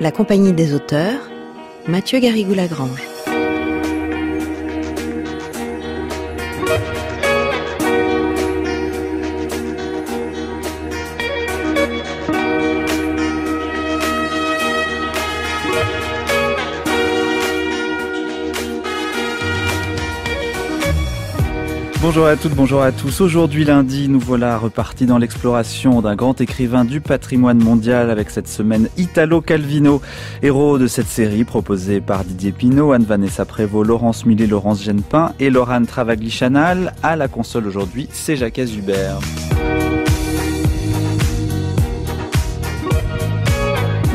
la compagnie des auteurs, Mathieu Garrigou-Lagrange. Bonjour à toutes, bonjour à tous. Aujourd'hui lundi, nous voilà repartis dans l'exploration d'un grand écrivain du patrimoine mondial avec cette semaine Italo Calvino, héros de cette série proposée par Didier Pinault, Anne-Vanessa Prévost, Laurence Millet, Laurence Genepin et Laurent Travagli-Chanal. À la console aujourd'hui, c'est Jacques Hubert.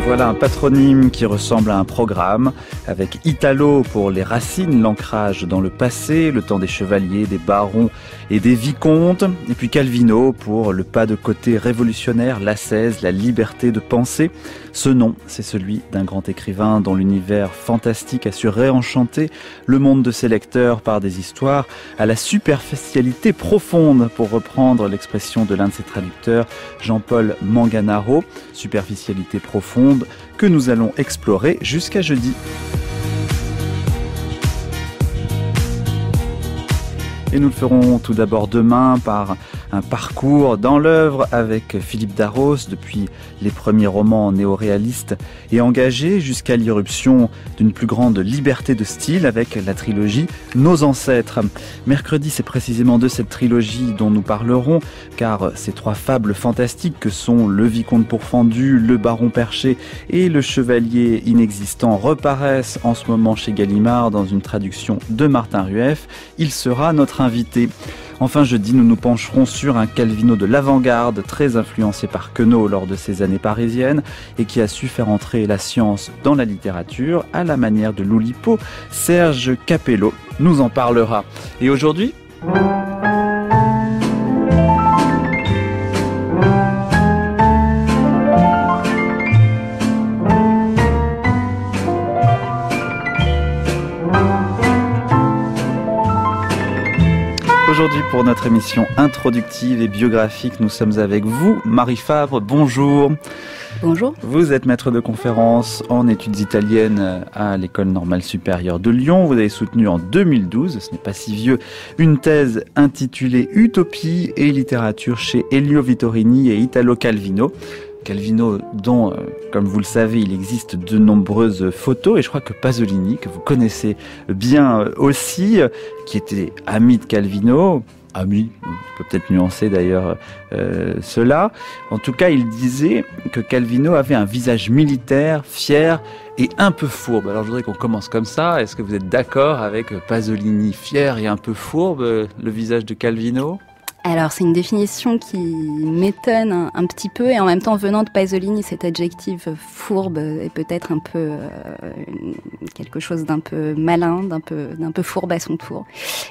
Voilà un patronyme qui ressemble à un programme avec Italo pour les racines, l'ancrage dans le passé, le temps des chevaliers, des barons et des vicomtes, et puis Calvino pour le pas de côté révolutionnaire, l'assaise, la liberté de penser. Ce nom, c'est celui d'un grand écrivain dont l'univers fantastique a su réenchanter le monde de ses lecteurs par des histoires à la superficialité profonde, pour reprendre l'expression de l'un de ses traducteurs, Jean-Paul Manganaro, superficialité profonde, que nous allons explorer jusqu'à jeudi. Et nous le ferons tout d'abord demain par un parcours dans l'œuvre avec Philippe Darros depuis les premiers romans néo-réalistes et engagés jusqu'à l'irruption d'une plus grande liberté de style avec la trilogie Nos ancêtres. Mercredi, c'est précisément de cette trilogie dont nous parlerons car ces trois fables fantastiques que sont Le Vicomte pourfendu, Le Baron perché et Le Chevalier inexistant reparaissent en ce moment chez Gallimard dans une traduction de Martin Rueff. Il sera notre invité. Enfin jeudi, nous nous pencherons sur un Calvino de l'avant-garde, très influencé par Queneau lors de ses années parisiennes et qui a su faire entrer la science dans la littérature à la manière de l'Oulipo. Serge Capello nous en parlera. Et aujourd'hui... Aujourd'hui, pour notre émission introductive et biographique, nous sommes avec vous, Marie Favre. Bonjour. Bonjour. Vous êtes maître de conférence en études italiennes à l'École normale supérieure de Lyon. Vous avez soutenu en 2012, ce n'est pas si vieux, une thèse intitulée Utopie et littérature chez Elio Vittorini et Italo Calvino. Calvino, dont, euh, comme vous le savez, il existe de nombreuses photos, et je crois que Pasolini, que vous connaissez bien euh, aussi, euh, qui était ami de Calvino, ami, peut peut-être nuancer d'ailleurs cela, en tout cas il disait que Calvino avait un visage militaire, fier et un peu fourbe. Alors je voudrais qu'on commence comme ça, est-ce que vous êtes d'accord avec Pasolini, fier et un peu fourbe, le visage de Calvino alors c'est une définition qui m'étonne un, petit peu et en même temps venant de Pasolini cet adjectif fourbe est peut-être un peu euh, quelque chose d'un peu malin, d'un peu d'un peu fourbe à son tour,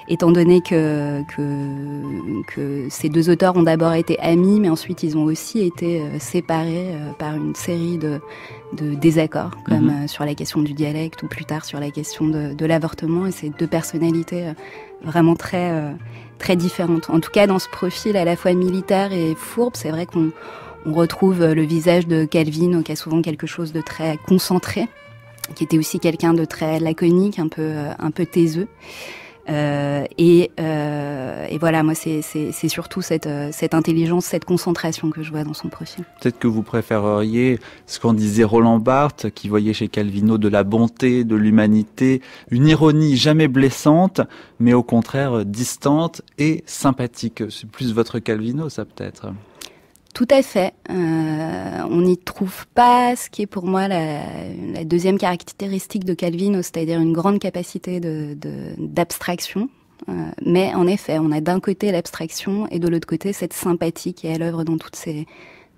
étant donné que, que que, ces deux auteurs ont d'abord été amis mais ensuite ils ont aussi été euh, séparés euh, par une série de de désaccord, comme mhm. euh, sur la question du dialecte ou plus tard sur la question de, l'avortement. Et c'est deux personnalités euh, vraiment très, euh, très différentes. En tout cas, dans ce profil à la fois militaire et fourbe, c'est vrai qu'on on retrouve le visage de Calvin, qui a souvent quelque chose de très concentré, qui était aussi quelqu'un de très laconique, un peu, un peu taiseux. Euh, euh, et, voilà, moi, c'est surtout cette, euh, cette, intelligence, cette concentration que je vois dans son profil. Peut-être que vous préféreriez ce qu'en disait Roland Barthes, qui voyait chez Calvino de la bonté, de l'humanité, une ironie jamais blessante, mais au contraire distante et sympathique. C'est plus votre Calvino, ça peut-être. Tout à fait. Euh, on n'y trouve pas ce qui est pour moi la, deuxième caractéristique de Calvin, c'est-à-dire une grande capacité d'abstraction. Euh, mais en effet, on a d'un côté l'abstraction et de l'autre côté cette sympathie qui est à l'œuvre dans toutes ces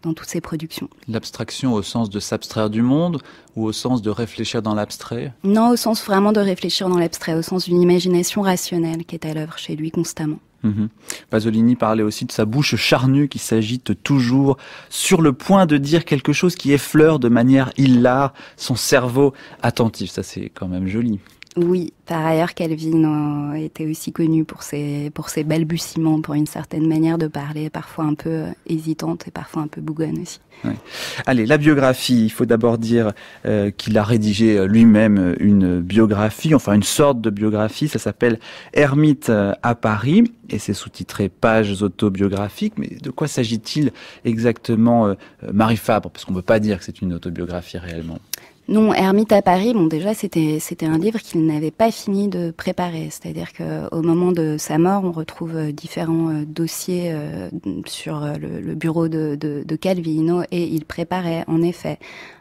dans toutes ces productions. L'abstraction au sens de s'abstraire du monde ou au sens de réfléchir dans l'abstrait Non, au sens vraiment de réfléchir dans l'abstrait, au sens d'une imagination rationnelle qui est à l'œuvre chez lui constamment. Mhm. Pasolini parlait aussi de sa bouche charnue qui s'agite toujours, sur le point de dire quelque chose qui effleure de manière hilare son cerveau attentif. Ça, c'est quand même joli. Oui, par ailleurs, Calvin était aussi connu pour ses, pour ses balbutiements, pour une certaine manière de parler, parfois un peu euh, hésitante et parfois un peu bougonne aussi. Allez, la biographie, il faut d'abord dire euh, qu'il a rédigé euh, lui-même une biographie, enfin une sorte de biographie, ça s'appelle Ermite à Paris, et c'est sous-titré Pages autobiographiques, mais de quoi s'agit-il exactement, Marie Fabre, parce qu'on ne veut pas dire que c'est une autobiographie réellement non, Ermite à Paris, bon déjà c'était c'était un livre qu'il n'avait pas fini de préparer, c'est-à-dire que au moment de sa mort, on retrouve euh, différents euh, dossiers euh, sur le, bureau de, Calvino et il préparait en effet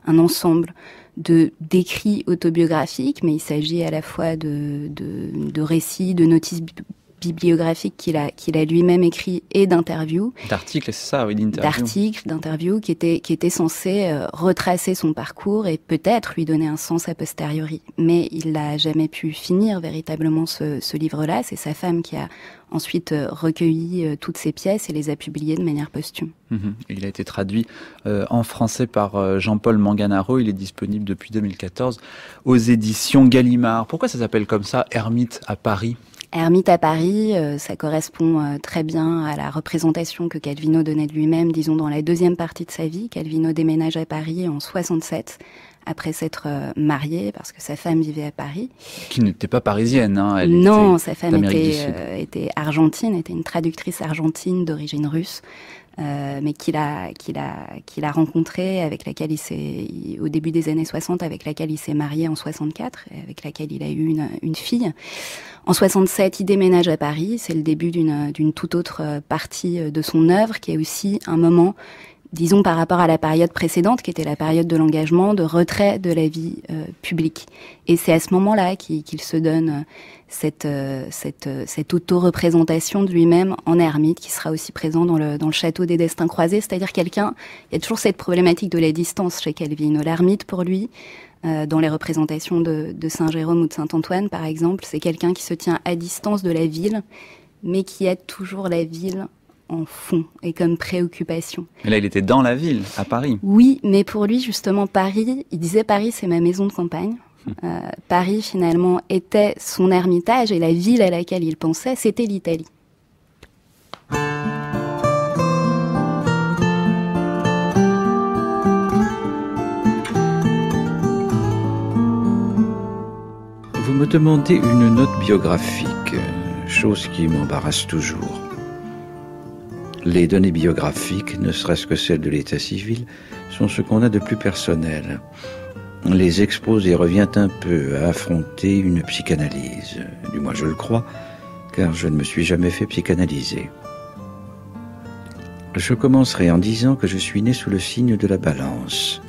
un ensemble de d'écrits autobiographiques, mais il s'agit à la fois de, de, de récits, de notices bibliographique qu'il a, qu'il a lui-même écrit et d'interviews. D'articles, c'est ça, oui, d'interviews. D'articles, d'interviews qui étaient, qui étaient censés euh, retracer son parcours et peut-être lui donner un sens a posteriori. Mais il n'a jamais pu finir véritablement ce, livre-là. C'est sa femme qui a ensuite euh, recueilli euh, toutes ces pièces et les a publiées de manière posthume. Mhm. il a été traduit en français par Jean-Paul Manganaro. Il est disponible depuis 2014 aux éditions Gallimard. Pourquoi ça s'appelle comme ça, Ermite à Paris Ermite à Paris, euh, ça correspond euh, très bien à la représentation que Calvino donnait de lui-même, disons, dans la deuxième partie de sa vie. Calvino déménage à Paris en 67, après s'être euh, marié, parce que sa femme vivait à Paris. Qui n'était pas parisienne, hein, elle Non, sa femme était, était, argentine, était une traductrice argentine d'origine russe. Euh, mais qu'il a, qu'il a, qu'il a rencontré avec laquelle il s'est, au début des années 60, avec laquelle il s'est marié en 64, avec laquelle il a eu une, fille. En 67, il déménage à Paris. C'est le début d'une, d'une toute autre euh, partie euh, de son œuvre, qui est aussi un moment disons par rapport à la période précédente, qui était la période de l'engagement, de retrait de la vie euh, publique. Et c'est à ce moment-là qu'il se donne euh, cette, euh, cette, auto-représentation de lui-même en ermite, qui sera aussi présent dans le, château des destins croisés, c'est-à-dire quelqu'un, il y a toujours cette problématique de la distance chez Calvino. L'ermite, pour lui, dans les représentations de, de Saint Jérôme ou de Saint Antoine, par exemple, c'est quelqu'un qui se tient à distance de la ville, mais qui a toujours la ville en fond et comme préoccupation. Mais là, il était dans la ville, à Paris. Oui, mais pour lui, justement, Paris, il disait Paris, c'est ma maison de campagne. Hum. Euh, Paris, finalement, était son ermitage et la ville à laquelle il pensait, c'était l'Italie. Vous me demandez une note biographique, chose qui m'embarrasse toujours les données biographiques, ne serait-ce que celles de l'état civil, sont ce qu'on a de plus personnel. On les expose et revient un peu à affronter une psychanalyse, du moins je le crois, car je ne me suis jamais fait psychanalyser. Je commencerai en disant que je suis né sous le signe de la balance.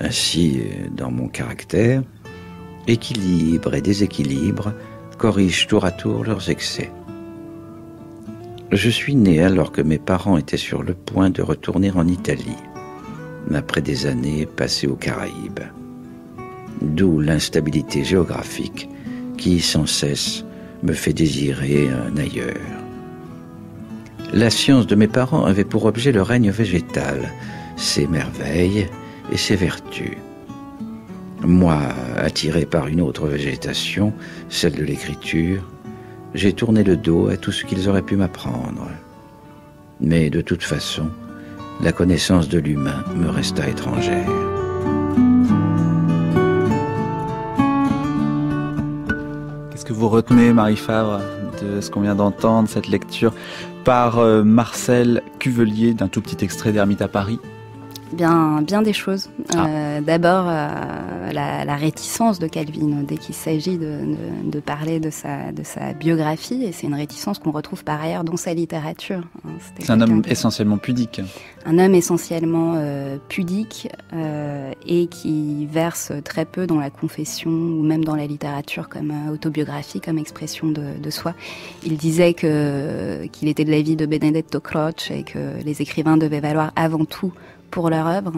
Ainsi, dans mon caractère, équilibre et déséquilibre corrigent tour à tour leurs excès. Je suis né alors que mes parents étaient sur le point de retourner en Italie, après des années passées aux Caraïbes. D'où l'instabilité géographique qui, sans cesse, me fait désirer un ailleurs. La science de mes parents avait pour objet le règne végétal, ses merveilles et ses vertus. Moi, attiré par une autre végétation, celle de l'écriture, j'ai tourné le dos à tout ce qu'ils auraient pu m'apprendre. Mais de toute façon, la connaissance de l'humain me resta étrangère. Qu'est-ce que vous retenez, Marie fabre de ce qu'on vient d'entendre, cette lecture par euh, Marcel Cuvelier d'un tout petit extrait d'Ermite à Paris bien, bien des choses. Ah. Euh, d'abord, euh, la, réticence de Calvin euh, dès qu'il s'agit de, parler de sa, biographie, et c'est une réticence qu'on retrouve par ailleurs dans sa littérature. Hein. c'est un homme essentiellement pudique. Un homme essentiellement pudique et qui verse très peu dans la confession ou même dans la littérature comme autobiographie, comme expression de, soi. Il disait qu'il était de l'avis de Benedetto Croce et que les écrivains devaient valoir avant tout pour leur œuvre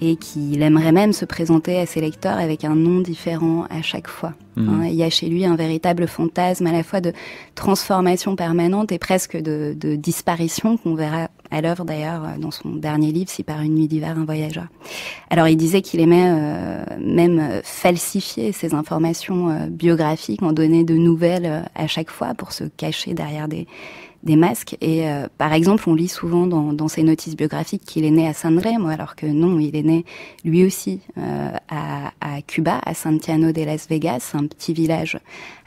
et qu'il aimerait même se présenter à ses lecteurs avec un nom différent à chaque fois. Mmh. Hein, il y a chez lui un véritable fantasme à la fois de transformation permanente et presque de, disparition qu'on verra à l'œuvre d'ailleurs dans son dernier livre, Si par une nuit d'hiver un voyageur. Alors il disait qu'il aimait euh, même falsifier ses informations euh, biographiques, en donner de nouvelles euh, à chaque fois pour se cacher derrière des, des masques. Et euh, par exemple, on lit souvent dans, ses notices biographiques qu'il est né à Sandré, alors que non, il est né lui aussi euh, à, à, Cuba, à Santiago de Las Vegas, un petit village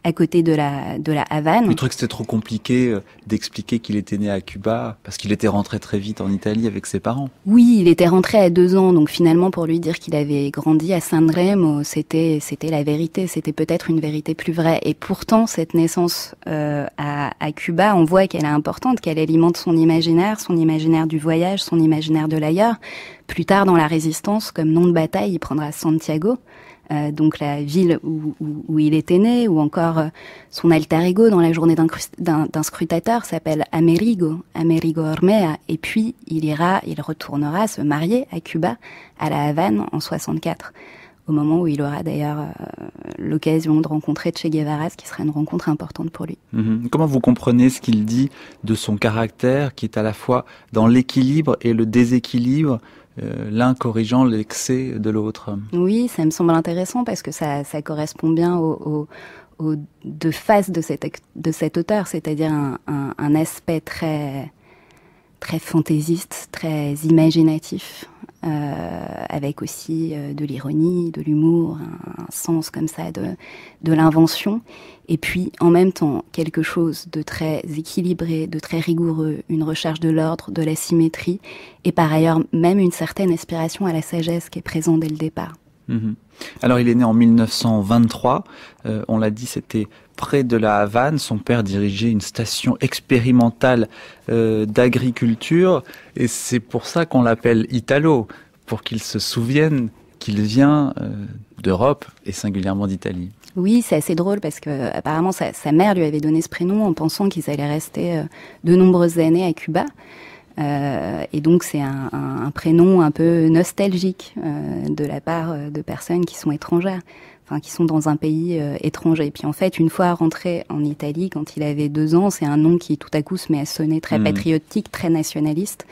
à côté de la, de la Havane. Le truc, c'était trop compliqué euh, d'expliquer qu'il était né à Cuba parce qu'il était rentré très vite en Italie avec ses parents. Oui, il était rentré à deux ans, donc finalement, pour lui dire qu'il avait grandi à San c'était, c'était la vérité, c'était peut-être une vérité plus vraie. Et pourtant, cette naissance euh, à, à Cuba, on voit qu'elle est importante, qu'elle alimente son imaginaire, son imaginaire du voyage, son imaginaire de l'ailleurs. Plus tard, dans la résistance, comme nom de bataille, il prendra Santiago. Euh, donc la ville où, il était né, ou encore euh, son alter ego dans la journée d'un scrutateur s'appelle Amerigo, Amerigo Ormea, et puis il ira, il retournera se marier à Cuba, à la Havane, en 64 au moment où il aura d'ailleurs euh, l'occasion de rencontrer Che Guevara, ce qui sera une rencontre importante pour lui. Mhm. Comment vous comprenez ce qu'il dit de son caractère, qui est à la fois dans l'équilibre et le déséquilibre euh, l'un corrigeant l'excès de l'autre. Oui, ça me semble intéressant parce que ça, correspond bien aux deux faces de, cette, de cet auteur, c'est-à-dire un, un aspect très très fantaisiste, très imaginatif euh, avec aussi euh, de l'ironie, de l'humour, un, sens comme ça de, de l'invention, et puis en même temps quelque chose de très équilibré, de très rigoureux, une recherche de l'ordre, de la symétrie, et par ailleurs même une certaine aspiration à la sagesse qui est présente dès le départ. Mhm. Alors il est né en 1923, euh, on l'a dit c'était près de la Havane, son père dirigeait une station expérimentale euh, d'agriculture et c'est pour ça qu'on l'appelle Italo, pour qu'il se souvienne qu'il vient euh, d'Europe et singulièrement d'Italie. Oui, c'est assez drôle parce que apparemment sa, mère lui avait donné ce prénom en pensant qu'ils allaient rester euh, de nombreuses années à Cuba. et donc c'est un, prénom un peu nostalgique de la part de personnes qui sont étrangères qui sont dans un pays euh, étranger. Et puis en fait, une fois rentré en Italie, quand il avait deux ans, c'est un nom qui tout à coup se met à sonner très hmm. patriotique, très nationaliste,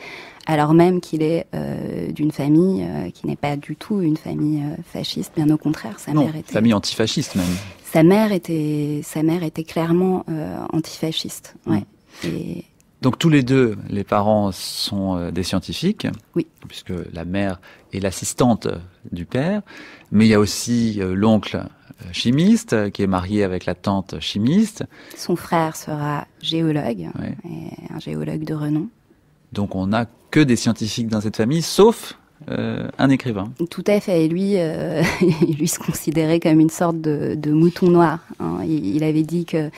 alors même qu'il est euh, d'une famille euh, qui n'est pas du tout une famille fasciste, bien au contraire, sa mère était famille antifasciste même. Sa mère était, sa mère était clairement antifasciste. Hmm. Ouais. Et, donc tous les deux, les parents sont euh, des scientifiques, oui. puisque la mère est l'assistante du père, mais il y a aussi euh, l'oncle euh, chimiste qui est marié avec la tante chimiste. Son frère sera géologue, un géologue de renom. Donc on n'a que des scientifiques dans cette famille, sauf un écrivain. Tout à fait. Et lui, il se considérait comme une sorte de, mouton noir. Hein. il, avait dit que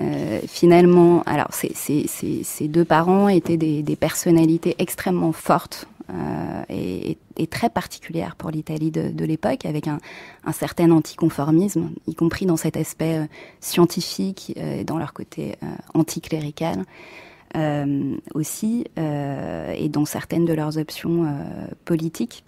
euh, finalement, alors ces deux parents étaient des, des personnalités extrêmement fortes euh, et, et, très particulières pour l'Italie de, de l'époque, avec un, un, certain anticonformisme, y compris dans cet aspect euh, scientifique, euh, dans leur côté euh, anticlérical aussi, et dans certaines de leurs options politiques.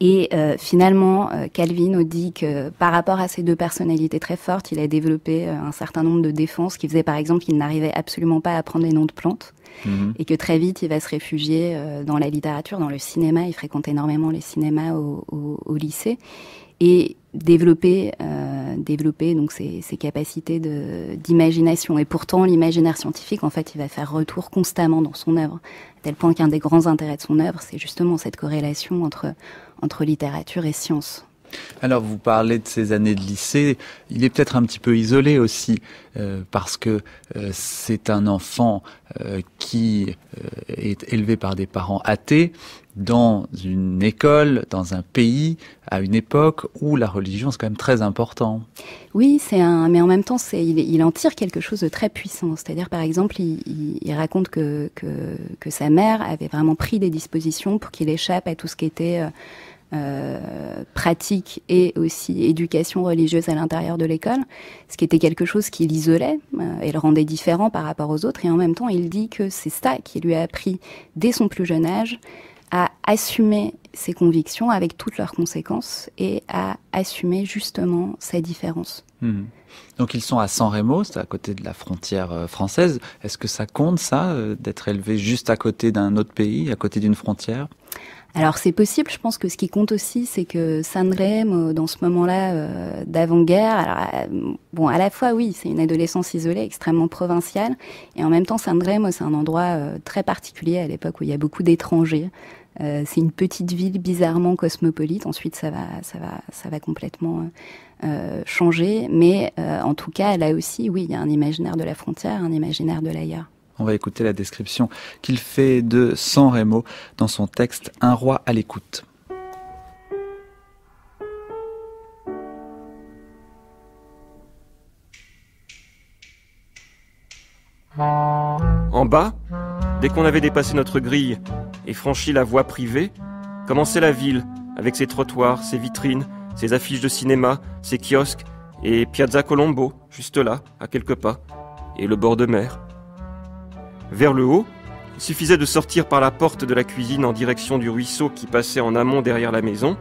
Et euh, finalement, euh, Calvin nous dit que par rapport à ces deux personnalités très fortes, il a développé euh, un certain nombre de défenses qui faisaient par exemple qu'il n'arrivait absolument pas à prendre les noms de plantes mhm. et que très vite il va se réfugier dans la littérature, dans le cinéma. Il fréquente énormément les cinémas au, au lycée et développer, euh, développer donc ses, capacités d'imagination. Et pourtant, l'imaginaire scientifique, en fait, il va faire retour constamment dans son œuvre, à tel point qu'un des grands intérêts de son œuvre, c'est justement cette corrélation entre, entre littérature et science. Alors vous parlez de ses années de lycée, il est peut-être un petit peu isolé aussi euh, parce que euh, c'est un enfant qui est élevé par des parents athées dans une école, dans un pays, à une époque où la religion c'est quand même très important. Oui, c'est un, mais en même temps, il, en tire quelque chose de très puissant. C'est-à-dire, par exemple, il, raconte que, que, sa mère avait vraiment pris des dispositions pour qu'il échappe à tout ce qui était euh, euh, pratique et aussi éducation religieuse à l'intérieur de l'école, ce qui était quelque chose qui l'isolait euh, et le rendait différent par rapport aux autres. Et en même temps, il dit que c'est ça qui lui a appris dès son plus jeune âge à assumer ses convictions avec toutes leurs conséquences et à assumer justement sa différences. Hmm. Donc ils sont à San Remo, c'est à côté de la frontière euh, française. Est-ce que ça compte ça, euh, d'être élevé juste à côté d'un autre pays, à côté d'une frontière alors c'est possible, je pense que ce qui compte aussi, c'est que Remo, dans ce moment-là euh, d'avant-guerre, alors bon, à la fois oui, c'est une adolescence isolée, extrêmement provinciale, et en même temps Remo, c'est un endroit très particulier à l'époque où il y a beaucoup d'étrangers. Euh, c'est une petite ville bizarrement cosmopolite. Ensuite, ça va, ça va, ça va complètement euh, changer. Mais euh, en tout cas, là aussi, oui, il y a un imaginaire de la frontière, un imaginaire de l'ailleurs. On va écouter la description qu'il fait de San Remo dans son texte Un roi à l'écoute. En bas, Dès qu'on avait dépassé notre grille et franchi la voie privée, commençait la ville, avec ses trottoirs, ses vitrines, ses affiches de cinéma, ses kiosques, et Piazza Colombo, juste là, à quelques pas, et le bord de mer. Vers le haut, il suffisait de sortir par la porte de la cuisine en direction du ruisseau qui passait en amont derrière la maison.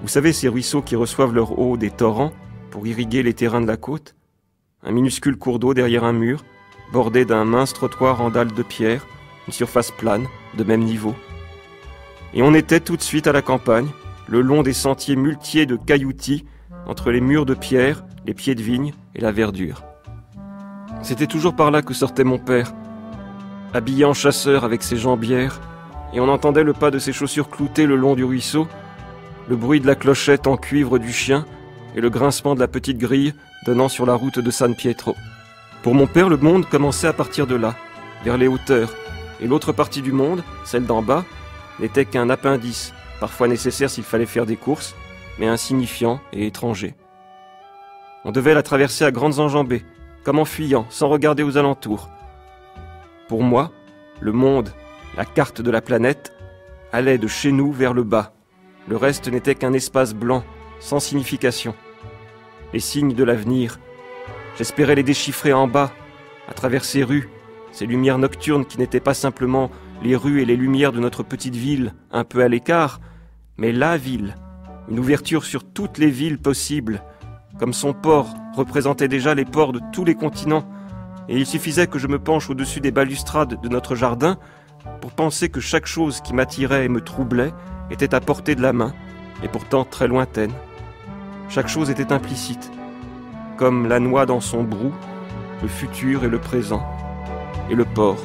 Vous savez, ces ruisseaux qui reçoivent leur eau des torrents pour irriguer les terrains de la côte. Un minuscule cours d'eau derrière un mur, bordé d'un mince trottoir en dalles de pierre, une surface plane, de même niveau. Et on était tout de suite à la campagne, le long des sentiers multiers de cailloutis, entre les murs de pierre, les pieds de vigne et la verdure. C'était toujours par là que sortait mon père, habillé en chasseur avec ses jambières, et on entendait le pas de ses chaussures cloutées le long du ruisseau, le bruit de la clochette en cuivre du chien et le grincement de la petite grille donnant sur la route de San Pietro. Pour mon père, le monde commençait à partir de là, vers les hauteurs, et l'autre partie du monde, celle d'en bas, n'était qu'un appendice, parfois nécessaire s'il fallait faire des courses, mais insignifiant et étranger. On devait la traverser à grandes enjambées, comme en fuyant, sans regarder aux alentours. Pour moi, le monde, la carte de la planète, allait de chez nous vers le bas. Le reste n'était qu'un espace blanc, sans signification. Les signes de l'avenir, j'espérais les déchiffrer en bas, à travers ces rues, ces lumières nocturnes qui n'étaient pas simplement les rues et les lumières de notre petite ville un peu à l'écart, mais la ville, une ouverture sur toutes les villes possibles, comme son port représentait déjà les ports de tous les continents, et il suffisait que je me penche au-dessus des balustrades de notre jardin pour penser que chaque chose qui m'attirait et me troublait était à portée de la main, et pourtant très lointaine. Chaque chose était implicite, comme la noix dans son brou, le futur et le présent et le port.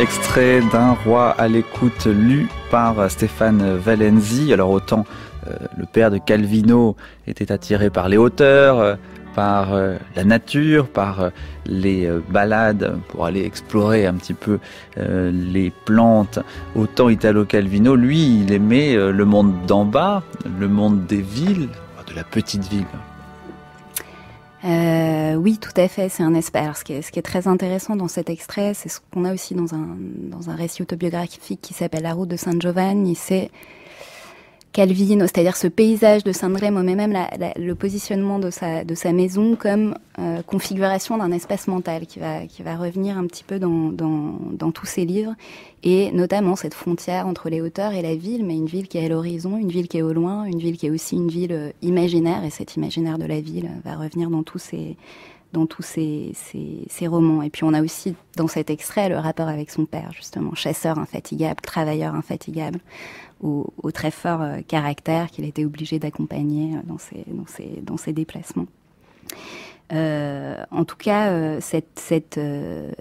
Extrait d'un roi à l'écoute lu par Stéphane Valenzi. Alors autant euh, le père de Calvino était attiré par les hauteurs, euh, par euh, la nature, par les balades pour aller explorer un petit peu les plantes. Autant Italo Calvino, lui, il aimait le monde d'en bas, le monde des villes, la petite ville. Euh, oui, tout à fait. C'est un espace. ce, qui est, très intéressant dans cet extrait, c'est ce qu'on a aussi dans un, récit autobiographique qui s'appelle La route de Saint Giovanni, s'est Calvino, c'est-à-dire ce paysage de Saint-Drème, mais même le positionnement de sa, maison comme euh, configuration d'un espace mental qui va, revenir un petit peu dans, tous ses livres, et notamment cette frontière entre les hauteurs et la ville, mais une ville qui est à l'horizon, une ville qui est au loin, une ville qui est aussi une ville euh, imaginaire, et cet imaginaire de la ville euh, va revenir dans tous ses, romans. Et puis on a aussi dans cet extrait le rapport avec son père, justement, chasseur infatigable, travailleur infatigable au, très fort euh, caractère qu'il était obligé d'accompagner euh, dans ses, dans, dans ses déplacements. Euh, en tout cas, cette, cette,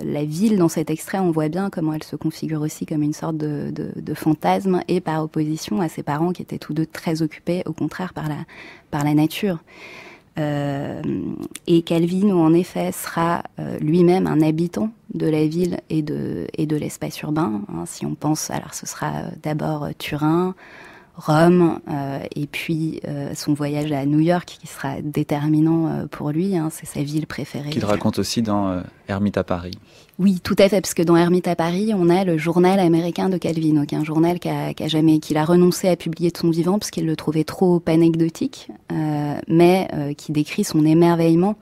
la ville dans cet extrait, on voit bien comment elle se configure aussi comme une sorte de, fantasme et par opposition à ses parents qui étaient tous deux très occupés, au contraire, par la, par la nature. Euh, et Calvin en effet, sera euh, lui-même un habitant de la ville et de, l'espace urbain. Hein. si on pense, alors ce sera euh, d'abord Turin, Rome euh, et puis euh, son voyage à New York qui sera déterminant euh, pour lui. Hein. c'est sa ville préférée. Qu'il raconte aussi dans Hermite à Paris. Oui, tout à fait, parce que dans Hermite à Paris, on a le journal américain de Calvin, donc un journal qu'il a, jamais, qu'il a renoncé à publier de son vivant parce qu'il le trouvait trop anecdotique, mais qui décrit son émerveillement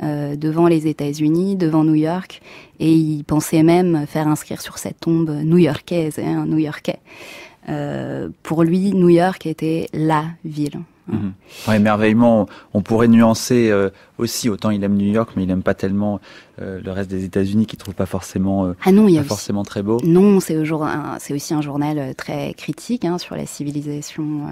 devant les États-Unis, devant New York, et il pensait même faire inscrire sur cette tombe new-yorkaise, un hein, « new-yorkais. Euh, pour lui, New York était la ville. émerveillement, mhm. on pourrait nuancer euh, aussi. Autant il aime New York, mais il n'aime pas tellement euh, le reste des États-Unis qu'il trouve pas forcément euh, ah forcément très beau. Non, c'est aussi un journal euh, très critique hein, sur la civilisation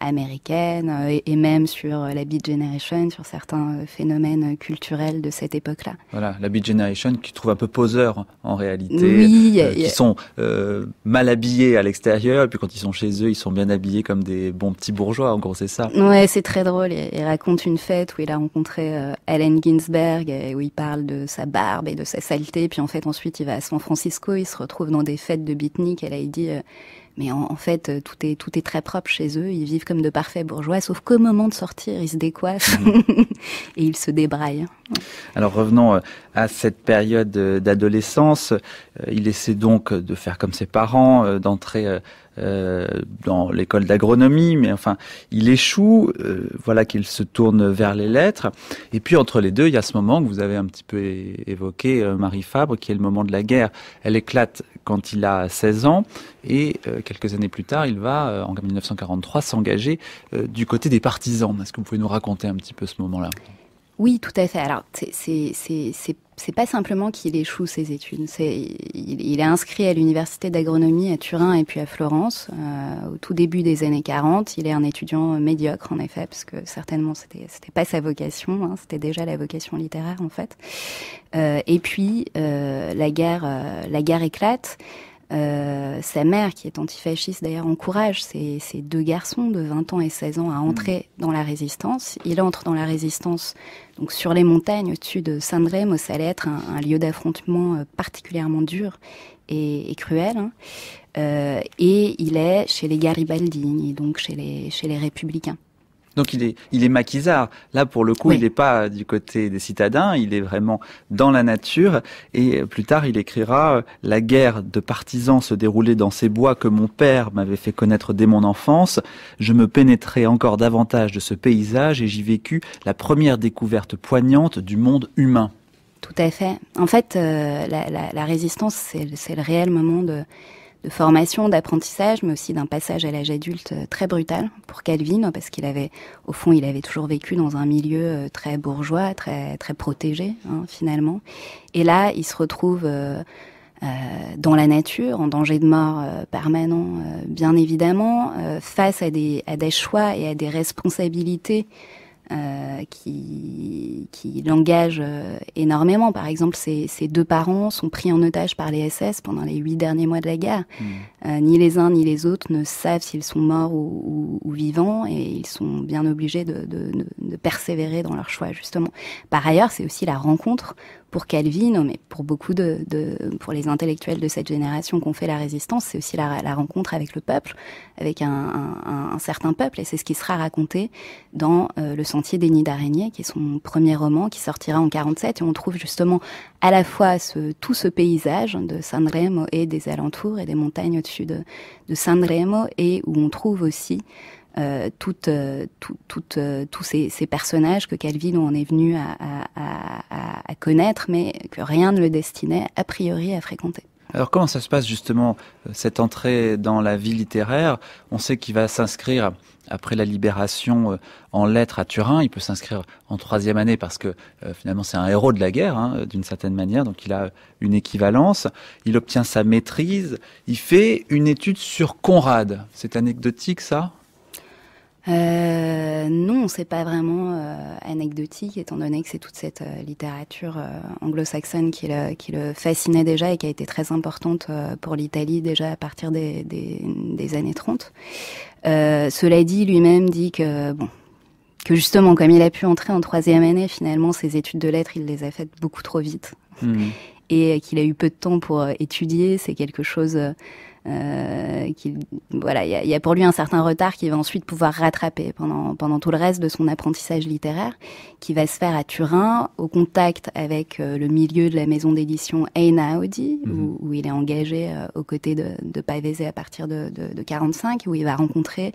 américaine et, même sur la Beat Generation, sur certains phénomènes culturels de cette époque-là. Voilà, la Beat Generation qui trouve un peu poseur en réalité, oui, qui sont mal habillés à l'extérieur, puis quand ils sont chez eux, ils sont bien habillés comme des bons petits bourgeois. En gros, c'est ça. Ouais, c'est très drôle. il, raconte une fête où il a rencontré Allen euh, Ginsberg, et où il parle de sa barbe et de sa saleté. Puis en fait, ensuite, il va à San Francisco, il se retrouve dans des fêtes de beatnik. elle a dit, euh, mais en, fait, euh, tout est, tout est très propre chez eux. Ils vivent comme de parfaits bourgeois, sauf qu'au moment de sortir, ils se décoiffent mhm. et ils se débraillent. Alors revenons à cette période d'adolescence. Il essaie donc de faire comme ses parents, d'entrer euh, dans l'école d'agronomie, mais enfin, il échoue, euh, voilà qu'il se tourne vers les lettres. Et puis entre les deux, il y a ce moment que vous avez un petit peu évoqué, euh, Marie Fabre, qui est le moment de la guerre. Elle éclate quand il a 16 ans, et quelques années plus tard, il va, en 1943, s'engager du côté des partisans. Est-ce que vous pouvez nous raconter un petit peu ce moment-là oui, tout à fait. Alors, c'est pas simplement qu'il échoue ses études. c'est il, est inscrit à l'université d'agronomie à Turin et puis à Florence euh, au tout début des années 40. Il est un étudiant euh, médiocre en effet, parce que certainement c'était pas sa vocation. Hein. c'était déjà la vocation littéraire en fait. Euh, et puis la guerre la guerre éclate. Euh, sa mère, qui est antifasciste d'ailleurs, encourage ces, deux garçons de 20 ans et 16 ans à entrer mmh. dans la résistance. Il entre dans la résistance donc sur les montagnes au-dessus de saint où ça allait être un, lieu d'affrontement euh, particulièrement dur et, cruel. Hein. Euh, et il est chez les Garibaldi, donc chez les, chez les républicains. Donc il est, il est maquisard. Là, pour le coup, il n'est pas du côté des citadins, il est vraiment dans la nature. Et euh, plus tard, il écrira euh, La guerre de partisans se déroulait dans ces bois que mon père m'avait fait connaître dès mon enfance. Je me pénétrais encore davantage de ce paysage et j'y vécu la première découverte poignante du monde humain. Tout à fait. En fait, euh, la, résistance, c'est le réel moment de de formation, d'apprentissage, mais aussi d'un passage à l'âge adulte euh, très brutal pour Calvin, parce qu'il avait, au fond, il avait toujours vécu dans un milieu euh, très bourgeois, très très protégé hein, finalement. Et là, il se retrouve euh, dans la nature, en danger de mort permanent, bien évidemment, face à des à des choix et à des responsabilités euh, qui, qui l'engage euh, énormément. Par exemple, ses, deux parents sont pris en otage par les SS pendant les huit derniers mois de la guerre. Hmm. Euh, ni les uns ni les autres ne savent s'ils sont morts ou, vivants et ils sont bien obligés de, persévérer dans leur choix justement. Par ailleurs, c'est aussi la rencontre pour Calvin, mais pour beaucoup de, pour les intellectuels de cette génération qu'on fait la résistance, c'est aussi la, rencontre avec le peuple, avec un, certain peuple et c'est ce qui sera raconté dans euh, Le Sentier des Nids d'araignée, qui est son premier roman qui sortira en 47 et on trouve justement à la fois tout ce paysage de Sanremo et des alentours et des montagnes de, de Sanremo et où on trouve aussi euh, toutes, euh, euh, tous ces, personnages que Calvin en est venu à, connaître, mais que rien ne le destinait a priori à fréquenter. Alors comment ça se passe justement cette entrée dans la vie littéraire On sait qu'il va s'inscrire après la libération euh, en lettres à Turin. Il peut s'inscrire en troisième année parce que euh, finalement c'est un héros de la guerre, hein, d'une certaine manière, donc il a une équivalence. Il obtient sa maîtrise. Il fait une étude sur Conrad. C'est anecdotique ça euh, non, c'est pas vraiment euh, anecdotique, étant donné que c'est toute cette euh, littérature anglo-saxonne qui le, fascinait déjà et qui a été très importante pour l'Italie déjà à partir des, années 30. cela dit, lui-même dit que bon, que justement, comme il a pu entrer en troisième année, finalement, ses études de lettres, il les a faites beaucoup trop vite. Mmh. Et qu'il a eu peu de temps pour étudier, c'est quelque chose euh, voilà, il y, a pour lui un certain retard qu'il va ensuite pouvoir rattraper pendant, pendant tout le reste de son apprentissage littéraire, qui va se faire à Turin, au contact avec euh, le milieu de la maison d'édition Eina Audi, mhm. où, il est engagé euh, aux côtés de, de à partir de, de, 45, où il va rencontrer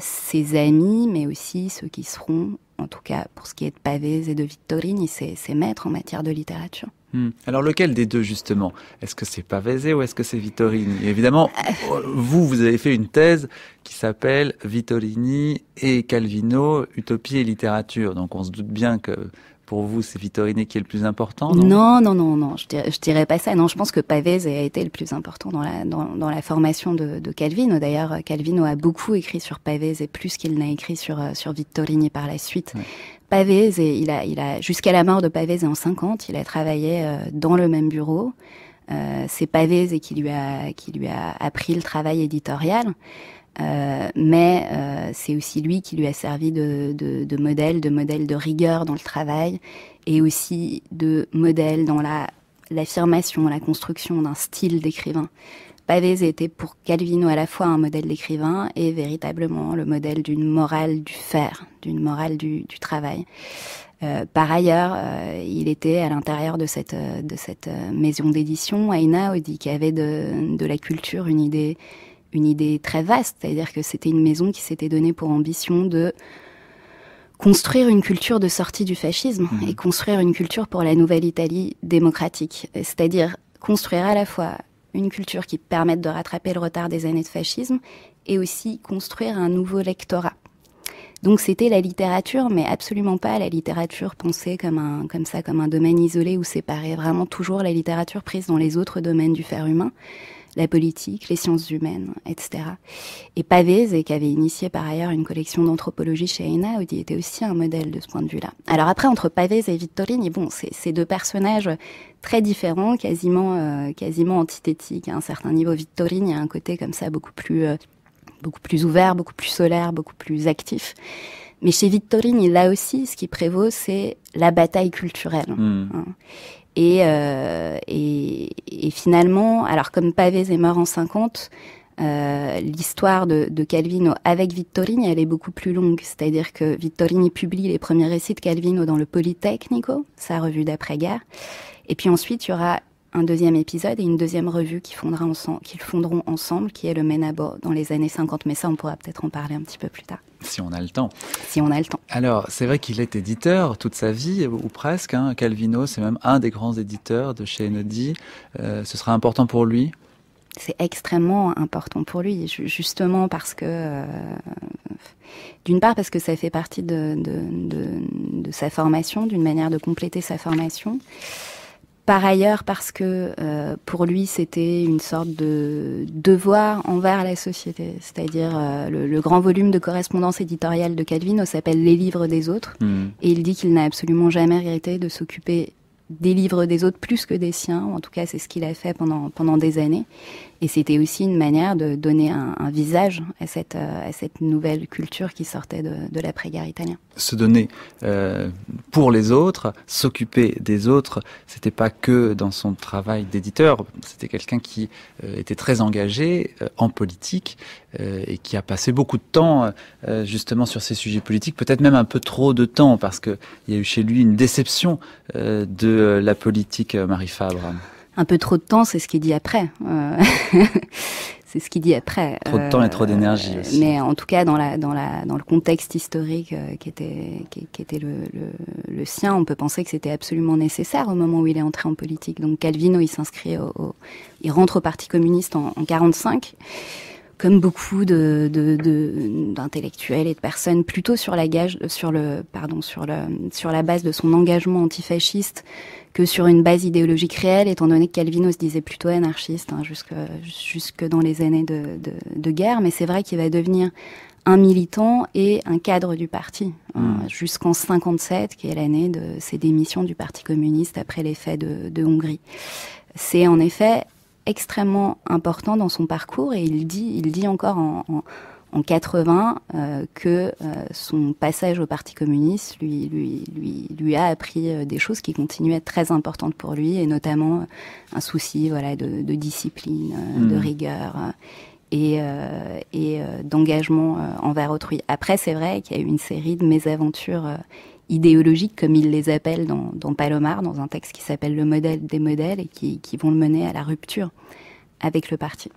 ses amis, mais aussi ceux qui seront, en tout cas pour ce qui est de Pavese et de Vittorini, ses maîtres en matière de littérature. Hmm. Alors lequel des deux justement Est-ce que c'est Pavese ou est-ce que c'est Vittorini Évidemment, euh. vous, vous avez fait une thèse qui s'appelle Vittorini et Calvino, Utopie et littérature. Donc on se doute bien que pour vous, c'est Vittorini qui est le plus important Non, non, non, non, je, dirais, dirais pas ça. Non, je pense que Pavese a été le plus important dans la, dans, la formation de, Calvino. D'ailleurs, Calvino a beaucoup écrit sur Pavese, plus qu'il n'a écrit sur, euh, sur Vittorini par la suite. il a, il a, jusqu'à la mort de Pavese en 50, il a travaillé euh, dans le même bureau. Euh, c'est Pavese qui lui a qui lui a appris le travail éditorial. Euh, mais euh, c'est aussi lui qui lui a servi de, de, modèle, de modèle de rigueur dans le travail et aussi de modèle dans la, l'affirmation, la construction d'un style d'écrivain. Pavés était pour Calvino à la fois un modèle d'écrivain et véritablement le modèle d'une morale du faire, d'une morale du, travail. Euh, par ailleurs, il était à l'intérieur de cette, de cette maison d'édition, Aina Audi, qui avait de, de la culture une idée une idée très vaste, c'est-à-dire que c'était une maison qui s'était donnée pour ambition de construire une culture de sortie du fascisme mhm. et construire une culture pour la nouvelle Italie démocratique, c'est-à-dire construire à la fois une culture qui permette de rattraper le retard des années de fascisme et aussi construire un nouveau lectorat. Donc c'était la littérature, mais absolument pas la littérature pensée comme un, comme ça, comme un domaine isolé ou séparé. Vraiment toujours la littérature prise dans les autres domaines du faire humain la politique, les sciences humaines, etc. Et Pavese, qui avait initié par ailleurs une collection d'anthropologie chez Einaudi, il était aussi un modèle de ce point de vue-là. Alors après, entre Pavese et Vittorini, bon, c'est deux personnages très différents, quasiment, euh, quasiment antithétiques. Hein. À un certain niveau, Vittorini a un côté comme ça beaucoup plus, euh, beaucoup plus ouvert, beaucoup plus solaire, beaucoup plus actif. Mais chez Vittorini, là aussi, ce qui prévaut, c'est la bataille culturelle. Hmm. Hein. Et, euh, et, finalement, alors comme Pavés est mort en 50, euh, l'histoire de, de, Calvino avec Vittorini, elle est beaucoup plus longue. C'est-à-dire que Vittorini publie les premiers récits de Calvino dans le Politecnico, sa revue d'après-guerre. Et puis ensuite, il y aura un deuxième épisode et une deuxième revue qu'ils fonderont ensemble, qui est le Menabo, dans les années 50. Mais ça, on pourra peut-être en parler un petit peu plus tard. Si on a le temps. Si on a le temps. Alors, c'est vrai qu'il est éditeur toute sa vie, ou presque. Hein. Calvino, c'est même un des grands éditeurs de chez Enodi. Euh, ce sera important pour lui c'est extrêmement important pour lui, justement parce que, euh, d'une part, parce que ça fait partie de sa formation, d'une manière de compléter sa formation, par ailleurs parce que euh, pour lui c'était une sorte de devoir envers la société, c'est-à-dire euh, le, grand volume de correspondance éditoriale de Calvino s'appelle Les livres des autres hmm. et il dit qu'il n'a absolument jamais regretté de s'occuper des livres des autres plus que des siens, en tout cas c'est ce qu'il a fait pendant, pendant des années et c'était aussi une manière de donner un, visage euh, à cette, nouvelle culture qui sortait de, l'après-guerre italien. Se donner euh, pour les autres, s'occuper des autres, c'était pas que dans son travail d'éditeur, c'était quelqu'un qui euh, était très engagé en politique et qui a passé beaucoup de temps justement sur ces sujets politiques, peut-être même un peu trop de temps parce qu'il y a eu chez lui une déception de la politique Marie Fabre un peu trop de temps, c'est ce qu'il dit après. Euh, c'est ce qu'il dit après. Trop de temps et trop d'énergie. Euh, aussi. Mais en tout cas, dans la dans la dans le contexte historique euh, qui était qui, était le, sien, on peut penser que c'était absolument nécessaire au moment où il est entré en politique. Donc Calvino, il s'inscrit au, il rentre au Parti communiste en, en 45 comme beaucoup de, d'intellectuels et de personnes, plutôt sur la gage, euh, sur le, pardon, sur le, sur la base de son engagement antifasciste que sur une base idéologique réelle, étant donné que Calvino se disait plutôt anarchiste hein, jusque, dans les années de, guerre. Mais c'est vrai qu'il va devenir un militant et un cadre du parti hein, hmm. jusqu'en 57, qui est l'année de ses démissions du Parti communiste après les faits de, de Hongrie. C'est en effet extrêmement important dans son parcours et il dit, il dit encore en, 80 euh, que euh, son passage au Parti communiste lui, lui, lui, lui a appris euh, des choses qui continuent à être très importantes pour lui et notamment un souci voilà, de, discipline, de hmm. rigueur et, et d'engagement envers autrui. Après, c'est vrai qu'il y a eu une série de mésaventures idéologiques, comme il les appelle dans, Palomar, dans un texte qui s'appelle Le modèle des modèles et qui, vont le mener à la rupture avec le parti.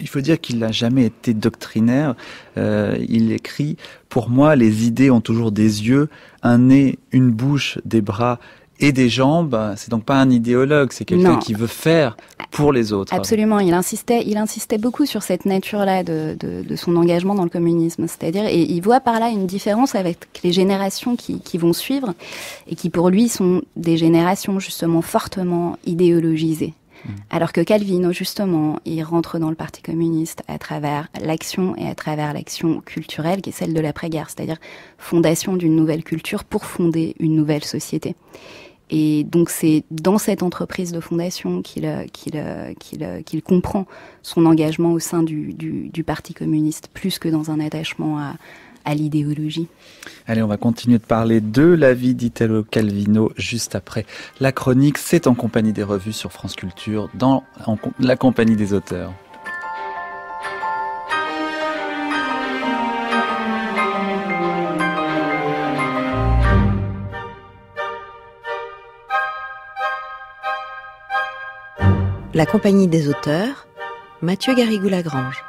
Il faut dire qu'il n'a jamais été doctrinaire. Euh, il écrit Pour moi, les idées ont toujours des yeux, un nez, une bouche, des bras et des jambes. Bah, c'est donc pas un idéologue, c'est quelqu'un qui veut faire pour les autres. Absolument. Il insistait, il insistait beaucoup sur cette nature-là de, de, son engagement dans le communisme. C'est-à-dire, et il voit par là une différence avec les générations qui, qui vont suivre et qui pour lui sont des générations justement fortement idéologisées. Mmh. Alors que Calvino, justement, il rentre dans le Parti communiste à travers l'action et à travers l'action culturelle qui est celle de l'après-guerre, c'est-à-dire fondation d'une nouvelle culture pour fonder une nouvelle société. Et donc c'est dans cette entreprise de fondation qu'il euh, euh, euh, comprend son engagement au sein du, Parti communiste, plus que dans un attachement à, l'idéologie. Allez, on va continuer de parler de la vie d'Italo Calvino juste après la chronique. C'est en compagnie des revues sur France Culture, dans la compagnie des auteurs. La compagnie des auteurs, Mathieu Garrigou-Lagrange.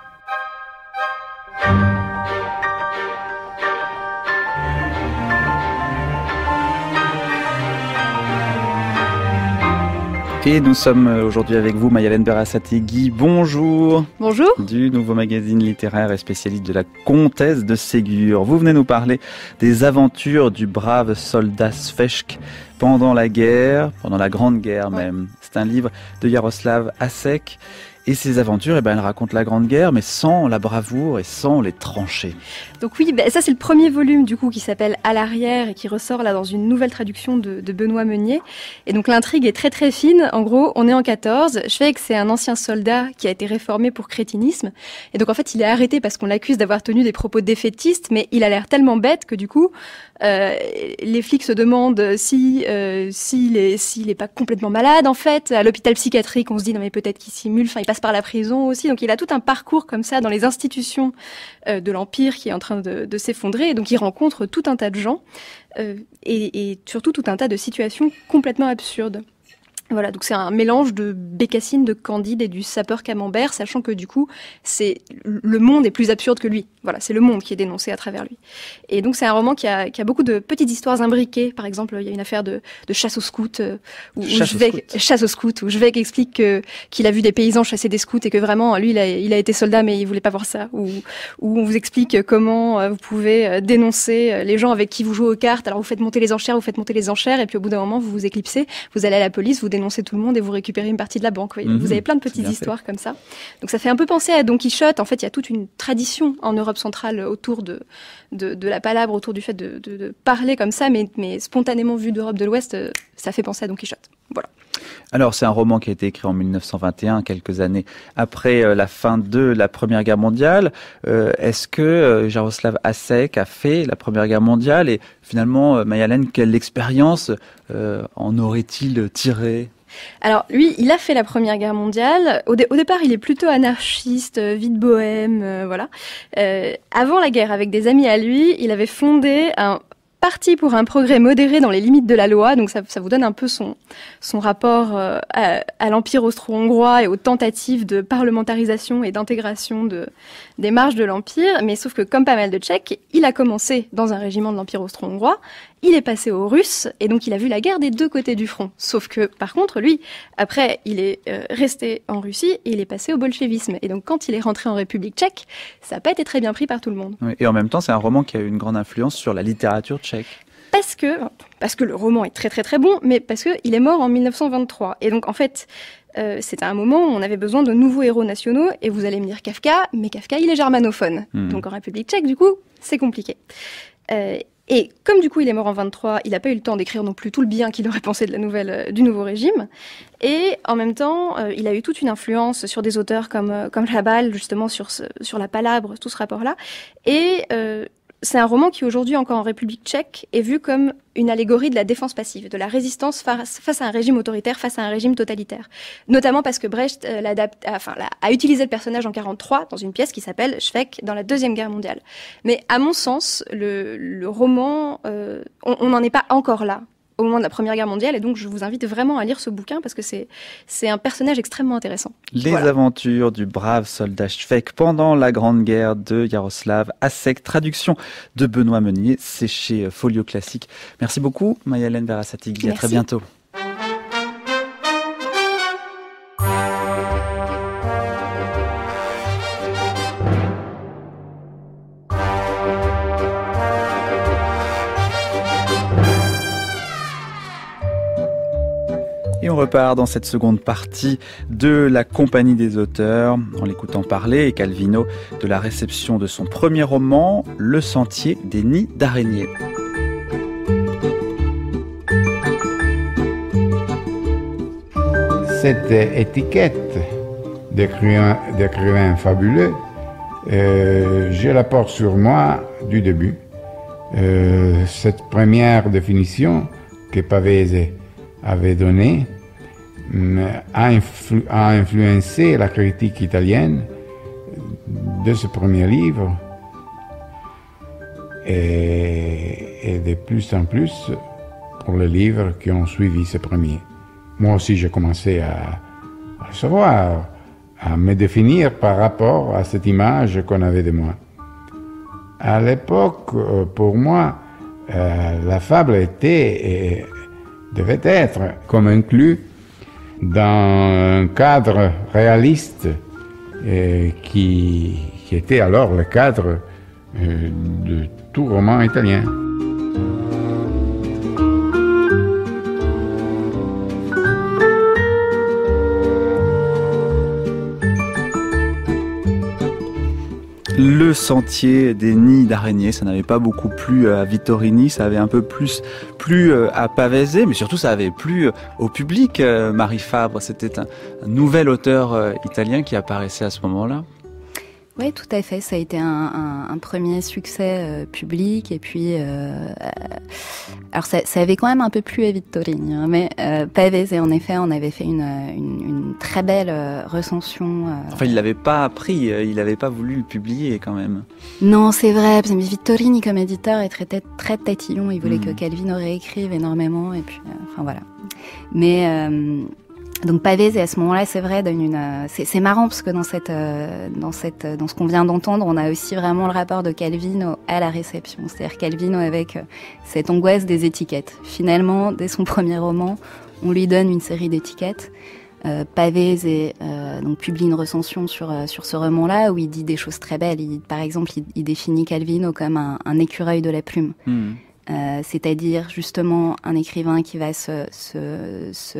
nous sommes euh, aujourd'hui avec vous, Mayalène Berassategui. Bonjour. Bonjour. Du nouveau magazine littéraire et spécialiste de la comtesse de Ségur. Vous venez nous parler des aventures du brave soldat Sveshk pendant la guerre, pendant la Grande Guerre même. C'est un livre de Yaroslav Asek et ses aventures, eh ben, elle raconte la Grande Guerre, mais sans la bravoure et sans les tranchées. Donc oui, ben, ça c'est le premier volume du coup qui s'appelle À l'arrière et qui ressort là dans une nouvelle traduction de, Benoît Meunier. Et donc l'intrigue est très très fine. En gros, on est en 14. Je que c'est un ancien soldat qui a été réformé pour crétinisme. Et donc en fait, il est arrêté parce qu'on l'accuse d'avoir tenu des propos défaitistes, mais il a l'air tellement bête que du coup, euh, les flics se demandent si euh, s'il si est, si pas complètement malade en fait. À l'hôpital psychiatrique, on se dit non mais peut-être qu'il simule. il passe par la prison aussi. Donc il a tout un parcours comme ça dans les institutions euh, de l'Empire qui est en train de, s'effondrer s'effondrer. Donc il rencontre tout un tas de gens euh, et surtout tout un tas de situations complètement absurdes. Voilà, donc c'est un mélange de Bécassine, de Candide et du sapeur Camembert, sachant que du coup, c'est le monde est plus absurde que lui. Voilà, c'est le monde qui est dénoncé à travers lui. Et donc c'est un roman qui a, beaucoup de petites histoires imbriquées. Par exemple, il y a une affaire de, chasse aux scouts où, je chasse, vais, aux scouts où vais explique qu'il a vu des paysans chasser des scouts et que vraiment lui il a, il a été soldat mais il voulait pas voir ça. Ou où, on vous explique comment euh, vous pouvez euh, dénoncer euh, les gens avec qui vous jouez aux cartes. Alors vous faites monter les enchères, vous faites monter les enchères et puis au bout d'un moment vous vous éclipsez, vous allez à la police, vous dénoncer tout le monde et vous récupérez une partie de la banque. vous mhm. avez plein de petites histoires comme ça. Donc ça fait un peu penser à Don Quichotte. En fait, il y a toute une tradition en Europe centrale autour de, de, la palabre, autour du fait de, de, parler comme ça, mais, mais spontanément vu d'Europe de l'Ouest, euh, ça fait penser à Don Quichotte. Voilà. Alors, c'est un roman qui a été écrit en 1921, quelques années après euh, la fin de la Première Guerre mondiale. Euh, est-ce que euh, Jaroslav Asek a fait la Première Guerre mondiale Et finalement, Mayalen, quelle expérience en aurait-il tiré alors lui, il a fait la Première Guerre mondiale. Au, départ, il est plutôt anarchiste, vide bohème, voilà. avant la guerre, avec des amis à lui, il avait fondé un parti pour un progrès modéré dans les limites de la loi. Donc ça, vous donne un peu son, son rapport euh, à, l'Empire austro-hongrois et aux tentatives de parlementarisation et d'intégration de, des marges de l'Empire. Mais sauf que comme pas mal de Tchèques, il a commencé dans un régiment de l'Empire austro-hongrois il est passé aux Russes et donc il a vu la guerre des deux côtés du front. Sauf que, par contre, lui, après, il est euh, resté en Russie et il est passé au bolchevisme. Et donc, quand il est rentré en République tchèque, ça n'a pas été très bien pris par tout le monde. et en même temps, c'est un roman qui a eu une grande influence sur la littérature tchèque. Parce que, parce que le roman est très très très bon, mais parce qu'il est mort en 1923. Et donc, en fait, euh, c'est c'était un moment où on avait besoin de nouveaux héros nationaux, et vous allez me dire Kafka, mais Kafka, il est germanophone. Hmm. Donc en République tchèque, du coup, c'est compliqué. Euh, et comme du coup il est mort en 23, il n'a pas eu le temps d'écrire non plus tout le bien qu'il aurait pensé de la nouvelle euh, du nouveau régime. Et en même temps, euh, il a eu toute une influence sur des auteurs comme euh, comme Rabal, justement sur sur la palabre, tout ce rapport-là. Et c'est un roman qui aujourd'hui encore en République tchèque est vu comme une allégorie de la défense passive, de la résistance face à un régime autoritaire, face à un régime totalitaire. Notamment parce que Brecht euh, l'adapte, euh, enfin, a utilisé le personnage en 43 dans une pièce qui s'appelle Schweck dans la Deuxième Guerre mondiale. Mais à mon sens, le, roman, euh, on n'en est pas encore là au moment de la Première Guerre mondiale. Et donc, je vous invite vraiment à lire ce bouquin parce que c'est, c'est un personnage extrêmement intéressant. Les aventures du brave soldat Schweik pendant la Grande Guerre de Yaroslav Asek. Traduction de Benoît Meunier. C'est chez euh, Folio Classique. Merci beaucoup, Mayalène Verasatigui. À très bientôt. dans cette seconde partie de la compagnie des auteurs en l'écoutant parler et Calvino de la réception de son premier roman, Le sentier des nids d'Araignée Cette étiquette d'écrivain fabuleux, euh, je la porte sur moi du début. Euh, cette première définition que Pavese avait donnée a, influencé la critique italienne de ce premier livre. Et, de plus en plus pour les livres qui ont suivi ce premier. Moi aussi, j'ai commencé à, recevoir, à me définir par rapport à cette image qu'on avait de moi. À l'époque, euh, pour moi, euh, la fable était et devait être comme inclus dans un cadre réaliste euh, qui, était alors le cadre euh, de tout roman italien. Le sentier des nids d'araignées, ça n'avait pas beaucoup plu à Vittorini, ça avait un peu plus plu euh, à Pavese, mais surtout ça avait plu euh, au public. Euh, Marie Fabre, c'était un, nouvel auteur italien qui apparaissait à ce moment-là. Oui, tout à fait. Ça a été un, premier succès euh, public. Et puis, euh, euh, alors ça, avait quand même un peu plu à Vittorini, hein, mais euh, et en effet, on avait fait une, très belle recension. Enfin, il l'avait pas appris, il n'avait pas voulu le publier quand même. Non, c'est vrai. Parce comme éditeur, est très, très tatillon. Il voulait hmm. que Calvin réécrive énormément. Et puis, enfin voilà. Mais donc Pavés, à ce moment-là, c'est vrai, donne une. Euh, c'est marrant parce que dans cette, euh, dans cette, dans ce qu'on vient d'entendre, on a aussi vraiment le rapport de Calvino à la réception, c'est-à-dire Calvino avec euh, cette angoisse des étiquettes. Finalement, dès son premier roman, on lui donne une série d'étiquettes. Euh, Pavés et donc publie une recension sur sur ce roman-là où il dit des choses très belles. Il, par exemple, il, définit Calvino comme un, écureuil de la plume. Hmm. Euh, c'est-à-dire justement un écrivain qui va se, se, se,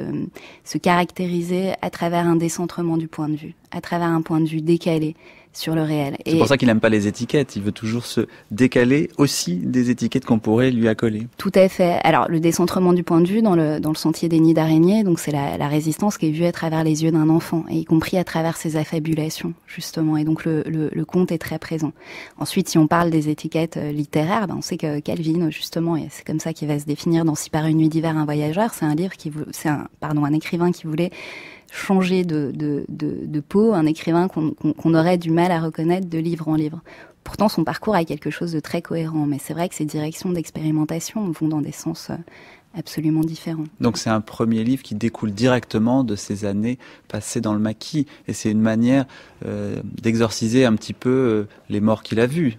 se caractériser à travers un décentrement du point de vue, à travers un point de vue décalé, sur le réel. C'est pour ça qu'il n'aime pas les étiquettes. Il veut toujours se décaler aussi des étiquettes qu'on pourrait lui accoler. Tout à fait. Alors, le décentrement du point de vue dans le, dans le sentier des nids d'araignées, donc c'est la, résistance qui est vue à travers les yeux d'un enfant, et y compris à travers ses affabulations, justement. Et donc, le, le, conte est très présent. Ensuite, si on parle des étiquettes euh, littéraires, ben, on sait que Calvin, justement, et c'est comme ça qu'il va se définir dans Si par une nuit d'hiver un voyageur, c'est un livre qui, c'est un, pardon, un écrivain qui voulait changer de, peau, un écrivain qu'on aurait du mal à reconnaître de livre en livre. Pourtant, son parcours a quelque chose de très cohérent, mais c'est vrai que ses directions d'expérimentation vont dans des sens euh, absolument différents. Donc c'est un premier livre qui découle directement de ces années passées dans le maquis, et c'est une manière euh, d'exorciser un petit peu euh, les morts qu'il a vus,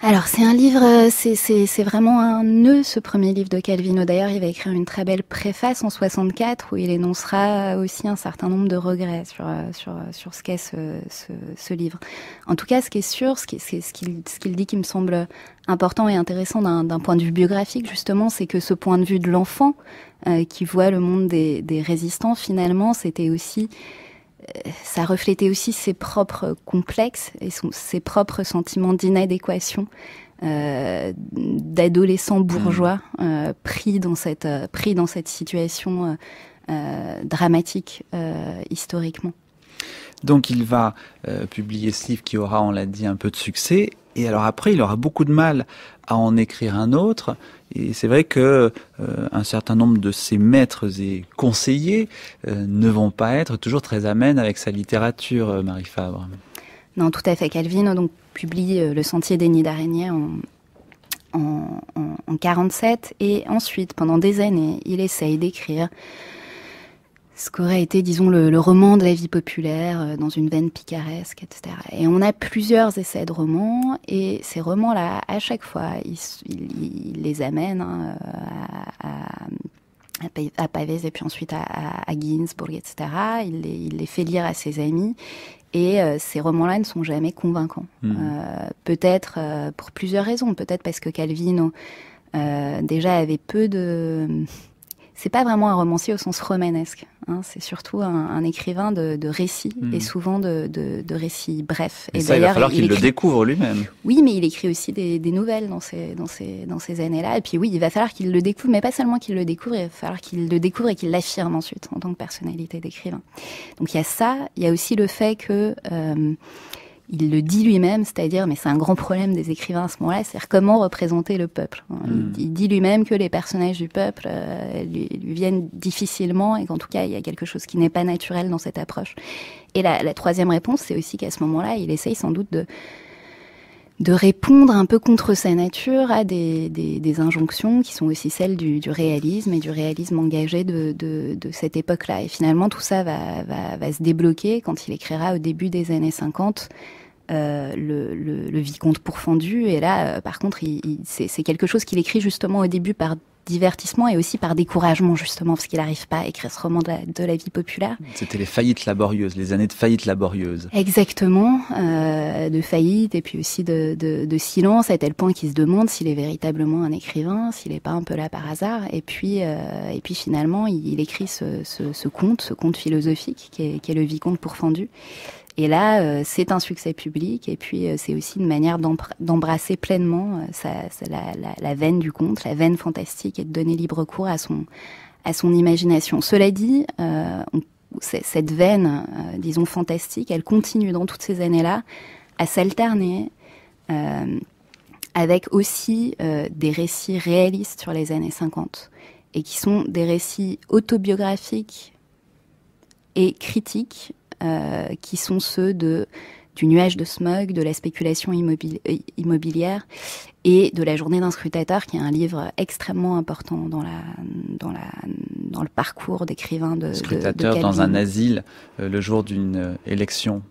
alors c'est un livre, euh, c'est vraiment un nœud ce premier livre de Calvino. D'ailleurs, il va écrire une très belle préface en 64 où il énoncera aussi un certain nombre de regrets sur euh, sur euh, sur ce qu'est ce, ce, livre. En tout cas, ce qui est sûr, ce qui ce qu'il ce qu'il dit qui me semble important et intéressant d'un point de vue biographique justement, c'est que ce point de vue de l'enfant qui voit le monde des, des résistants finalement, c'était aussi ça reflétait aussi ses propres complexes et ses propres sentiments d'inadéquation euh, d'adolescents bourgeois mmh. euh, pris dans cette euh, pris dans cette situation euh, dramatique historiquement. Donc il va publier ce livre qui aura, on l'a dit, un peu de succès. Et alors après, il aura beaucoup de mal à en écrire un autre et c'est vrai que euh, un certain nombre de ses maîtres et conseillers euh, ne vont pas être toujours très amènes avec sa littérature, euh, Marie Fabre. Non, tout à fait. Calvin donc, publie Le Sentier des Nids d'araignée en, 1947 47 et ensuite, pendant des années, il essaye d'écrire ce qu'aurait été, disons, le, roman de la vie populaire euh, dans une veine picaresque, etc. Et on a plusieurs essais de romans, et ces romans-là, à chaque fois, ils, les amène hein, euh, à, à, et puis ensuite à, à, Ginsburg, etc. Il les, fait lire à ses amis. Et euh, ces romans-là ne sont jamais convaincants. Mmh. peut-être pour plusieurs raisons. Peut-être parce que Calvino déjà avait peu de c'est pas vraiment un romancier au sens romanesque. Hein, c'est surtout un, écrivain de, de récits hmm. et souvent de, de, de récits brefs. Et, d'ailleurs, ça, il va falloir qu'il le découvre lui-même. Oui, mais il écrit aussi des, des nouvelles dans ces, dans ces, dans ces années-là. Et puis oui, il va falloir qu'il le découvre, mais pas seulement qu'il le découvre, il va falloir qu'il le découvre et qu'il l'affirme ensuite en tant que personnalité d'écrivain. Donc il y a ça, il y a aussi le fait que euh, il le dit lui-même, c'est-à-dire, mais c'est un grand problème des écrivains à ce moment-là, c'est-à-dire comment représenter le peuple. Hein, hmm. Il, dit lui-même que les personnages du peuple euh, lui, viennent difficilement et qu'en tout cas, il y a quelque chose qui n'est pas naturel dans cette approche. Et la troisième réponse, c'est aussi qu'à ce moment-là, il essaye sans doute de de répondre un peu contre sa nature à des, des, injonctions qui sont aussi celles du, réalisme et du réalisme engagé de, cette époque-là. Et finalement, tout ça va, va, va, se débloquer quand il écrira au début des années 50 euh, le, vicomte pourfendu. Et là, euh, par contre, c'est quelque chose qu'il écrit justement au début par divertissement et aussi par découragement justement parce qu'il n'arrive pas à écrire ce roman de la, vie populaire. C'était les faillites laborieuses, les années de faillites laborieuses. Exactement, euh, de faillite et puis aussi de, de, de silence à tel point qu'il se demande s'il est véritablement un écrivain, s'il n'est pas un peu là par hasard. Et puis, euh, et puis finalement, il, écrit ce, ce, ce, conte, ce conte philosophique qui est, qui est le vicomte pourfendu. Et là, euh, c'est un succès public, et puis euh, c'est aussi une manière d'embrasser pleinement euh, la, veine du conte, la veine fantastique, et de donner libre cours à son, imagination. Cela dit, cette veine, disons, fantastique, elle continue dans toutes ces années-là à s'alterner. avec aussi des récits réalistes sur les années 50 et qui sont des récits autobiographiques et critiques euh, qui sont ceux de du nuage de smog, de la spéculation euh, immobilière et de la journée d'un scrutateur, qui est un livre extrêmement important dans la dans le parcours d'écrivain de scrutateur dans un asile euh, le jour d'une élection.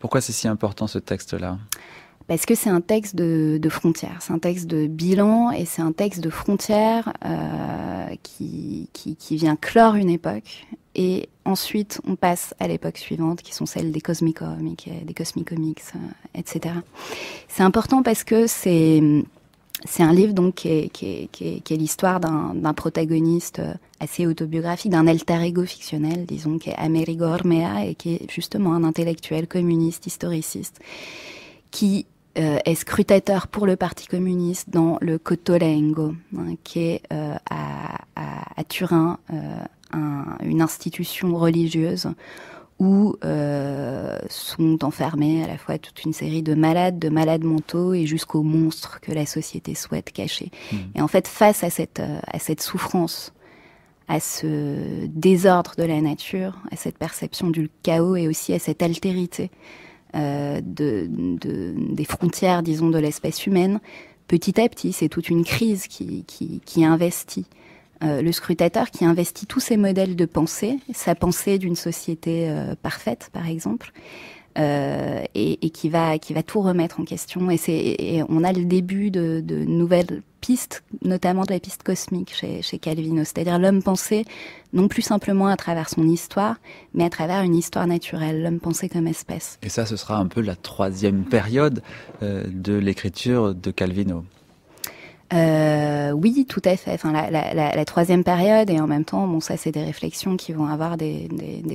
Pourquoi c'est si important ce texte-là parce que c'est un texte de, frontières, c'est un texte de bilan et c'est un texte de frontières qui, qui, qui, vient clore une époque et ensuite, on passe à l'époque suivante, qui sont celles des cosmicomics, des euh, etc. C'est important parce que c'est c'est un livre donc qui est, qui qui l'histoire d'un protagoniste euh, assez autobiographique, d'un alter ego fictionnel, disons, qui est Amerigo Ormea et qui est justement un intellectuel communiste, historiciste, qui euh, est scrutateur pour le Parti communiste dans le Cotolengo, hein, qui est à, Turin une institution religieuse où euh, sont enfermés à la fois toute une série de malades, de malades mentaux et jusqu'aux monstres que la société souhaite cacher. Mmh. Et en fait, face euh, à cette, souffrance, à ce désordre de la nature, à cette perception du chaos et aussi à cette altérité euh, des frontières, disons, de l'espèce humaine, petit à petit, c'est toute une crise qui investit euh, le scrutateur qui investit tous ses modèles de pensée, sa pensée d'une société euh, parfaite, par exemple, euh, et, qui va qui va tout remettre en question. Et, on a le début de, nouvelles pistes, notamment de la piste cosmique chez, chez Calvino, c'est-à-dire l'homme pensé non plus simplement à travers son histoire, mais à travers une histoire naturelle, l'homme pensé comme espèce. Et ça, ce sera un peu la troisième période de l'écriture de Calvino. Euh, oui, tout à fait. Enfin, la, troisième période et en même temps, bon, ça, c'est des réflexions qui vont avoir des,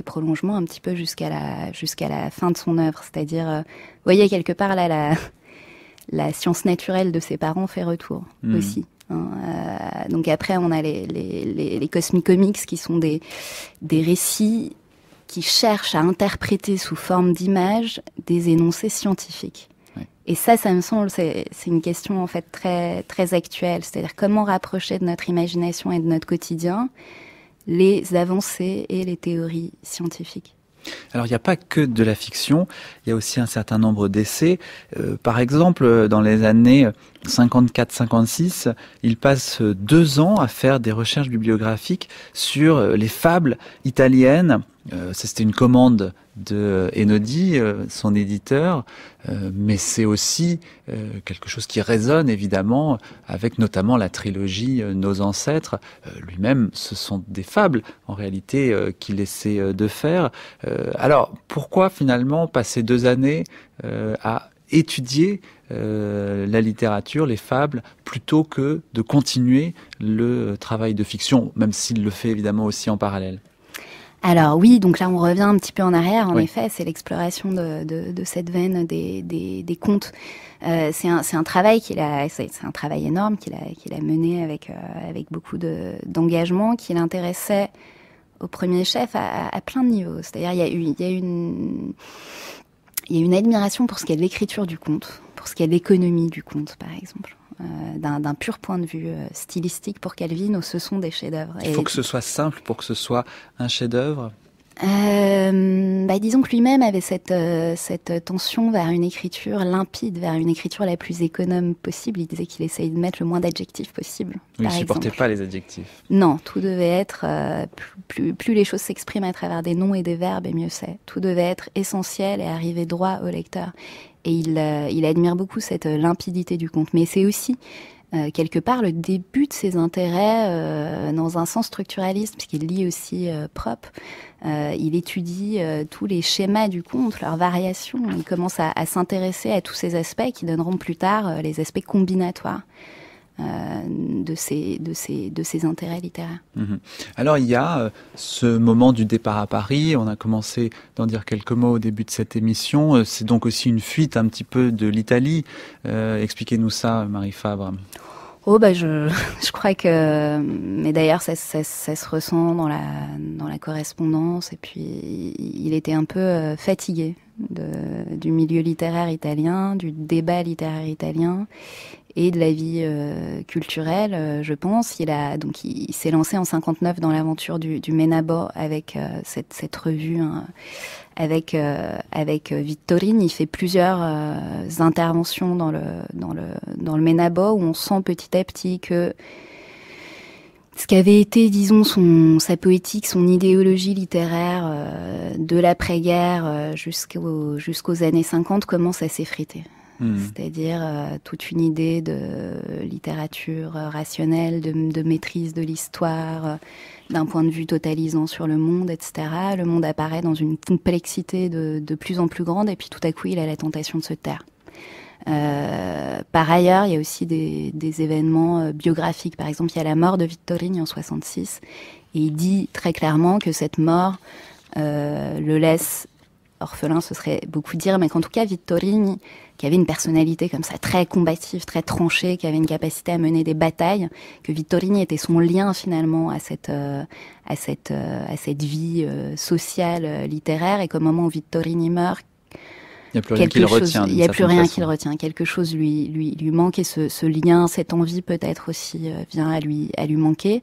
prolongements un petit peu jusqu'à la jusqu'à la fin de son œuvre. C'est-à-dire, euh, vous voyez quelque part là la la science naturelle de ses parents fait retour hmm. aussi. Hein. Euh, donc après, on a les les, les, qui sont des des récits qui cherchent à interpréter sous forme d'images des énoncés scientifiques. Et ça, ça me semble, c'est une question en fait très, très actuelle. C'est-à-dire comment rapprocher de notre imagination et de notre quotidien les avancées et les théories scientifiques. Alors il n'y a pas que de la fiction, il y a aussi un certain nombre d'essais. Euh, par exemple, dans les années 54-56, il passe deux ans à faire des recherches bibliographiques sur les fables italiennes. Euh, c'était une commande de euh, Enodi, euh, son éditeur, euh, mais c'est aussi quelque chose qui résonne évidemment avec notamment la trilogie Nos ancêtres. Lui-même, ce sont des fables en réalité qu'il essaie de faire. Alors pourquoi finalement passer deux années à étudier la littérature, les fables, plutôt que de continuer le travail de fiction, même s'il le fait évidemment aussi en parallèle alors oui, donc là on revient un petit peu en arrière, en effet, c'est l'exploration de, cette veine des, des, contes. Euh, c'est un, travail qu'il a, c'est un travail énorme qu'il a, a mené avec, euh, avec beaucoup d'engagement, qui l'intéressait au premier chef à, plein de niveaux. C'est-à-dire il y a eu, une, il y a une admiration pour ce qu'est l'écriture du conte, pour ce qu'est l'économie du conte, par exemple. Euh, d'un pur point de vue euh, stylistique pour Calvin, ce sont des chefs-d'œuvre. Il faut que ce soit simple pour que ce soit un chef-d'œuvre euh, bah, disons que lui-même avait cette, tension vers une écriture limpide, vers une écriture la plus économe possible. Il disait qu'il essayait de mettre le moins d'adjectifs possible. il ne supportait pas les adjectifs. Non, tout devait être, plus, plus, les choses s'expriment à travers des noms et des verbes, et mieux c'est. Tout devait être essentiel et arriver droit au lecteur. Et euh, il, admire beaucoup cette euh, limpidité du conte. Mais c'est aussi euh, quelque part le début de ses intérêts dans un sens structuraliste, puisqu'il lit aussi propre. il étudie tous les schémas du conte, leurs variations. Il commence à, à s'intéresser à tous ces aspects qui donneront plus tard les aspects combinatoires. Euh, de, ses, de, de ses intérêts littéraires. Mhm. Alors il y a euh, ce moment du départ à Paris, on a commencé d'en dire quelques mots au début de cette émission, euh, c'est donc aussi une fuite un petit peu de l'Italie. Expliquez-nous ça, Marie Fabre. Oh bah je, je crois que mais d'ailleurs ça, ça, ça, se ressent dans la dans la correspondance et puis il était un peu euh, fatigué de, du milieu littéraire italien, du débat littéraire italien et de la vie euh, culturelle, euh, je pense. Il a donc il, s'est lancé en 59 dans l'aventure du, du avec cette, cette revue. Hein, avec euh, avec euh, Victorine. Il fait plusieurs euh, interventions dans le dans le dans le où on sent petit à petit que ce qu'avait été, disons, son, sa poétique, son idéologie littéraire de l'après-guerre jusqu'aux jusqu'aux années 50 commence à s'effriter. Hmm. c'est-à-dire euh, toute une idée de littérature euh, rationnelle, de, maîtrise de l'histoire, euh, d'un point de vue totalisant sur le monde, etc. Le monde apparaît dans une complexité de, plus en plus grande, et puis tout à coup, il a la tentation de se taire. par ailleurs, il y a aussi des, événements biographiques. Par exemple, il y a la mort de Victorine en 66, et il dit très clairement que cette mort le laisse orphelin, ce serait beaucoup dire, mais qu'en tout cas, Vittorini qui avait une personnalité comme ça très combative, très tranchée, qui avait une capacité à mener des batailles, que Vittorini était son lien finalement à cette euh, à cette euh, à cette vie euh, sociale littéraire et qu'au moment où Vittorini meurt il n'y a plus rien qu'il retient. retient. Quelque chose lui, lui, lui manque et ce, lien, cette envie peut-être aussi vient à lui, à lui manquer.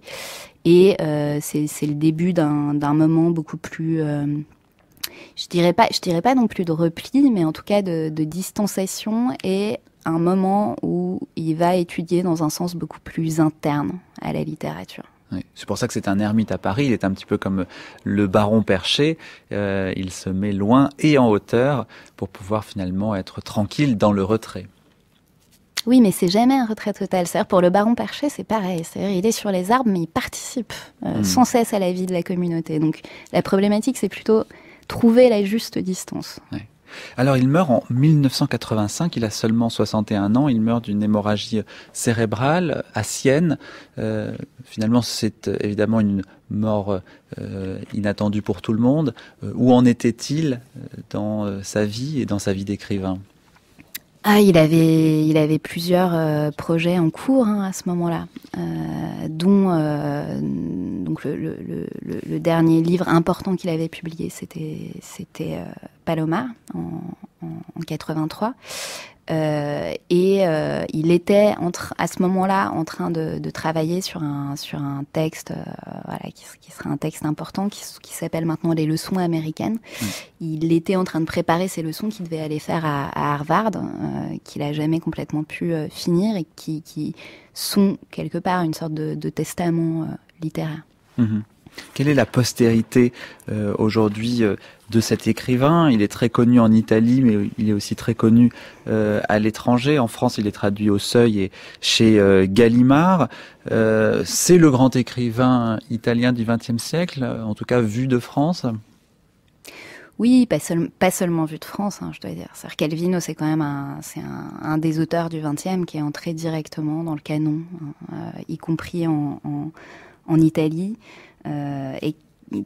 Et c'est le début d'un moment beaucoup plus je dirais pas, je dirais pas non plus de repli, mais en tout cas de, distanciation et un moment où il va étudier dans un sens beaucoup plus interne à la littérature. C'est pour ça que c'est un ermite à Paris. Il est un petit peu comme le baron perché. Euh, il se met loin et en hauteur pour pouvoir finalement être tranquille dans le retrait. Oui, mais c'est jamais un retrait total. cest pour le baron perché, c'est pareil. cest il est sur les arbres, mais il participe euh, hmm. sans cesse à la vie de la communauté. Donc, la problématique, c'est plutôt trouver la juste distance. Alors il meurt en 1985, il a seulement 61 ans, il meurt d'une hémorragie cérébrale à Sienne. Euh, finalement c'est euh, évidemment une mort euh, inattendue pour tout le monde. où en était-il dans sa vie et dans sa vie d'écrivain ah, il avait, il avait plusieurs euh, projets en cours hein, à ce moment-là, euh, dont euh, donc le, dernier livre important qu'il avait publié, c'était c'était Paloma en, en, en 83. Euh, et euh, il était entre, à ce moment-là en train de, travailler sur un, sur un texte euh, qui, qui, sera un texte important qui, s'appelle maintenant Les leçons américaines. Mmh. Il était en train de préparer ces leçons qu'il devait aller faire à, Harvard, qu'il a jamais complètement pu finir et qui, sont quelque part une sorte de, testament littéraire. Mmh. Quelle est la postérité aujourd'hui de cet écrivain. Il est très connu en Italie, mais il est aussi très connu euh, à l'étranger. En France, il est traduit au Seuil et chez euh, Gallimard. Euh, c'est le grand écrivain italien du XXe siècle, en tout cas vu de France. Oui, pas, seulement vu de France, hein, je dois dire. cest Calvino, c'est quand même un, c'est un, des auteurs du XXe qui est entré directement dans le canon, hein, y compris en, Italie, et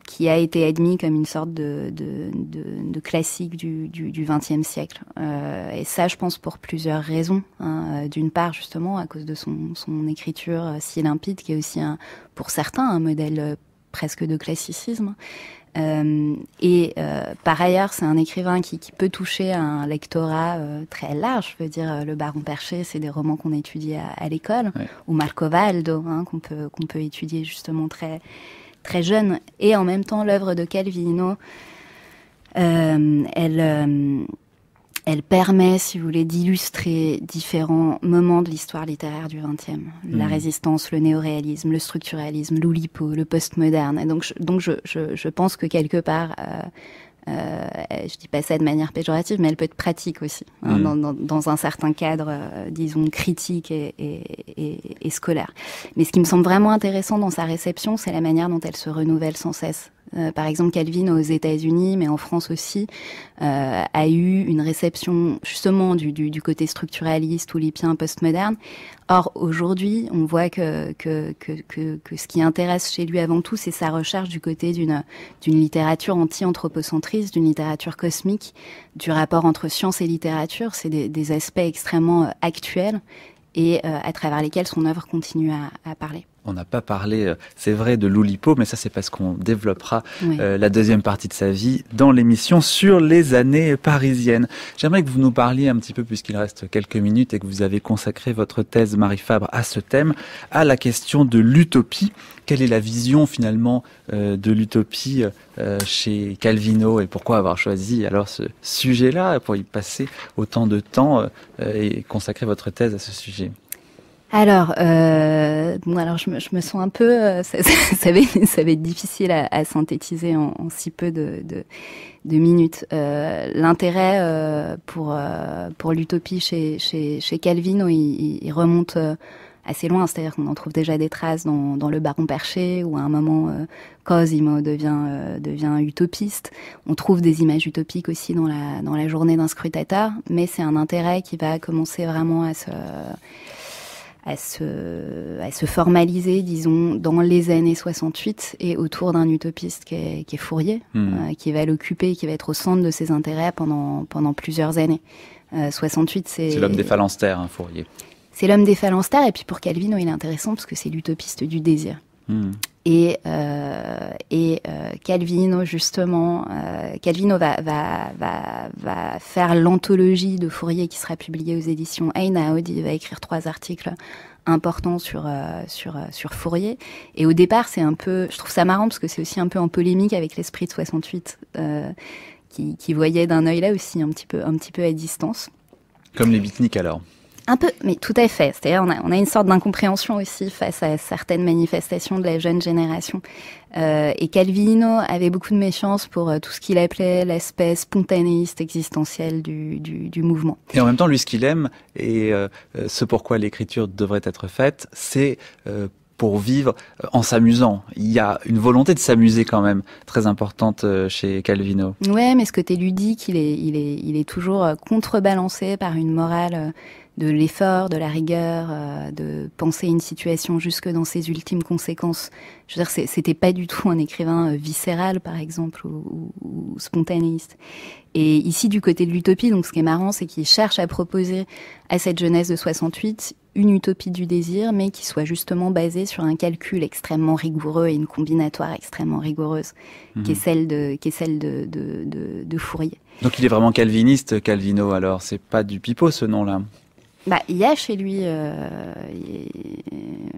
qui a été admis comme une sorte de, de, classique du, XXe siècle. Euh, et ça, je pense, pour plusieurs raisons. Hein. Euh, d'une part, justement, à cause de son, écriture euh, si limpide, qui est aussi, un, pour certains, un modèle presque de classicisme. et par ailleurs, c'est un écrivain qui, peut toucher un lectorat très large. Je veux dire, Le Baron Perché, c'est des romans qu'on étudie à, à l'école, ou Marco Valdo, hein, qu'on peut qu'on peut étudier justement très très jeune, et en même temps l'œuvre de Calvino. Euh, elle, euh, elle permet, si vous voulez, d'illustrer différents moments de l'histoire littéraire du XXe. La hmm. résistance, le néoréalisme, le structuralisme, l'oulipo, le postmoderne. moderne donc, je, donc je, pense que quelque part, euh, euh, je ne dis pas ça de manière péjorative, mais elle peut être pratique aussi, hein, mm. dans, un certain cadre, euh, disons, critique et, scolaire. Mais ce qui me semble vraiment intéressant dans sa réception, c'est la manière dont elle se renouvelle sans cesse. Euh, par exemple, Calvin aux États-Unis, mais en France aussi, euh, a eu une réception justement du, côté structuraliste ou lipien postmoderne. Or, aujourd'hui, on voit que, ce qui intéresse chez lui avant tout, c'est sa recherche du côté d'une littérature anti-anthropocentriste, d'une littérature cosmique, du rapport entre science et littérature. C'est des, aspects extrêmement euh, actuels et à travers lesquels son œuvre continue à parler on n'a pas parlé, euh, c'est vrai, de l'Oulipo, mais ça c'est parce qu'on développera euh, la deuxième partie de sa vie dans l'émission sur les années parisiennes. J'aimerais que vous nous parliez un petit peu, puisqu'il reste quelques minutes et que vous avez consacré votre thèse, Marie Fabre, à ce thème, à la question de l'utopie. Quelle est la vision finalement euh, de l'utopie chez Calvino et pourquoi avoir choisi alors ce sujet-là pour y passer autant de temps et consacrer votre thèse à ce sujet alors, euh, bon, alors je me, sens un peu, euh, ça, va être, difficile à, synthétiser en, si peu de, de, minutes. Euh, l'intérêt euh, pour pour l'utopie chez, chez, chez Calvin, il, remonte assez loin, c'est-à-dire qu'on en trouve déjà des traces dans, dans le Baron Perché, où à un moment Cosimo devient devient utopiste. On trouve des images utopiques aussi dans la dans la journée d'un scrutateur, mais c'est un intérêt qui va commencer vraiment à se à se, formaliser, disons, dans les années 68 et autour d'un utopiste qui est, Fourier, hmm. euh, qui va l'occuper, qui va être au centre de ses intérêts pendant, plusieurs années. 68, euh, c'est... C'est l'homme des phalanstères, hein, Fourier. C'est l'homme des phalanstères, et puis pour Calvino, il est intéressant parce que c'est l'utopiste du désir. Hmm et, euh, euh, Calvino justement, euh, Calvino va, faire l'anthologie de Fourier qui sera publiée aux éditions Einaudi, il va écrire trois articles importants sur sur sur Fourier et au départ c'est un peu je trouve ça marrant parce que c'est aussi un peu en polémique avec l'esprit de 68 qui, qui voyait d'un œil là aussi un petit peu un petit peu à distance comme les beatniks alors un peu, mais tout à fait. C'est-à-dire, on a, une sorte d'incompréhension aussi face à certaines manifestations de la jeune génération. Euh, et Calvino avait beaucoup de méfiance pour euh, tout ce qu'il appelait l'aspect spontanéiste existentiel du, du, mouvement. Et en même temps, lui, ce qu'il aime et euh, ce pourquoi l'écriture devrait être faite, c'est pour vivre en s'amusant. Il y a une volonté de s'amuser quand même très importante chez Calvino. Ouais, mais ce que tu qu'il est, il est, il est toujours contrebalancé par une morale de l'effort, de la rigueur, euh, de penser une situation jusque dans ses ultimes conséquences. Je veux dire, c'était pas du tout un écrivain euh, viscéral, par exemple, ou, spontaniste. Et ici, du côté de l'utopie, donc ce qui est marrant, c'est qu'il cherche à proposer à cette jeunesse de 68 une utopie du désir, mais qui soit justement basée sur un calcul extrêmement rigoureux et une combinatoire extrêmement rigoureuse, qui est mhm. celle de, qui est celle de Fourier. Donc il est vraiment calviniste, Calvino, alors c'est pas du pipeau ce nom-là bah, il y a chez lui, euh,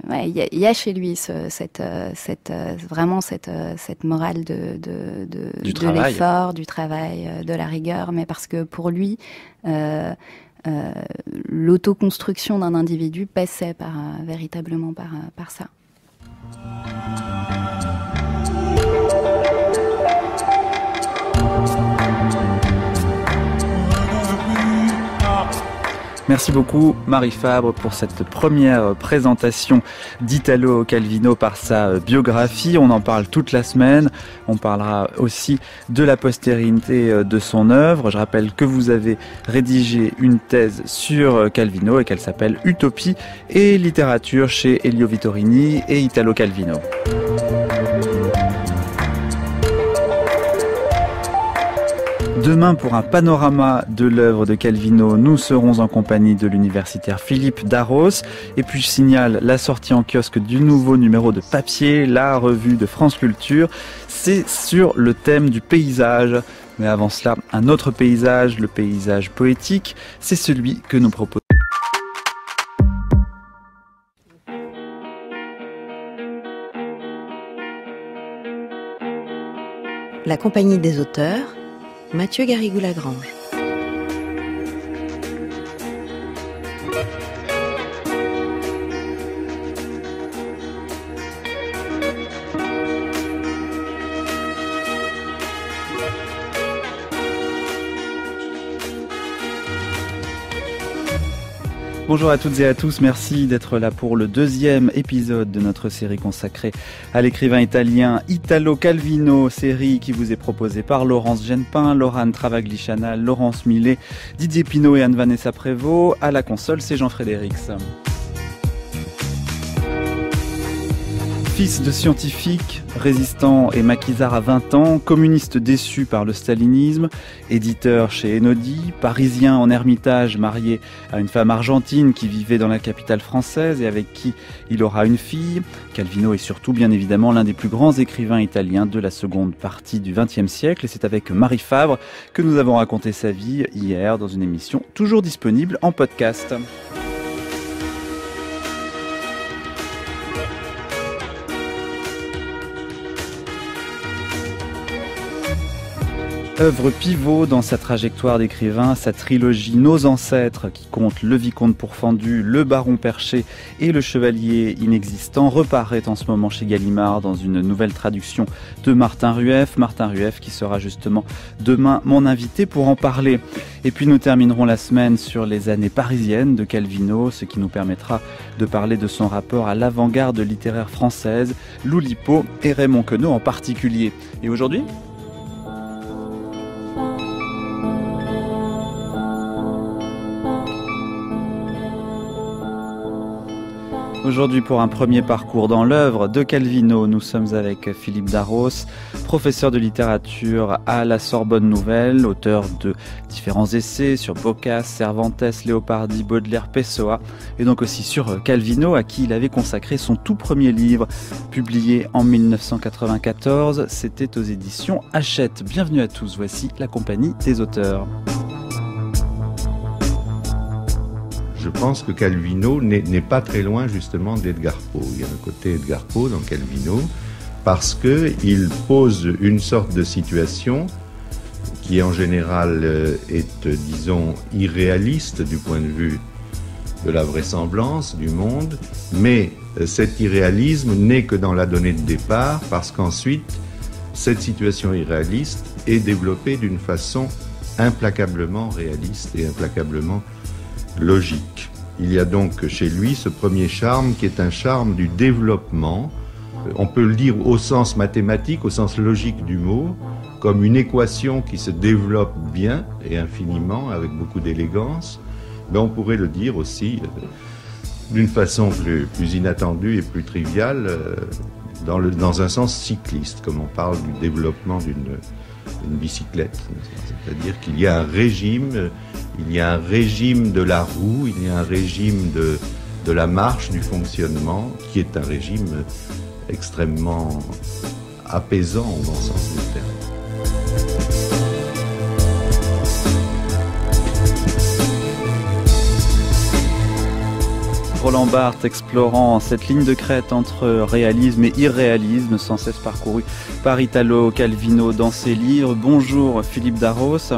y a, chez lui cette, euh, euh, vraiment cette, morale de, l'effort, du travail, de la rigueur, mais parce que pour lui, l'autoconstruction d'un individu passait par, véritablement par, par ça. Merci beaucoup Marie Fabre pour cette première présentation d'Italo Calvino par sa biographie. On en parle toute la semaine. On parlera aussi de la postérité euh, de son œuvre. Je rappelle que vous avez rédigé une thèse sur euh, Calvino et qu'elle s'appelle Utopie et littérature chez Elio Vittorini et Italo Calvino. Demain, pour un panorama de l'œuvre de Calvino, nous serons en compagnie de l'universitaire Philippe Darros. Et puis, je signale la sortie en kiosque du nouveau numéro de Papier, la revue de France Culture. C'est sur le thème du paysage. Mais avant cela, un autre paysage, le paysage poétique, c'est celui que nous proposons. La compagnie des auteurs Mathieu Garrigou-Lagrange. Bonjour à toutes et à tous, merci d'être là pour le deuxième épisode de notre série consacrée à l'écrivain italien Italo Calvino, série qui vous est proposée par Laurence Genpin, Laurent Travagliciana, Laurence Millet, Didier Pino et Anne-Vanessa Prévost. À la console, c'est Jean-Frédéric. Fils de scientifique, résistant et maquisard à 20 ans, communiste déçu par le stalinisme, éditeur chez Enodi, parisien en ermitage marié à une femme argentine qui vivait dans la capitale française et avec qui il aura une fille, Calvino est surtout bien évidemment l'un des plus grands écrivains italiens de la seconde partie du XXe siècle et c'est avec Marie Favre que nous avons raconté sa vie hier dans une émission toujours disponible en podcast. œuvre pivot dans sa trajectoire d'écrivain, sa trilogie Nos ancêtres, qui compte Le Vicomte pourfendu, Le Baron perché et Le Chevalier inexistant, reparaît en ce moment chez Gallimard dans une nouvelle traduction de Martin Rueff. Martin Rueff qui sera justement demain mon invité pour en parler. Et puis nous terminerons la semaine sur les années parisiennes de Calvino, ce qui nous permettra de parler de son rapport à l'avant-garde littéraire française, Loulipo et Raymond Queneau en particulier. Et aujourd'hui Aujourd'hui, pour un premier parcours dans l'œuvre de Calvino, nous sommes avec Philippe Darros, professeur de littérature à la Sorbonne Nouvelle, auteur de différents essais sur Bocas, Cervantes, Léopardi, Baudelaire, Pessoa, et donc aussi sur Calvino, à qui il avait consacré son tout premier livre, publié en 1994. C'était aux éditions Hachette. Bienvenue à tous, voici la compagnie des auteurs je pense que Calvino n'est pas très loin justement d'Edgar Poe. Il y a un côté Edgar Poe dans Calvino parce qu'il pose une sorte de situation qui en général euh, est, euh, disons, irréaliste du point de vue de la vraisemblance du monde, mais euh, cet irréalisme n'est que dans la donnée de départ parce qu'ensuite, cette situation irréaliste est développée d'une façon implacablement réaliste et implacablement logique. Il y a donc chez lui ce premier charme qui est un charme du développement. Euh, on peut le dire au sens mathématique, au sens logique du mot, comme une équation qui se développe bien et infiniment avec beaucoup d'élégance. Mais on pourrait le dire aussi euh, d'une façon plus, inattendue et plus triviale, euh, dans, un sens cycliste, comme on parle du développement d'une bicyclette. C'est-à-dire qu'il y a un régime il y a un régime de la roue, il y a un régime de, la marche, du fonctionnement, qui est un régime extrêmement apaisant dans le sens du terme. Roland Barthes explorant cette ligne de crête entre réalisme et irréalisme, sans cesse parcourue par Italo Calvino dans ses livres. Bonjour Philippe Darros.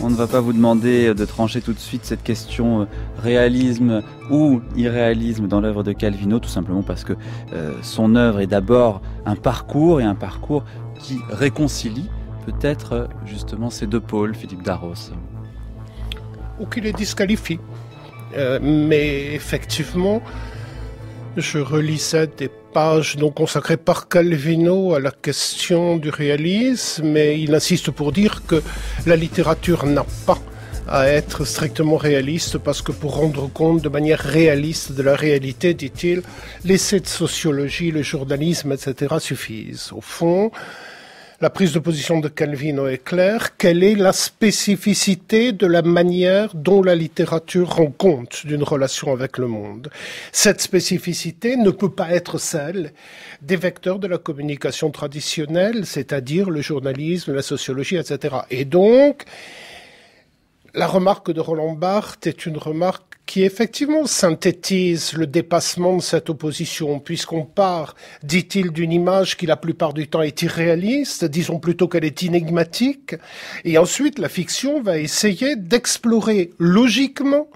On ne va pas vous demander euh, de trancher tout de suite cette question euh, réalisme ou irréalisme dans l'œuvre de Calvino, tout simplement parce que euh, son œuvre est d'abord un parcours et un parcours qui réconcilie peut-être justement ces deux pôles, Philippe Darros. Ou qui les disqualifie. mais effectivement, je relisais des pages non consacrées par Calvino à la question du réalisme, mais il insiste pour dire que la littérature n'a pas à être strictement réaliste parce que pour rendre compte de manière réaliste de la réalité, dit-il, l'essai de sociologie, le journalisme, etc. suffisent. Au fond, la prise de position de Calvino est claire. Quelle est la spécificité de la manière dont la littérature rend compte d'une relation avec le monde Cette spécificité ne peut pas être celle des vecteurs de la communication traditionnelle, c'est-à-dire le journalisme, la sociologie, etc. Et donc, la remarque de Roland Barthes est une remarque qui effectivement synthétise le dépassement de cette opposition, puisqu'on part, dit-il, d'une image qui la plupart du temps est irréaliste, disons plutôt qu'elle est énigmatique, et ensuite la fiction va essayer d'explorer logiquement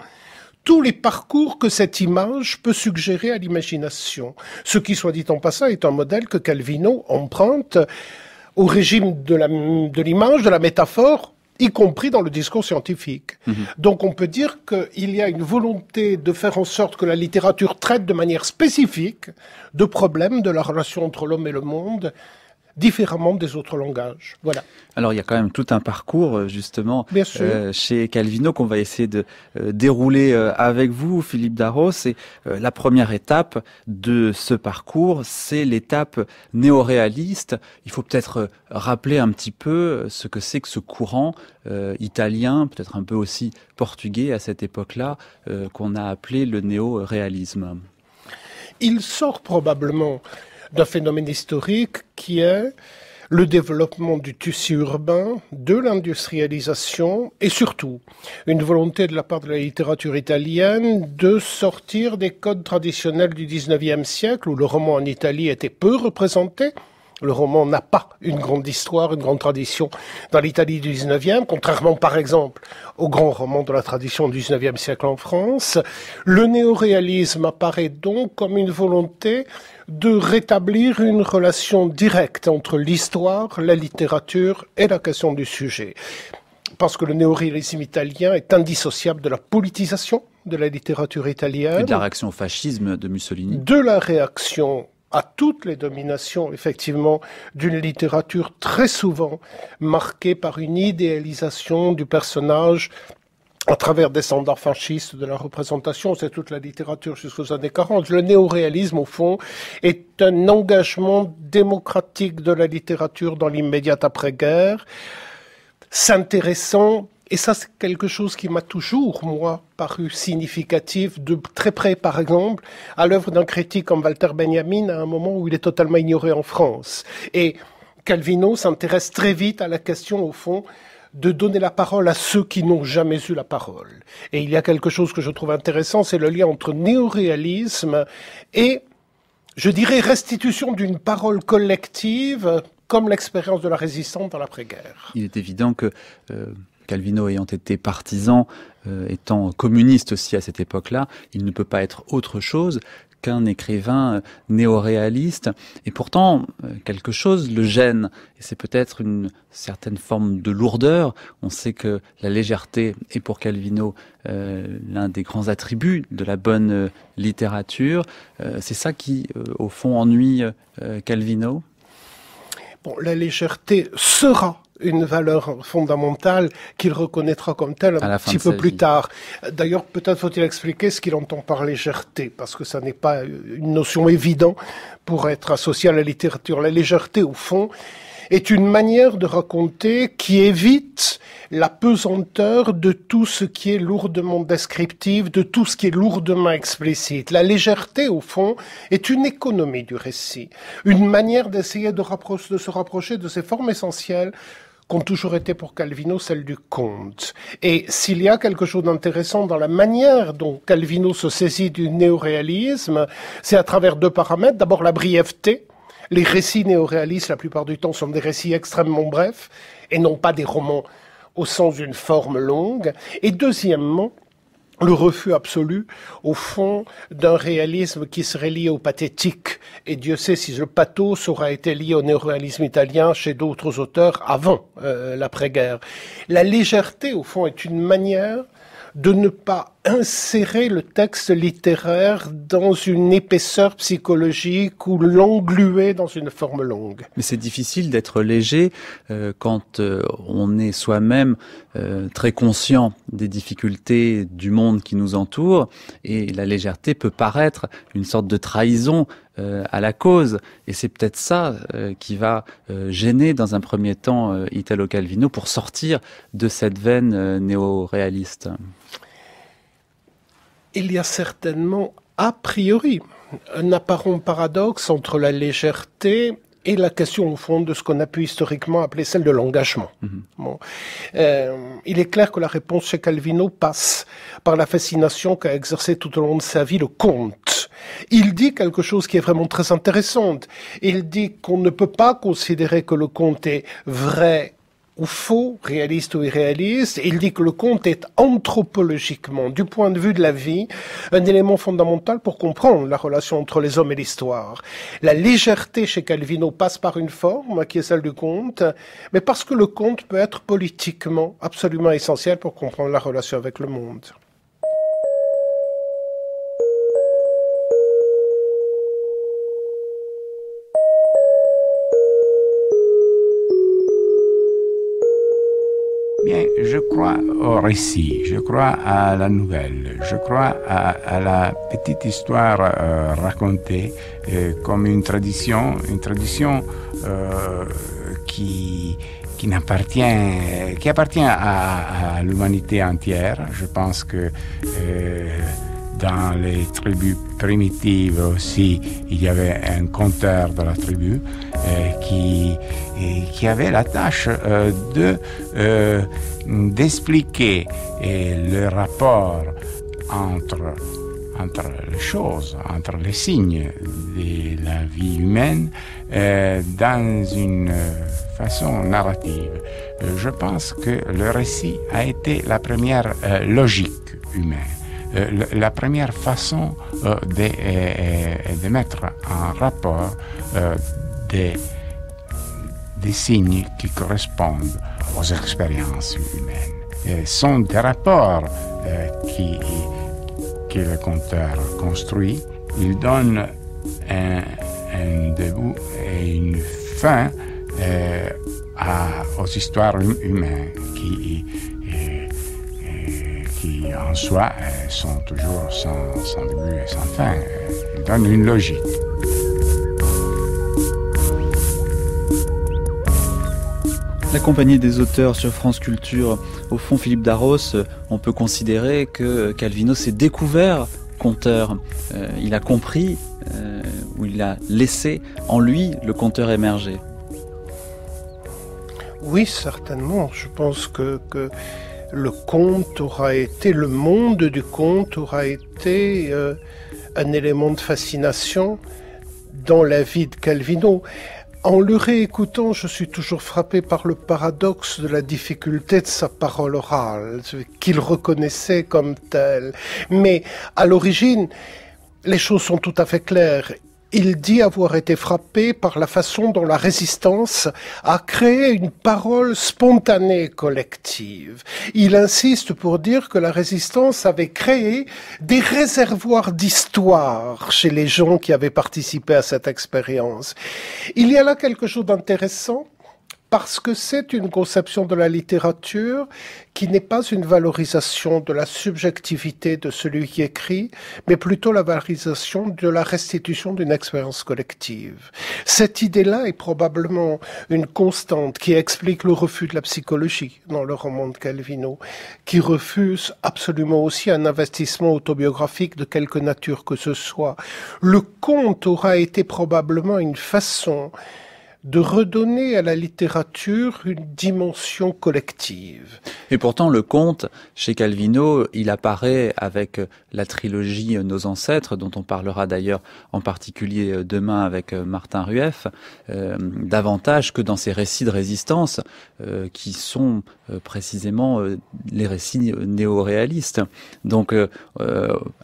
tous les parcours que cette image peut suggérer à l'imagination, ce qui, soit dit en passant, est un modèle que Calvino emprunte au régime de l'image, de, de la métaphore, y compris dans le discours scientifique. Mhm. Donc on peut dire qu'il y a une volonté de faire en sorte que la littérature traite de manière spécifique de problèmes de la relation entre l'homme et le monde différemment des autres langages. Voilà. Alors il y a quand même tout un parcours euh, justement euh, chez Calvino qu'on va essayer de euh, dérouler avec vous, Philippe Darros. Et la première étape de ce parcours, c'est l'étape néoréaliste. Il faut peut-être rappeler un petit peu ce que c'est que ce courant italien, peut-être un peu aussi portugais à cette époque-là, qu'on a appelé le néoréalisme. Il sort probablement d'un phénomène historique qui est le développement du tissu urbain, de l'industrialisation et surtout une volonté de la part de la littérature italienne de sortir des codes traditionnels du 19e siècle où le roman en Italie était peu représenté. Le roman n'a pas une grande histoire, une grande tradition dans l'Italie du 19e, contrairement par exemple aux grands romans de la tradition du 19e siècle en France. Le néoréalisme apparaît donc comme une volonté de rétablir une relation directe entre l'histoire, la littérature et la question du sujet. Parce que le néoréalisme italien est indissociable de la politisation de la littérature italienne. de la réaction au fascisme de Mussolini. De la réaction à toutes les dominations, effectivement, d'une littérature très souvent marquée par une idéalisation du personnage à travers des standards fascistes de la représentation, c'est toute la littérature jusqu'aux années 40. Le néoréalisme, au fond, est un engagement démocratique de la littérature dans l'immédiate après-guerre, s'intéressant, et ça c'est quelque chose qui m'a toujours, moi, paru significatif, de très près, par exemple, à l'œuvre d'un critique comme Walter Benjamin, à un moment où il est totalement ignoré en France. Et Calvino s'intéresse très vite à la question, au fond, de donner la parole à ceux qui n'ont jamais eu la parole. Et il y a quelque chose que je trouve intéressant, c'est le lien entre néoréalisme et, je dirais, restitution d'une parole collective, comme l'expérience de la résistance dans l'après-guerre. Il est évident que... Euh, Calvino ayant été partisan, euh, étant communiste aussi à cette époque-là, il ne peut pas être autre chose qu'un écrivain euh, néo-réaliste. Et pourtant, euh, quelque chose le gêne. Et c'est peut-être une certaine forme de lourdeur. On sait que la légèreté est pour Calvino euh, l'un des grands attributs de la bonne littérature. c'est ça qui, au fond, ennuie Calvino. Bon, la légèreté sera une valeur fondamentale qu'il reconnaîtra comme telle un petit peu plus tard. D'ailleurs, peut-être faut-il expliquer ce qu'il entend par légèreté, parce que ça n'est pas une notion évidente pour être associée à la littérature. La légèreté, au fond, est une manière de raconter qui évite la pesanteur de tout ce qui est lourdement descriptif, de tout ce qui est lourdement explicite. La légèreté, au fond, est une économie du récit, une manière d'essayer de, de se rapprocher de ses formes essentielles qu'ont toujours été pour Calvino celles du conte. Et s'il y a quelque chose d'intéressant dans la manière dont Calvino se saisit du néoréalisme, c'est à travers deux paramètres. D'abord la brièveté. Les récits néoréalistes, la plupart du temps, sont des récits extrêmement brefs et non pas des romans au sens d'une forme longue. Et deuxièmement, le refus absolu, au fond, d'un réalisme qui serait lié au pathétique. Et Dieu sait si le pathos aura été lié au néoréalisme italien chez d'autres auteurs avant euh, l'après-guerre. La légèreté, au fond, est une manière de ne pas insérer le texte littéraire dans une épaisseur psychologique ou l'engluer dans une forme longue. Mais c'est difficile d'être léger euh, quand euh, on est soi-même euh, très conscient des difficultés du monde qui nous entoure et la légèreté peut paraître une sorte de trahison à la cause. Et c'est peut-être ça qui va gêner dans un premier temps Italo Calvino pour sortir de cette veine néo-réaliste il y a certainement, a priori, un apparent paradoxe entre la légèreté et la question au fond de ce qu'on a pu historiquement appeler celle de l'engagement. Mhm. Euh, il est clair que la réponse chez Calvino passe par la fascination qu'a exercée tout au long de sa vie le comte. Il dit quelque chose qui est vraiment très intéressant. Il dit qu'on ne peut pas considérer que le comte est vrai ou faux, réaliste ou irréaliste. Il dit que le conte est anthropologiquement, du point de vue de la vie, un élément fondamental pour comprendre la relation entre les hommes et l'histoire. La légèreté chez Calvino passe par une forme, qui est celle du conte, mais parce que le conte peut être politiquement absolument essentiel pour comprendre la relation avec le monde. Bien, je crois au récit, je crois à la nouvelle, je crois à, la petite histoire euh, racontée euh, comme une tradition, une tradition euh, qui qui n'appartient, qui appartient à, à l'humanité entière. Je pense que dans les tribus primitives aussi, il y avait un conteur de la tribu euh, qui, qui avait la tâche euh, de euh, d'expliquer le rapport entre entre les choses, entre les signes de la vie humaine dans une façon narrative. Je pense que le récit a été la première logique humaine. Euh, la première façon euh, euh, de, mettre en rapport des, des signes qui correspondent aux expériences humaines. sont des rapports qui, que le compteur construit. Il donne un, début et une fin à, aux histoires hum-, humaines qui qui en soi sont toujours sans, sans début et sans fin. Ils donnent une logique. La compagnie des auteurs sur France Culture, au fond Philippe Darros, on peut considérer que Calvino s'est découvert conteur. Euh, il a compris euh, ou il a laissé en lui le conteur émerger. Oui, certainement. Je pense que le conte aura été, le monde du conte aura été euh, un élément de fascination dans la vie de Calvino. En le réécoutant, je suis toujours frappé par le paradoxe de la difficulté de sa parole orale, qu'il reconnaissait comme telle. Mais à l'origine, les choses sont tout à fait claires. Il dit avoir été frappé par la façon dont la résistance a créé une parole spontanée collective. Il insiste pour dire que la résistance avait créé des réservoirs d'histoire chez les gens qui avaient participé à cette expérience. Il y a là quelque chose d'intéressant parce que c'est une conception de la littérature qui n'est pas une valorisation de la subjectivité de celui qui écrit, mais plutôt la valorisation de la restitution d'une expérience collective. Cette idée-là est probablement une constante qui explique le refus de la psychologie dans le roman de Calvino, qui refuse absolument aussi un investissement autobiographique de quelque nature que ce soit. Le conte aura été probablement une façon de redonner à la littérature une dimension collective. Et pourtant, le conte, chez Calvino, il apparaît avec la trilogie Nos ancêtres, dont on parlera d'ailleurs en particulier demain avec Martin Rueff, euh, davantage que dans ses récits de résistance, euh, qui sont euh, précisément les récits néo-réalistes. Donc,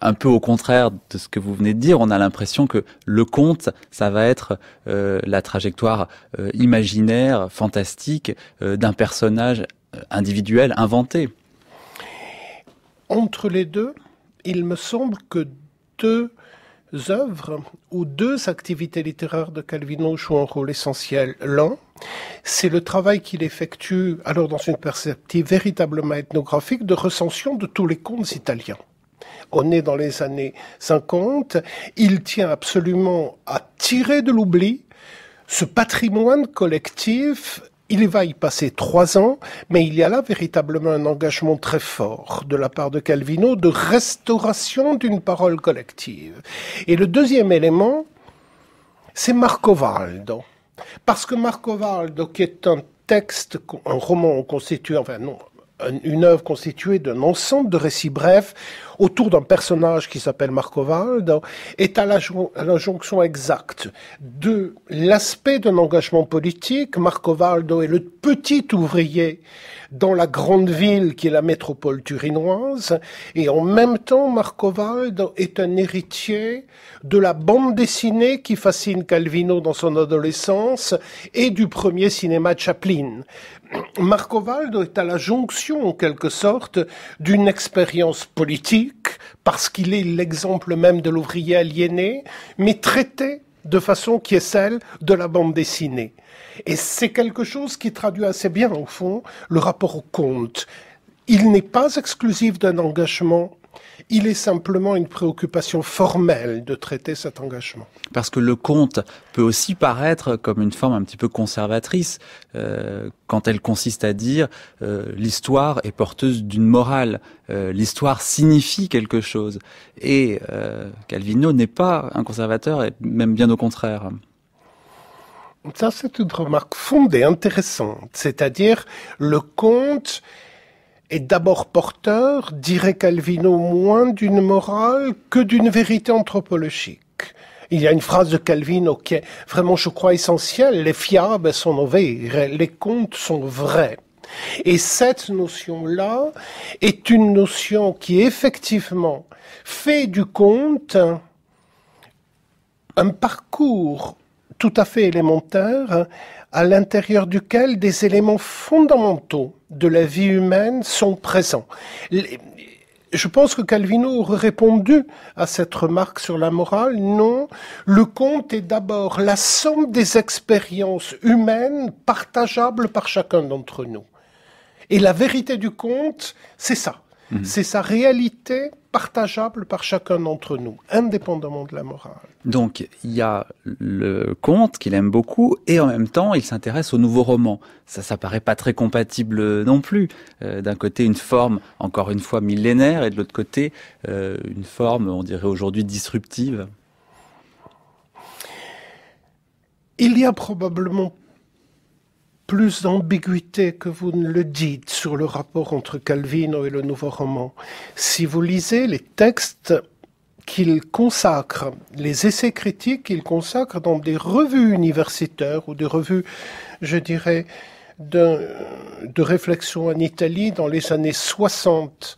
un peu au contraire de ce que vous venez de dire, on a l'impression que le conte, ça va être la trajectoire euh, imaginaire, fantastique, euh, d'un personnage euh, individuel inventé Entre les deux, il me semble que deux œuvres ou deux activités littéraires de Calvino jouent un rôle essentiel. L'un, c'est le travail qu'il effectue, alors dans une perspective véritablement ethnographique, de recension de tous les contes italiens. On est dans les années 50, il tient absolument à tirer de l'oubli ce patrimoine collectif, il va y passer trois ans, mais il y a là véritablement un engagement très fort de la part de Calvino de restauration d'une parole collective. Et le deuxième élément, c'est Marco Valdo. Parce que Marco Valdo, qui est un texte, un roman constitué, enfin non, une œuvre constituée d'un ensemble de récits brefs, autour d'un personnage qui s'appelle Marcovaldo, est à la, jonction exacte de l'aspect d'un engagement politique. Valdo est le petit ouvrier dans la grande ville qui est la métropole turinoise et en même temps Valdo est un héritier de la bande dessinée qui fascine Calvino dans son adolescence et du premier cinéma de Chaplin. valdo est à la jonction en quelque sorte d'une expérience politique parce qu'il est l'exemple même de l'ouvrier aliéné, mais traité de façon qui est celle de la bande dessinée. Et c'est quelque chose qui traduit assez bien, au fond, le rapport au compte. Il n'est pas exclusif d'un engagement il est simplement une préoccupation formelle de traiter cet engagement. Parce que le conte peut aussi paraître comme une forme un petit peu conservatrice euh, quand elle consiste à dire euh, l'histoire est porteuse d'une morale, euh, l'histoire signifie quelque chose. Et Calvino n'est pas un conservateur, et même bien au contraire. Ça, c'est une remarque fondée, intéressante. C'est-à-dire, le conte est d'abord porteur, dirait Calvin, au moins d'une morale que d'une vérité anthropologique. Il y a une phrase de Calvin qui est vraiment, je crois, essentielle. Les fiables sont mauvais, les contes sont vrais. Et cette notion-là est une notion qui, effectivement, fait du conte un parcours tout à fait élémentaire hein, à l'intérieur duquel des éléments fondamentaux de la vie humaine sont présents. je pense que Calvino aurait répondu à cette remarque sur la morale. Non, le conte est d'abord la somme des expériences humaines partageables par chacun d'entre nous. Et la vérité du conte, c'est ça. Mhm. C'est sa réalité partageable par chacun d'entre nous, indépendamment de la morale. Donc il y a le conte qu'il aime beaucoup et en même temps il s'intéresse au nouveau roman. Ça, ça paraît pas très compatible euh, non plus. Euh, d'un côté une forme encore une fois millénaire et de l'autre côté euh, une forme, on dirait aujourd'hui disruptive. Il y a probablement plus d'ambiguïté que vous ne le dites sur le rapport entre Calvino et le nouveau roman. Si vous lisez les textes qu'il consacre, les essais critiques qu'il consacre dans des revues universitaires ou des revues, je dirais, de, de réflexion en Italie dans les années 60,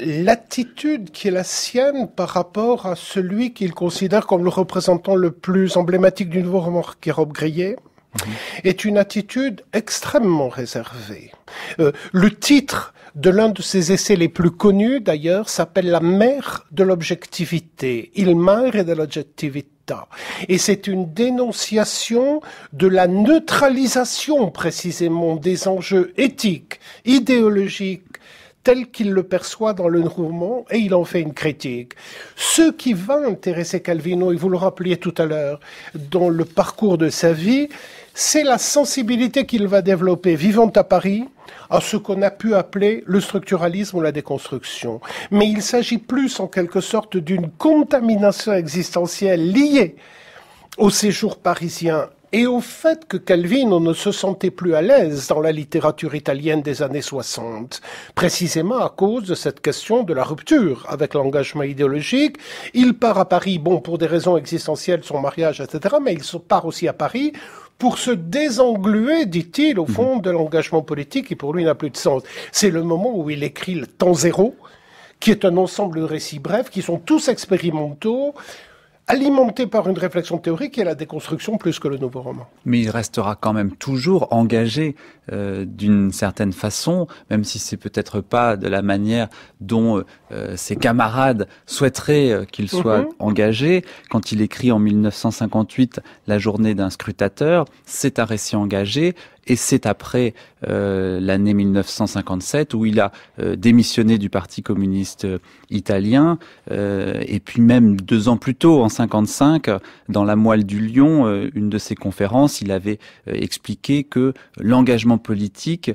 l'attitude qui est la sienne par rapport à celui qu'il considère comme le représentant le plus emblématique du nouveau roman, qui est Rob Grillet, Mhm. est une attitude extrêmement réservée. Euh, le titre de l'un de ses essais les plus connus, d'ailleurs, s'appelle La mère de l'objectivité, Il mare de l'objectivité. Et c'est une dénonciation de la neutralisation précisément des enjeux éthiques, idéologiques, tels qu'il le perçoit dans le roman, et il en fait une critique. Ce qui va intéresser Calvino, et vous le rappeliez tout à l'heure, dans le parcours de sa vie, c'est la sensibilité qu'il va développer, vivant à Paris, à ce qu'on a pu appeler le structuralisme ou la déconstruction. Mais il s'agit plus en quelque sorte d'une contamination existentielle liée au séjour parisien et au fait que Calvin ne se sentait plus à l'aise dans la littérature italienne des années 60, précisément à cause de cette question de la rupture avec l'engagement idéologique. Il part à Paris, bon, pour des raisons existentielles, son mariage, etc., mais il part aussi à Paris pour se désengluer, dit-il, au mhm. fond de l'engagement politique qui pour lui n'a plus de sens. C'est le moment où il écrit le temps zéro, qui est un ensemble de récits brefs, qui sont tous expérimentaux, alimenté par une réflexion théorique et la déconstruction plus que le nouveau roman. Mais il restera quand même toujours engagé euh, d'une certaine façon, même si c'est peut-être pas de la manière dont euh, ses camarades souhaiteraient euh, qu'il soit mhm. engagé. Quand il écrit en 1958 La journée d'un scrutateur, c'est un récit engagé et c'est après euh, l'année 1957 où il a euh, démissionné du Parti communiste euh, italien. Euh, et puis même deux ans plus tôt, en 55, dans la moelle du Lion, euh, une de ses conférences, il avait expliqué que l'engagement politique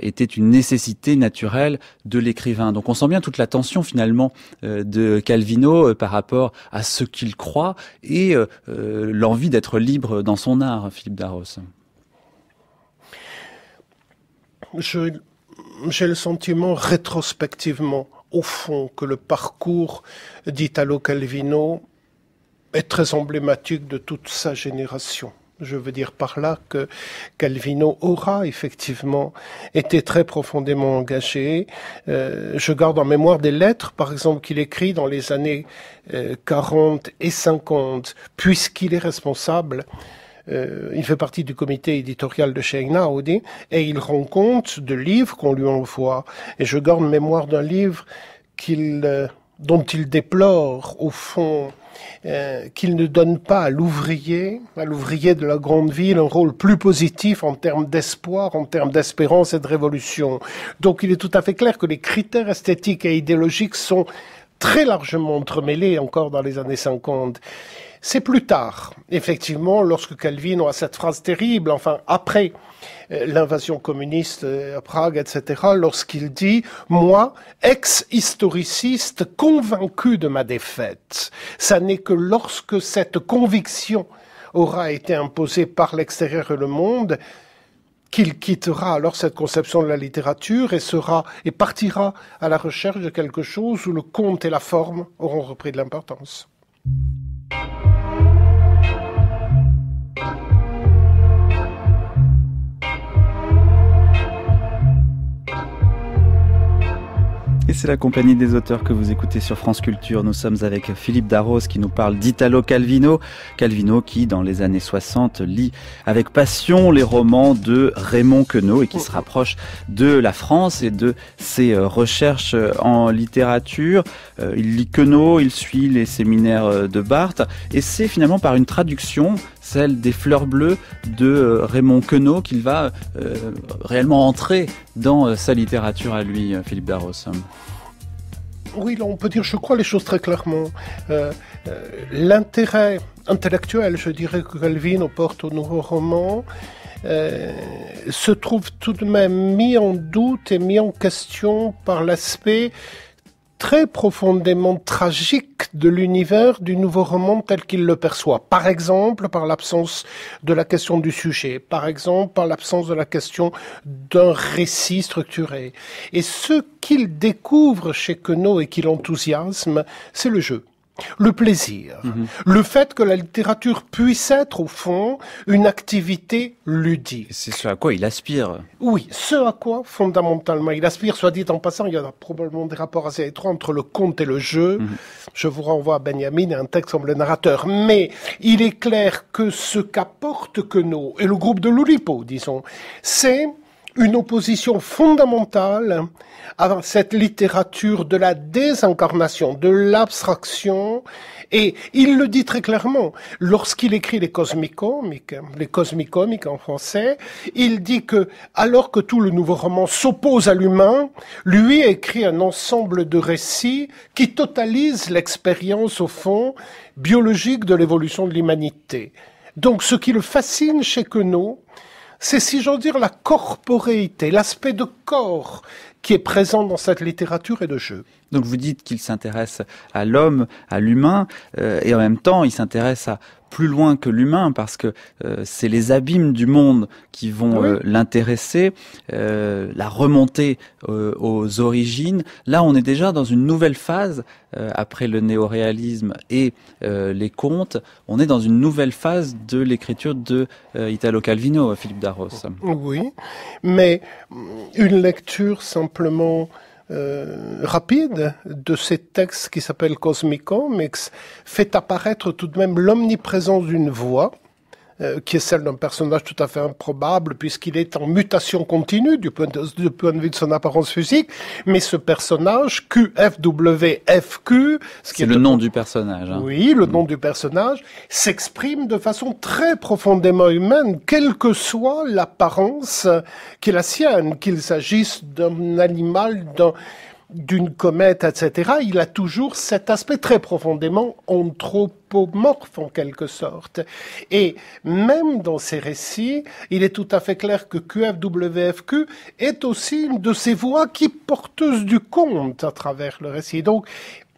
était une nécessité naturelle de l'écrivain. Donc on sent bien toute la tension finalement de Calvino par rapport à ce qu'il croit et l'envie d'être libre dans son art, Philippe Darros j'ai le sentiment rétrospectivement, au fond, que le parcours d'Italo Calvino est très emblématique de toute sa génération. Je veux dire par là que Calvino aura effectivement été très profondément engagé. Euh, je garde en mémoire des lettres, par exemple, qu'il écrit dans les années 40 euh, et 50, puisqu'il est responsable euh, il fait partie du comité éditorial de chez et il rend compte de livres qu'on lui envoie. Et je garde mémoire d'un livre qu'il, euh, dont il déplore au fond euh, qu'il ne donne pas à l'ouvrier, à l'ouvrier de la grande ville, un rôle plus positif en termes d'espoir, en termes d'espérance et de révolution. Donc il est tout à fait clair que les critères esthétiques et idéologiques sont très largement entremêlés encore dans les années 50. C'est plus tard, effectivement, lorsque Calvin aura cette phrase terrible, enfin après euh, l'invasion communiste euh, à Prague, etc., lorsqu'il dit ⁇ Moi, ex-historiciste convaincu de ma défaite ⁇ ça n'est que lorsque cette conviction aura été imposée par l'extérieur et le monde, qu'il quittera alors cette conception de la littérature et sera et partira à la recherche de quelque chose où le conte et la forme auront repris de l'importance. Et c'est la compagnie des auteurs que vous écoutez sur France Culture. Nous sommes avec Philippe Darros qui nous parle d'Italo Calvino. Calvino qui, dans les années 60, lit avec passion les romans de Raymond Queneau et qui se rapproche de la France et de ses euh, recherches euh, en littérature. Euh, il lit Queneau, il suit les séminaires de Barthes et c'est finalement par une traduction celle des fleurs bleues de euh, Raymond Queneau, qu'il va euh, réellement entrer dans euh, sa littérature à lui, Philippe Darros. Oui, on peut dire, je crois, les choses très clairement. L'intérêt intellectuel, je dirais, que Calvin porte au nouveau roman, se trouve tout de même mis en doute et mis en question par l'aspect très profondément tragique de l'univers du nouveau roman tel qu'il le perçoit. Par exemple, par l'absence de la question du sujet, par exemple, par l'absence de la question d'un récit structuré. Et ce qu'il découvre chez Queneau et qui l'enthousiasme, c'est le jeu le plaisir, mhm. le fait que la littérature puisse être au fond une activité ludique. C'est ce à quoi il aspire. Oui, ce à quoi fondamentalement il aspire, soit dit en passant, il y a probablement des rapports assez étroits entre le conte et le jeu. Mhm. Je vous renvoie à Benjamin et un texte comme le narrateur. Mais il est clair que ce qu'apporte Queneau et le groupe de Loulipo, disons, c'est une opposition fondamentale à cette littérature de la désincarnation, de l'abstraction. Et il le dit très clairement, lorsqu'il écrit les cosmicomiques, les cosmicomiques en français, il dit que, alors que tout le nouveau roman s'oppose à l'humain, lui écrit un ensemble de récits qui totalisent l'expérience, au fond, biologique de l'évolution de l'humanité. Donc, ce qui le fascine chez Queneau, c'est, si j'en dire, la corporéité, l'aspect de corps qui est présent dans cette littérature et de jeu. Donc vous dites qu'il s'intéresse à l'homme, à l'humain, euh, et en même temps, il s'intéresse à plus loin que l'humain parce que euh, c'est les abîmes du monde qui vont euh, l'intéresser, euh, la remontée aux origines. Là, on est déjà dans une nouvelle phase après le néoréalisme et les contes. On est dans une nouvelle phase de l'écriture de Italo Calvino, Philippe Darros. Oui, mais une lecture simplement euh, rapide de ces textes qui s'appellent Cosmicom fait apparaître tout de même l'omniprésence d'une voix euh, qui est celle d'un personnage tout à fait improbable, puisqu'il est en mutation continue du point, de, vue de son apparence physique, mais ce personnage, QFWFQ, ce qui est, le nom du personnage. Hein. Oui, le nom mm. du personnage, s'exprime de façon très profondément humaine, quelle que soit l'apparence euh, qui est la sienne, qu'il s'agisse d'un animal, d'un d'une comète, etc., il a toujours cet aspect très profondément anthropomorphe en quelque sorte. Et même dans ses récits, il est tout à fait clair que QFWFQ est aussi une de ces voix qui porteuse du compte à travers le récit. Donc,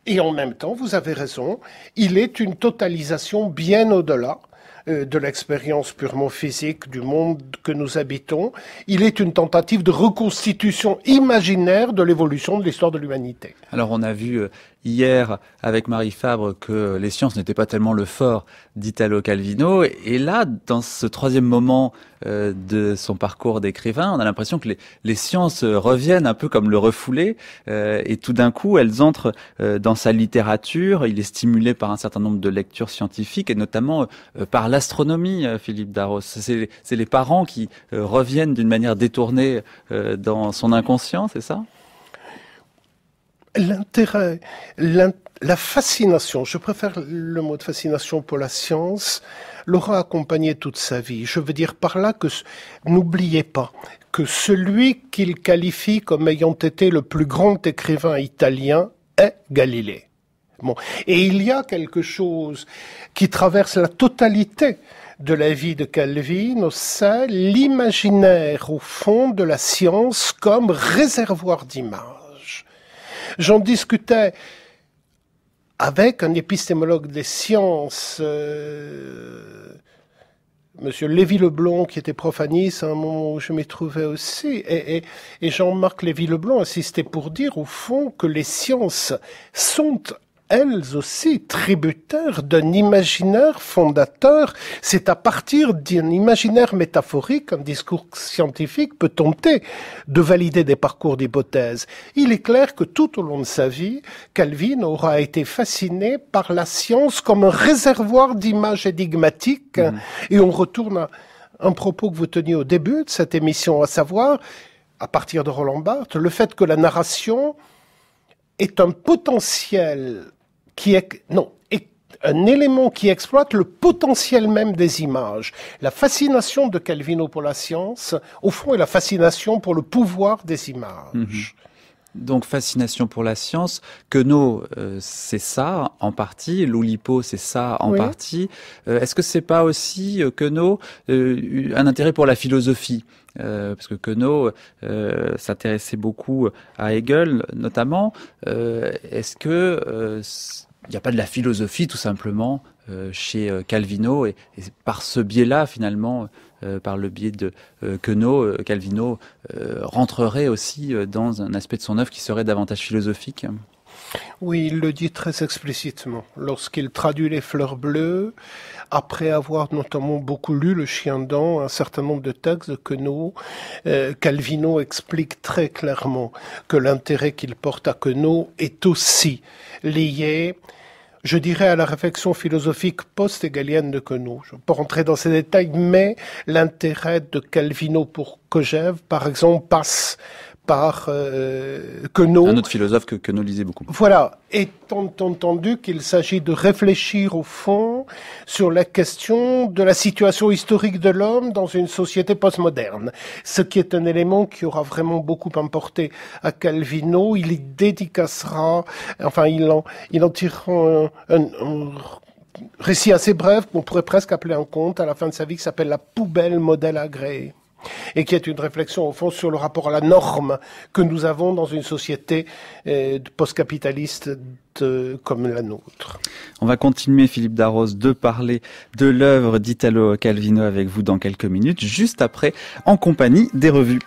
et en même temps, vous avez raison, il est une totalisation bien au-delà euh, de l'expérience purement physique du monde que nous habitons. Il est une tentative de reconstitution imaginaire de l'évolution de l'histoire de l'humanité. Alors on a vu euh, hier avec Marie Fabre que les sciences n'étaient pas tellement le fort d'Italo Calvino. Et là, dans ce troisième moment euh, de son parcours d'écrivain, on a l'impression que les, sciences reviennent un peu comme le refoulé. Euh, et tout d'un coup, elles entrent euh, dans sa littérature. Il est stimulé par un certain nombre de lectures scientifiques et notamment par l'astronomie, Philippe Darros. C'est les parents qui reviennent d'une manière détournée dans son inconscient, c'est ça l'intérêt, la fascination, je préfère le mot de fascination pour la science, l'aura accompagné toute sa vie. Je veux dire par là que n'oubliez pas que celui qu'il qualifie comme ayant été le plus grand écrivain italien est Galilée. Bon. Et il y a quelque chose qui traverse la totalité de la vie de Calvin, c'est l'imaginaire au fond de la science comme réservoir d'image. J'en discutais avec un épistémologue des sciences, euh, Monsieur Lévy-Leblond, qui était profaniste à un moment où je m'y trouvais aussi, et, Jean-Marc Lévy-Leblond insistait pour dire, au fond, que les sciences sont elles aussi tributaires d'un imaginaire fondateur. C'est à partir d'un imaginaire métaphorique qu'un discours scientifique peut tenter de valider des parcours d'hypothèses. Il est clair que tout au long de sa vie, Calvin aura été fasciné par la science comme un réservoir d'images énigmatiques. Mm. Et on retourne à un propos que vous teniez au début de cette émission, à savoir, à partir de Roland Barthes, le fait que la narration est un potentiel qui est, non, est un élément qui exploite le potentiel même des images. La fascination de Calvino pour la science, au fond, est la fascination pour le pouvoir des images. Mhm. Donc fascination pour la science, Queneau, c'est ça en partie, Loulipo, c'est ça en partie. Euh, est-ce que c'est pas aussi euh, Queneau un intérêt pour la philosophie euh, parce que Queneau s'intéressait beaucoup à Hegel notamment. Euh, est-ce que il n'y a pas de la philosophie tout simplement euh, chez euh, Calvino et, par ce biais-là finalement, euh, par le biais de Queneau, Calvino rentrerait aussi dans un aspect de son œuvre qui serait davantage philosophique. Oui, il le dit très explicitement. Lorsqu'il traduit les fleurs bleues, après avoir notamment beaucoup lu Le Chien d'An, un certain nombre de textes que nous, Calvino explique très clairement que l'intérêt qu'il porte à Queneau est aussi lié je dirais, à la réflexion philosophique post égalienne de Queneau. Je ne vais pas rentrer dans ces détails, mais l'intérêt de Calvino pour Kojève, par exemple, passe par euh, Queneau. Un autre philosophe que nous lisait beaucoup. Voilà, étant entendu qu'il s'agit de réfléchir au fond sur la question de la situation historique de l'homme dans une société postmoderne, ce qui est un élément qui aura vraiment beaucoup importé à Calvino. Il y dédicacera, enfin il en, il en tirera un, un récit assez bref qu'on pourrait presque appeler un conte à la fin de sa vie qui s'appelle La poubelle modèle agréé et qui est une réflexion au fond sur le rapport à la norme que nous avons dans une société euh, post-capitaliste comme la nôtre. On va continuer, Philippe Darros, de parler de l'œuvre d'Italo Calvino avec vous dans quelques minutes, juste après, en compagnie des revues.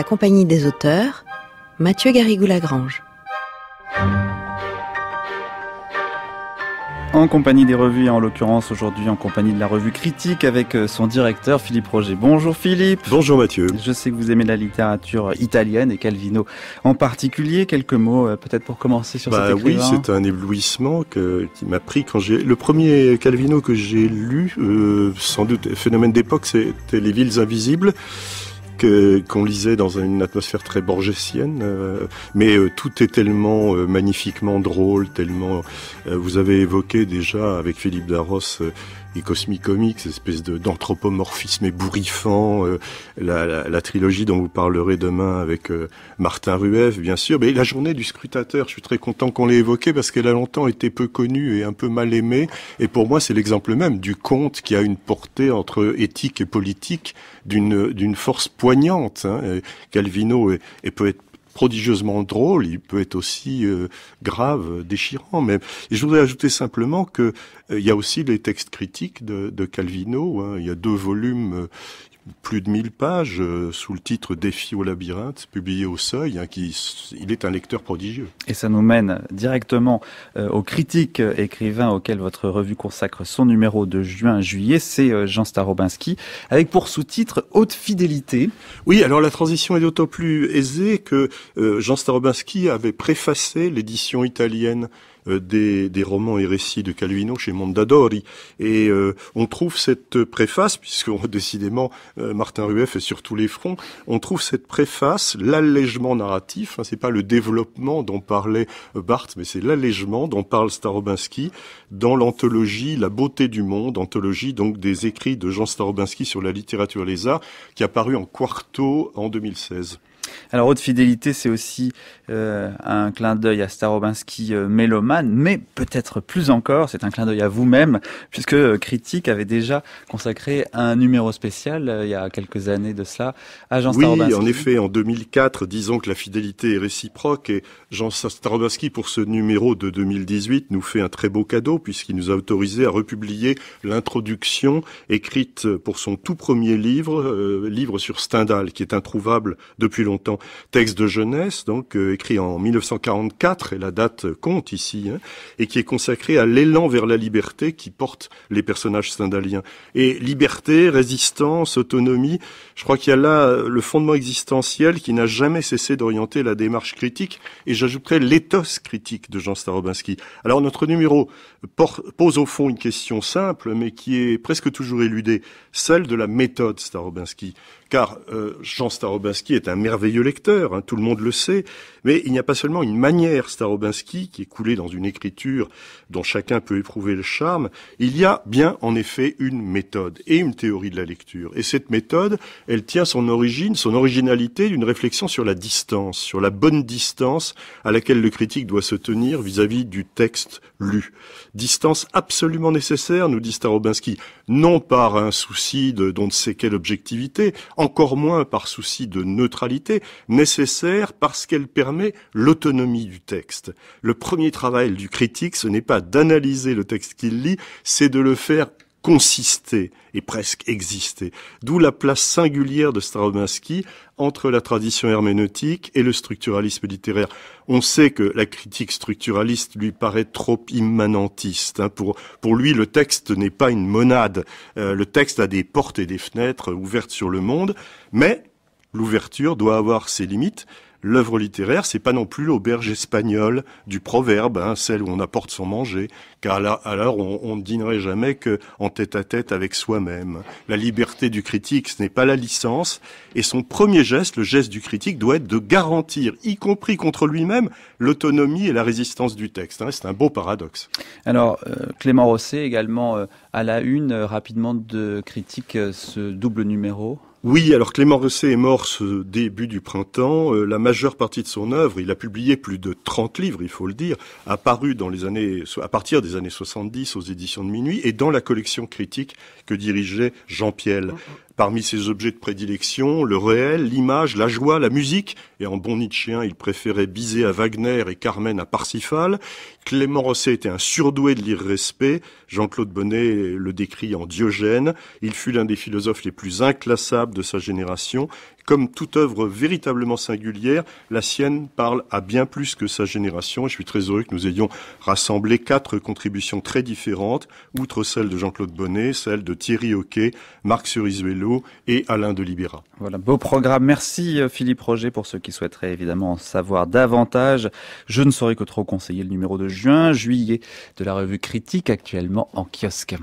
la compagnie des auteurs, Mathieu Garrigou-Lagrange. En compagnie des revues, et en l'occurrence aujourd'hui en compagnie de la revue Critique avec euh, son directeur Philippe Roger. Bonjour Philippe. Bonjour Mathieu. Je sais que vous aimez la littérature italienne et Calvino en particulier. Quelques mots euh, peut-être pour commencer sur cette bah cet écrivain. Oui, c'est un éblouissement qui m'a pris quand j'ai... Le premier Calvino que j'ai lu, euh, sans doute phénomène d'époque, c'était Les Villes Invisibles qu'on lisait dans une atmosphère très borgésienne, euh, mais euh, tout est tellement euh, magnifiquement drôle, tellement. vous avez évoqué déjà avec Philippe Darros et cosmicomique, cette espèce d'anthropomorphisme ébouriffant, euh, la, trilogie dont vous parlerez demain avec euh, Martin Rueff, bien sûr. Mais la journée du scrutateur, je suis très content qu'on l'ait évoquée parce qu'elle a longtemps été peu connue et un peu mal aimée. Et pour moi, c'est l'exemple même du conte qui a une portée entre éthique et politique d'une d'une force poignante. Hein. Calvino est, peut-être prodigieusement drôle, il peut être aussi euh, grave, euh, déchirant Mais je voudrais ajouter simplement que euh, il y a aussi les textes critiques de, Calvino. Hein. il y a deux volumes plus de 1000 pages euh, sous le titre Défi au labyrinthe, publié au Seuil. Hein, qui, il est un lecteur prodigieux. Et ça nous mène directement euh, au critique euh, écrivain auquel votre revue consacre son numéro de juin-juillet. C'est Jean Starobinski, avec pour sous-titre Haute fidélité. Oui, alors la transition est d'autant plus aisée que Jean Starobinski avait préfacé l'édition italienne euh, des, romans et récits de Calvino chez Mondadori. Et euh, on trouve cette préface, puisque décidément euh, Martin Rueff est sur tous les fronts, on trouve cette préface, l'allègement narratif, ce hein, c'est pas le développement dont parlait Barthes, mais c'est l'allègement dont parle Starobinski dans l'anthologie La beauté du monde, anthologie donc des écrits de Jean Starobinski sur la littérature et les arts, qui a paru en quarto en 2016. Alors, Haute Fidélité, c'est aussi euh, un clin d'œil à Starobinski méloman, euh, mélomane, mais peut-être plus encore, c'est un clin d'œil à vous-même, puisque euh, Critique avait déjà consacré un numéro spécial il y a quelques années de cela à Jean Starobinski. Oui, en effet, en 2004, disons que la fidélité est réciproque, et Jean Starobinski, pour ce numéro de 2018, nous fait un très beau cadeau, puisqu'il nous a autorisé à republier l'introduction écrite pour son tout premier livre, livre sur Stendhal, qui est introuvable depuis longtemps Texte de jeunesse, donc euh, écrit en 1944, et la date compte ici, hein, et qui est consacré à l'élan vers la liberté qui porte les personnages syndaliens. Et liberté, résistance, autonomie, je crois qu'il y a là euh, le fondement existentiel qui n'a jamais cessé d'orienter la démarche critique, et j'ajouterai l'éthos critique de Jean Starobinski. Alors notre numéro euh, pose au fond une question simple, mais qui est presque toujours éludée, celle de la méthode Starobinski. Car euh, Jean Starobinski est un merveilleux lecteur, hein, tout le monde le sait, mais il n'y a pas seulement une manière Starobinski qui est coulée dans une écriture dont chacun peut éprouver le charme, il y a bien en effet une méthode et une théorie de la lecture. Et cette méthode, elle tient son origine, son originalité d'une réflexion sur la distance, sur la bonne distance à laquelle le critique doit se tenir vis-à-vis du texte lu. Distance absolument nécessaire, nous dit Starobinski, non par un souci de dont ne sait quelle objectivité, encore moins par souci de neutralité, nécessaire parce qu'elle permet l'autonomie du texte. Le premier travail du critique, ce n'est pas d'analyser le texte qu'il lit, c'est de le faire consister et presque exister. D'où la place singulière de Stravinsky entre la tradition herméneutique et le structuralisme littéraire. On sait que la critique structuraliste lui paraît trop immanentiste. Hein. Pour, lui, le texte n'est pas une monade. Euh, le texte a des portes et des fenêtres ouvertes sur le monde, mais l'ouverture doit avoir ses limites L'œuvre littéraire, c'est pas non plus l'auberge espagnole du proverbe, hein, celle où on apporte son manger, car alors on, ne dînerait jamais qu'en tête à tête avec soi-même. La liberté du critique, ce n'est pas la licence, et son premier geste, le geste du critique, doit être de garantir, y compris contre lui-même, l'autonomie et la résistance du texte. Hein, c'est un beau paradoxe. Alors, euh, Clément Rosset également euh, à la une euh, rapidement de critique ce double numéro oui, alors Clément Rosset est mort ce début du printemps. Euh, la majeure partie de son œuvre, il a publié plus de 30 livres, il faut le dire, apparu dans les années, à partir des années 70 aux éditions de Minuit et dans la collection critique que dirigeait Jean Piel. Parmi ses objets de prédilection, le réel, l'image, la joie, la musique, et en bon Nietzschéen, il préférait Bizet à Wagner et Carmen à Parsifal. Clément Rosset était un surdoué de l'irrespect, Jean-Claude Bonnet le décrit en Diogène, il fut l'un des philosophes les plus inclassables de sa génération, comme toute œuvre véritablement singulière, la sienne parle à bien plus que sa génération. Et je suis très heureux que nous ayons rassemblé quatre contributions très différentes, outre celles de Jean-Claude Bonnet, celle de Thierry Hoquet, Marc Surizuelo et Alain de Libéra. Voilà, beau programme. Merci euh, Philippe Roger pour ceux qui souhaiteraient évidemment en savoir davantage. Je ne saurais que trop conseiller le numéro de juin, juillet de la revue Critique actuellement en kiosque.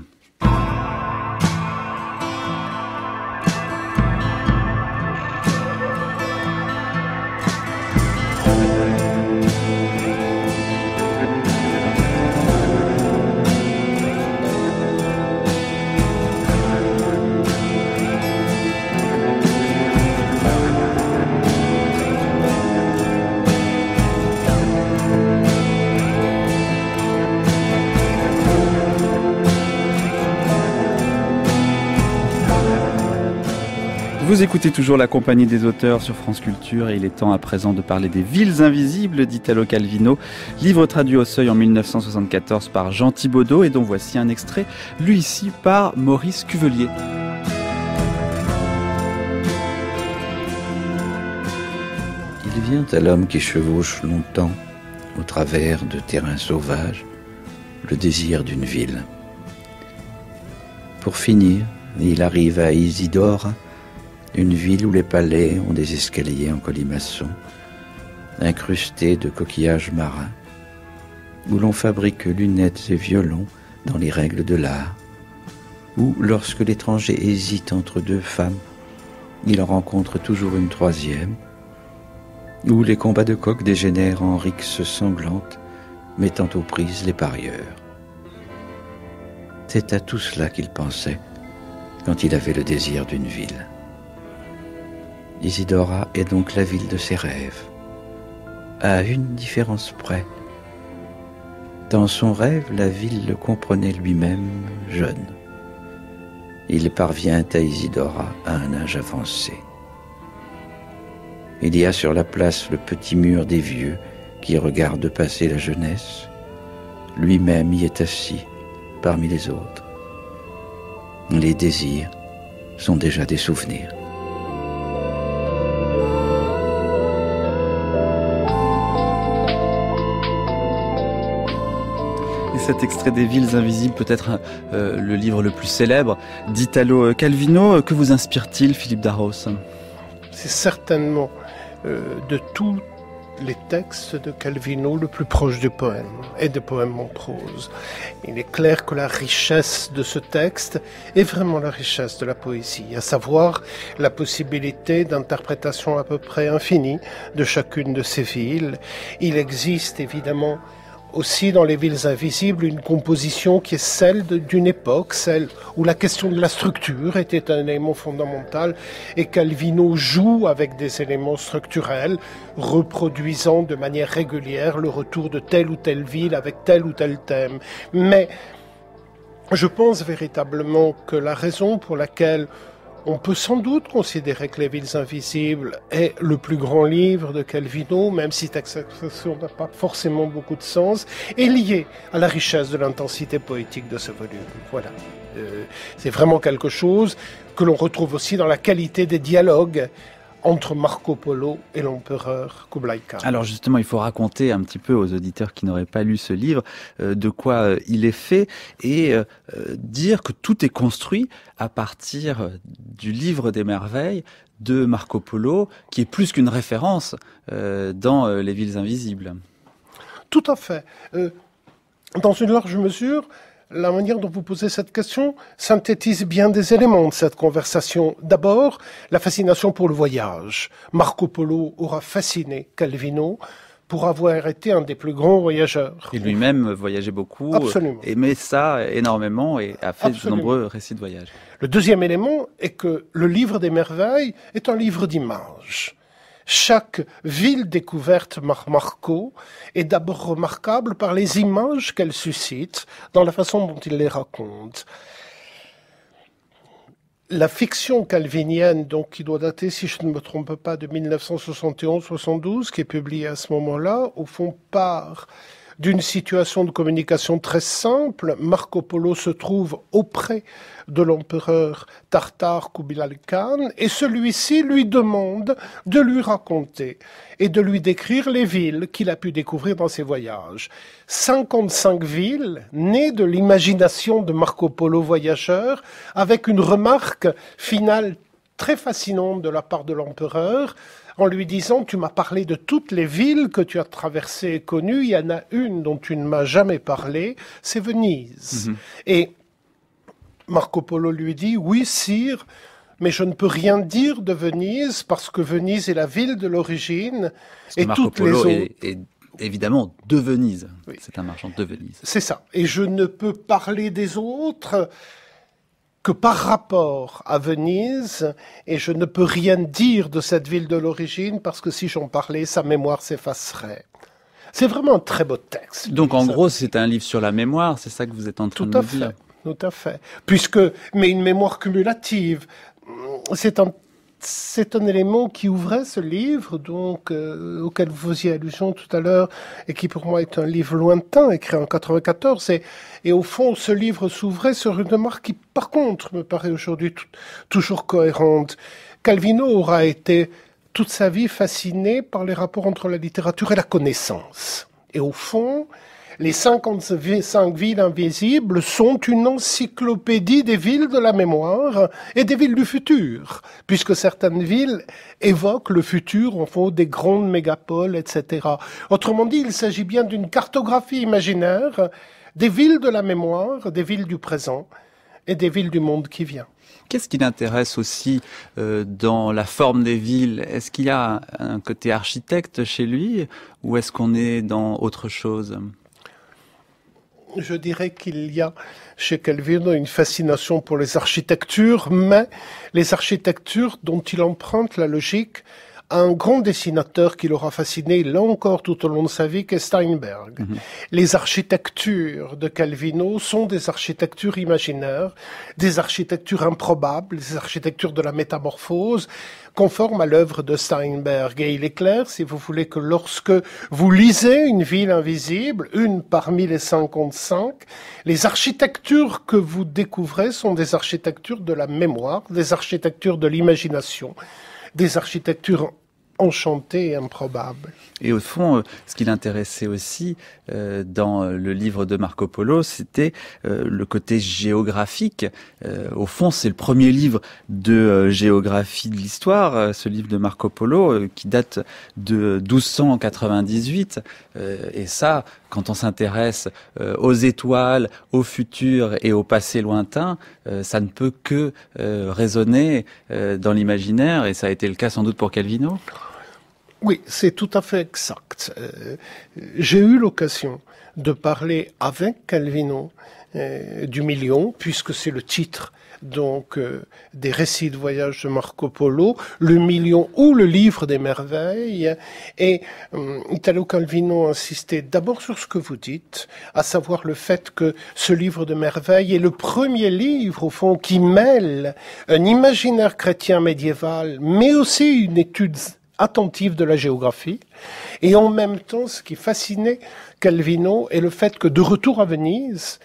Vous écoutez toujours la compagnie des auteurs sur France Culture et il est temps à présent de parler des villes invisibles dit d'Italo Calvino, livre traduit au seuil en 1974 par Jean Thibaudot et dont voici un extrait, lui ici par Maurice Cuvelier. Il vient à l'homme qui chevauche longtemps, au travers de terrains sauvages, le désir d'une ville. Pour finir, il arrive à Isidore, une ville où les palais ont des escaliers en colimaçon, incrustés de coquillages marins, où l'on fabrique lunettes et violons dans les règles de l'art, où, lorsque l'étranger hésite entre deux femmes, il en rencontre toujours une troisième, où les combats de coq dégénèrent en rixes sanglantes, mettant aux prises les parieurs. C'est à tout cela qu'il pensait quand il avait le désir d'une ville. Isidora est donc la ville de ses rêves, à une différence près. Dans son rêve, la ville le comprenait lui-même jeune. Il parvient à Isidora à un âge avancé. Il y a sur la place le petit mur des vieux qui regarde passer la jeunesse. Lui-même y est assis parmi les autres. Les désirs sont déjà des souvenirs. cet extrait des villes invisibles, peut-être euh, le livre le plus célèbre d'Italo euh, Calvino. Que vous inspire-t-il, Philippe Darros C'est certainement euh, de tous les textes de Calvino le plus proche du poème et des poèmes en prose. Il est clair que la richesse de ce texte est vraiment la richesse de la poésie, à savoir la possibilité d'interprétation à peu près infinie de chacune de ces villes. Il existe évidemment aussi dans les villes invisibles une composition qui est celle d'une époque, celle où la question de la structure était un élément fondamental et Calvino joue avec des éléments structurels, reproduisant de manière régulière le retour de telle ou telle ville avec tel ou tel thème. Mais je pense véritablement que la raison pour laquelle on peut sans doute considérer que Les Villes Invisibles est le plus grand livre de Calvino, même si cette expression n'a pas forcément beaucoup de sens, est lié à la richesse de l'intensité poétique de ce volume. Voilà. Euh, c'est vraiment quelque chose que l'on retrouve aussi dans la qualité des dialogues entre Marco Polo et l'empereur Kublai Alors justement, il faut raconter un petit peu aux auditeurs qui n'auraient pas lu ce livre euh, de quoi euh, il est fait et euh, dire que tout est construit à partir du livre des merveilles de Marco Polo, qui est plus qu'une référence dans Les villes invisibles. Tout à fait. dans une large mesure, la manière dont vous posez cette question synthétise bien des éléments de cette conversation. D'abord, la fascination pour le voyage. Marco Polo aura fasciné Calvino pour avoir été un des plus grands voyageurs. Il lui-même voyageait beaucoup, Absolument. Euh, aimait ça énormément et a fait de nombreux récits de voyage. Le deuxième élément est que le livre des merveilles est un livre d'images. Chaque ville découverte par Marco est d'abord remarquable par les images qu'elle suscite dans la façon dont il les raconte. La fiction calvinienne, donc, qui doit dater, si je ne me trompe pas, de 1971-72, qui est publiée à ce moment-là, au fond, part d'une situation de communication très simple. Marco Polo se trouve auprès de l'empereur tartare Kubilal Khan et celui-ci lui demande de lui raconter et de lui décrire les villes qu'il a pu découvrir dans ses voyages. 55 villes nées de l'imagination de Marco Polo voyageur avec une remarque finale très fascinante de la part de l'empereur en lui disant Tu m'as parlé de toutes les villes que tu as traversées et connues, il y en a une dont tu ne m'as jamais parlé, c'est Venise. Mhm. Et Marco Polo lui dit Oui, sire, mais je ne peux rien dire de Venise parce que Venise est la ville de l'origine et Marco toutes Polo les autres. Est, évidemment de Venise. C'est un marchand de Venise. C'est ça. Et je ne peux parler des autres que par rapport à Venise, et je ne peux rien dire de cette ville de l'origine parce que si j'en parlais, sa mémoire s'effacerait. C'est vraiment un très beau texte. Donc en gros, c'est un livre sur la mémoire, c'est ça que vous êtes en train tout de à dire. Tout à fait. Puisque, mais une mémoire cumulative, c'est un c'est un élément qui ouvrait ce livre, donc euh, auquel vous faisiez allusion tout à l'heure, et qui pour moi est un livre lointain, écrit en 94. Et, au fond, ce livre s'ouvrait sur une marque qui, par contre, me paraît aujourd'hui toujours cohérente. Calvino aura été toute sa vie fasciné par les rapports entre la littérature et la connaissance. Et au fond, les 55 villes invisibles sont une encyclopédie des villes de la mémoire et des villes du futur, puisque certaines villes évoquent le futur en fait des grandes mégapoles, etc. Autrement dit, il s'agit bien d'une cartographie imaginaire des villes de la mémoire, des villes du présent et des villes du monde qui vient. Qu'est-ce qui l'intéresse aussi euh, dans la forme des villes Est-ce qu'il y a un côté architecte chez lui ou est-ce qu'on est dans autre chose je dirais qu'il y a chez Calvino une fascination pour les architectures, mais les architectures dont il emprunte la logique un grand dessinateur qui l'aura fasciné, là encore tout au long de sa vie, qu'est Steinberg. Mhm. Les architectures de Calvino sont des architectures imaginaires, des architectures improbables, des architectures de la métamorphose, conformes à l'œuvre de Steinberg. Et il est clair, si vous voulez, que lorsque vous lisez une ville invisible, une parmi les 55, les architectures que vous découvrez sont des architectures de la mémoire, des architectures de l'imagination des architectures enchantées et improbable. Et au fond, euh, ce qui l'intéressait aussi euh, dans euh, le livre de Marco Polo, c'était le côté géographique. au fond, c'est le premier livre de géographie de l'histoire, ce livre de Marco Polo, qui date de 1298. et ça, quand on s'intéresse euh, aux étoiles, au futur et au passé lointain, euh, ça ne peut que euh, résonner dans l'imaginaire, et ça a été le cas sans doute pour Calvino. Oui, c'est tout à fait exact. J'ai eu l'occasion de parler avec Calvino du million, puisque c'est le titre donc euh, des récits de voyage de Marco Polo, le million ou le livre des merveilles. Et euh, Italo Calvino insistait d'abord sur ce que vous dites, à savoir le fait que ce livre de merveilles est le premier livre, au fond, qui mêle un imaginaire chrétien médiéval, mais aussi une étude attentive de la géographie. Et en même temps, ce qui fascinait Calvino est le fait que de retour à Venise,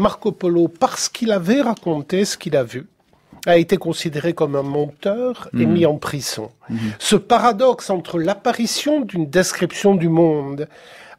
Marco Polo, parce qu'il avait raconté ce qu'il a vu, a été considéré comme un menteur et mhm. mis en prison. Mhm. Ce paradoxe entre l'apparition d'une description du monde,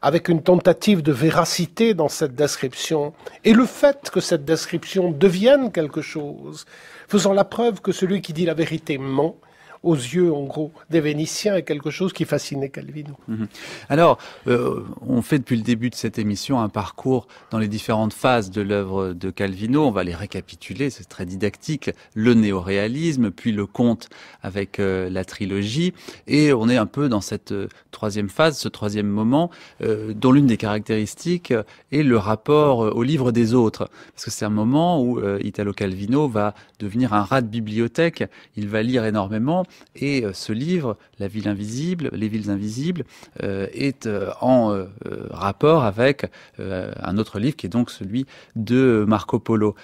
avec une tentative de véracité dans cette description, et le fait que cette description devienne quelque chose, faisant la preuve que celui qui dit la vérité ment, aux yeux, en gros, des Vénitiens est quelque chose qui fascinait Calvino. Mhm. Alors, euh, on fait depuis le début de cette émission un parcours dans les différentes phases de l'œuvre de Calvino. On va les récapituler, c'est très didactique. Le néoréalisme, puis le conte avec euh, la trilogie. Et on est un peu dans cette euh, troisième phase, ce troisième moment, dont l'une des caractéristiques est le rapport au livre des autres. Parce que c'est un moment où Italo Calvino va devenir un rat de bibliothèque. Il va lire énormément et euh, ce livre, La ville invisible, Les villes invisibles, euh, est euh, en rapport avec un autre livre qui est donc celui de Marco Polo.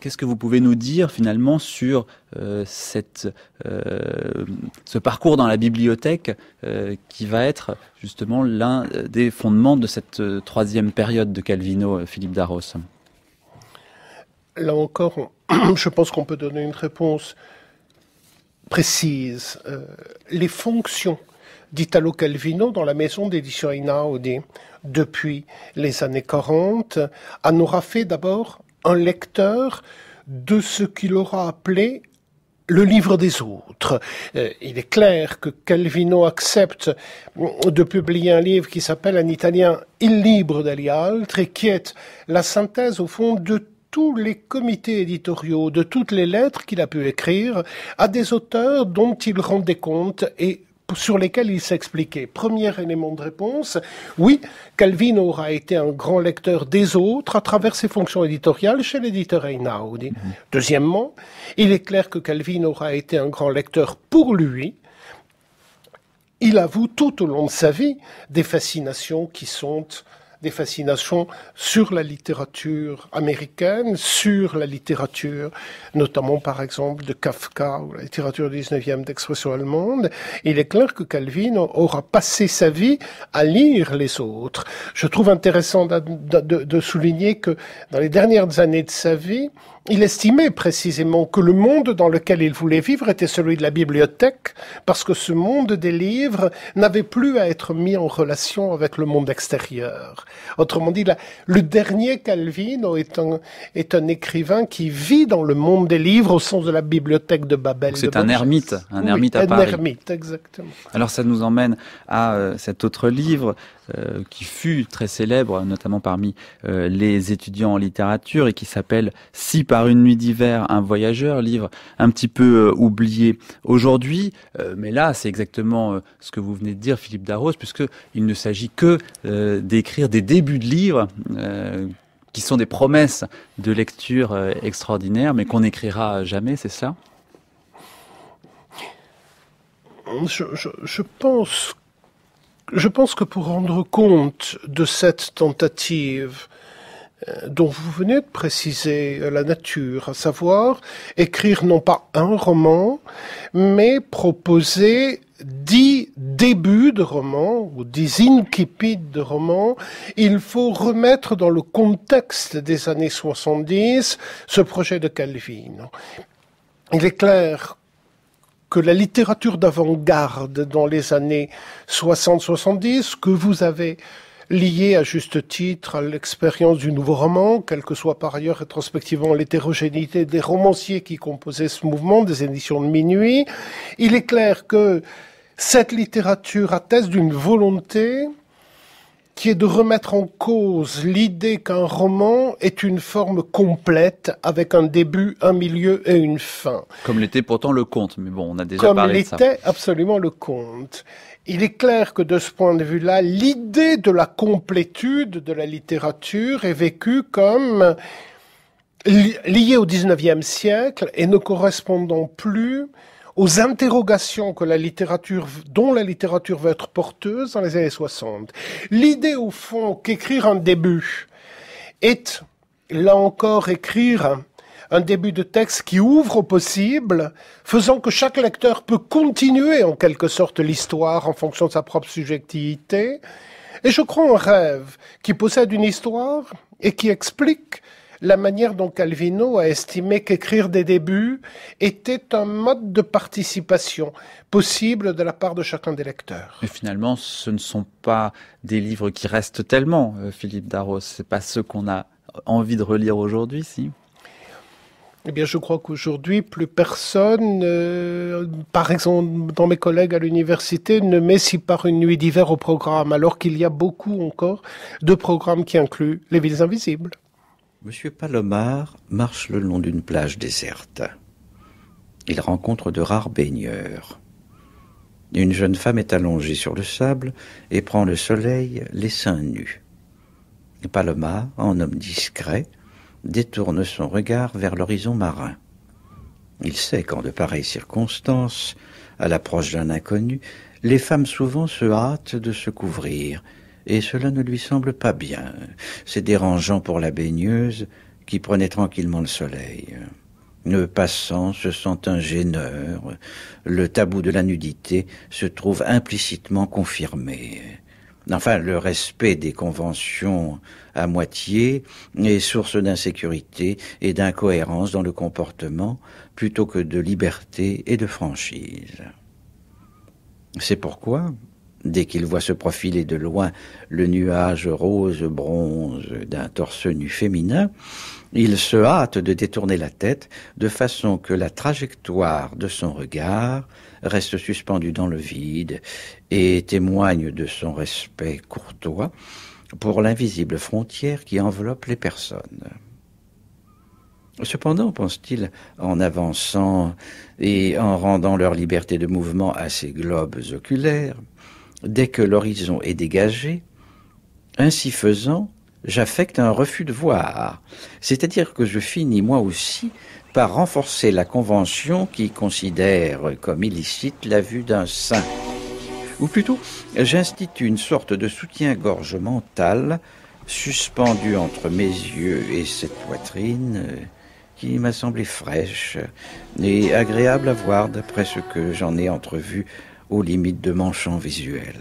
Qu'est-ce que vous pouvez nous dire finalement sur ce parcours dans la bibliothèque qui va être justement l'un des fondements de cette troisième période de Calvino, Philippe Darros Là encore, je pense qu'on peut donner une réponse précise euh, les fonctions d'Italo Calvino dans la maison d'édition Inaudi depuis les années 40, en aura fait d'abord un lecteur de ce qu'il aura appelé le livre des autres. Euh, il est clair que Calvino accepte de publier un livre qui s'appelle en italien Il libro degli altri, qui est la synthèse au fond de tous les comités éditoriaux, de toutes les lettres qu'il a pu écrire à des auteurs dont il rendait compte et sur lesquels il s'expliquait. Premier élément de réponse, oui, Calvin aura été un grand lecteur des autres à travers ses fonctions éditoriales chez l'éditeur Einaudi. Mhm. Deuxièmement, il est clair que Calvin aura été un grand lecteur pour lui, il avoue tout au long de sa vie des fascinations qui sont des fascinations sur la littérature américaine, sur la littérature, notamment par exemple de Kafka ou la littérature du 19e d'expression allemande. Il est clair que Calvin aura passé sa vie à lire les autres. Je trouve intéressant de, de souligner que dans les dernières années de sa vie, il estimait précisément que le monde dans lequel il voulait vivre était celui de la bibliothèque, parce que ce monde des livres n'avait plus à être mis en relation avec le monde extérieur. Autrement dit, le dernier Calvino est un, écrivain qui vit dans le monde des livres au sens de la bibliothèque de Babel. C'est un ermite, un ermite à Paris. Un ermite, exactement. Alors ça nous emmène à euh, cet autre livre, euh, qui fut très célèbre, notamment parmi euh, les étudiants en littérature, et qui s'appelle Si par une nuit d'hiver, un voyageur, livre un petit peu euh, oublié aujourd'hui. mais là, c'est exactement ce que vous venez de dire, Philippe Darros, puisque il ne s'agit que d'écrire des débuts de livres qui sont des promesses de lecture extraordinaire mais qu'on n'écrira jamais, c'est ça je, je, je, pense je pense que pour rendre compte de cette tentative euh, dont vous venez de préciser euh, la nature, à savoir écrire non pas un roman, mais proposer dix débuts de romans ou dix incipits de romans, il faut remettre dans le contexte des années 70 ce projet de Calvin. Il est clair que la littérature d'avant-garde dans les années 60-70, que vous avez lié à juste titre à l'expérience du nouveau roman, quelle que soit par ailleurs rétrospectivement l'hétérogénéité des romanciers qui composaient ce mouvement, des éditions de minuit, il est clair que cette littérature atteste d'une volonté qui est de remettre en cause l'idée qu'un roman est une forme complète avec un début, un milieu et une fin. Comme l'était pourtant le conte, mais bon, on a déjà parlé de ça. Comme l'était absolument le conte. Il est clair que de ce point de vue-là, l'idée de la complétude de la littérature est vécue comme liée au XIXe siècle et ne correspondant plus aux interrogations que la littérature, dont la littérature va être porteuse dans les années 60. L'idée, au fond, qu'écrire un début est, là encore, écrire un début de texte qui ouvre au possible, faisant que chaque lecteur peut continuer en quelque sorte l'histoire en fonction de sa propre subjectivité. Et je crois en rêve qui possède une histoire et qui explique la manière dont Calvino a estimé qu'écrire des débuts était un mode de participation possible de la part de chacun des lecteurs. Mais finalement, ce ne sont pas des livres qui restent tellement, euh, Philippe Darros. C'est pas ceux qu'on a envie de relire aujourd'hui, si eh bien, je crois qu'aujourd'hui, plus personne, euh, par exemple, dans mes collègues à l'université, ne met si par une nuit d'hiver au programme, alors qu'il y a beaucoup encore de programmes qui incluent les villes invisibles. Monsieur Palomar marche le long d'une plage déserte. Il rencontre de rares baigneurs. Une jeune femme est allongée sur le sable et prend le soleil, les seins nus. Palomar, en homme discret, détourne son regard vers l'horizon marin. Il sait qu'en de pareilles circonstances, à l'approche d'un inconnu, les femmes souvent se hâtent de se couvrir, et cela ne lui semble pas bien. C'est dérangeant pour la baigneuse qui prenait tranquillement le soleil. Le passant se sent un gêneur. Le tabou de la nudité se trouve implicitement confirmé. Enfin, le respect des conventions à moitié est source d'insécurité et d'incohérence dans le comportement plutôt que de liberté et de franchise. C'est pourquoi, dès qu'il voit se profiler de loin le nuage rose-bronze d'un torse nu féminin, il se hâte de détourner la tête de façon que la trajectoire de son regard reste suspendue dans le vide et témoigne de son respect courtois pour l'invisible frontière qui enveloppe les personnes. Cependant, pense-t-il, en avançant et en rendant leur liberté de mouvement à ces globes oculaires, dès que l'horizon est dégagé, ainsi faisant, j'affecte un refus de voir. C'est-à-dire que je finis moi aussi par renforcer la convention qui considère comme illicite la vue d'un saint. Ou plutôt, j'institue une sorte de soutien-gorge mental suspendu entre mes yeux et cette poitrine qui m'a semblé fraîche et agréable à voir d'après ce que j'en ai entrevu aux limites de mon champ visuel.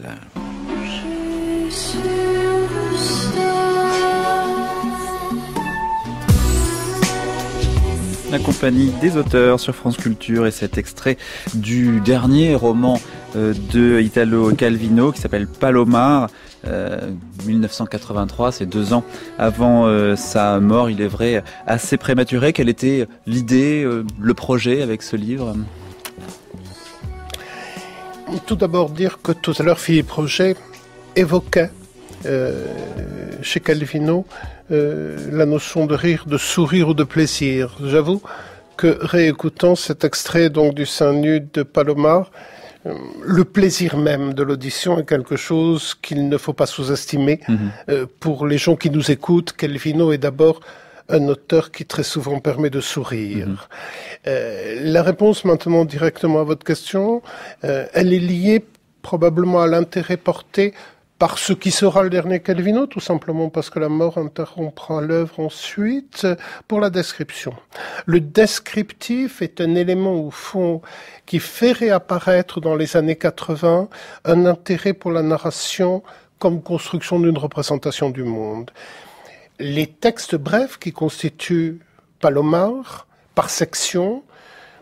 la compagnie des auteurs sur France Culture et cet extrait du dernier roman euh, de Italo Calvino qui s'appelle Palomar. 1983, euh, c'est deux ans avant euh, sa mort, il est vrai, assez prématuré. Quelle était l'idée, le projet avec ce livre tout d'abord dire que tout à l'heure, Philippe Roger évoquait euh, chez Calvino euh, la notion de rire, de sourire ou de plaisir. J'avoue que réécoutant cet extrait donc du Saint Nu de Palomar, euh, le plaisir même de l'audition est quelque chose qu'il ne faut pas sous-estimer. Mm-hmm. pour les gens qui nous écoutent, Calvino est d'abord un auteur qui très souvent permet de sourire. Mhm. Euh, la réponse maintenant directement à votre question, euh, elle est liée probablement à l'intérêt porté par ce qui sera le dernier Calvino, tout simplement parce que la mort interrompra l'œuvre ensuite pour la description. Le descriptif est un élément au fond qui fait réapparaître dans les années 80 un intérêt pour la narration comme construction d'une représentation du monde les textes brefs qui constituent Palomar par section,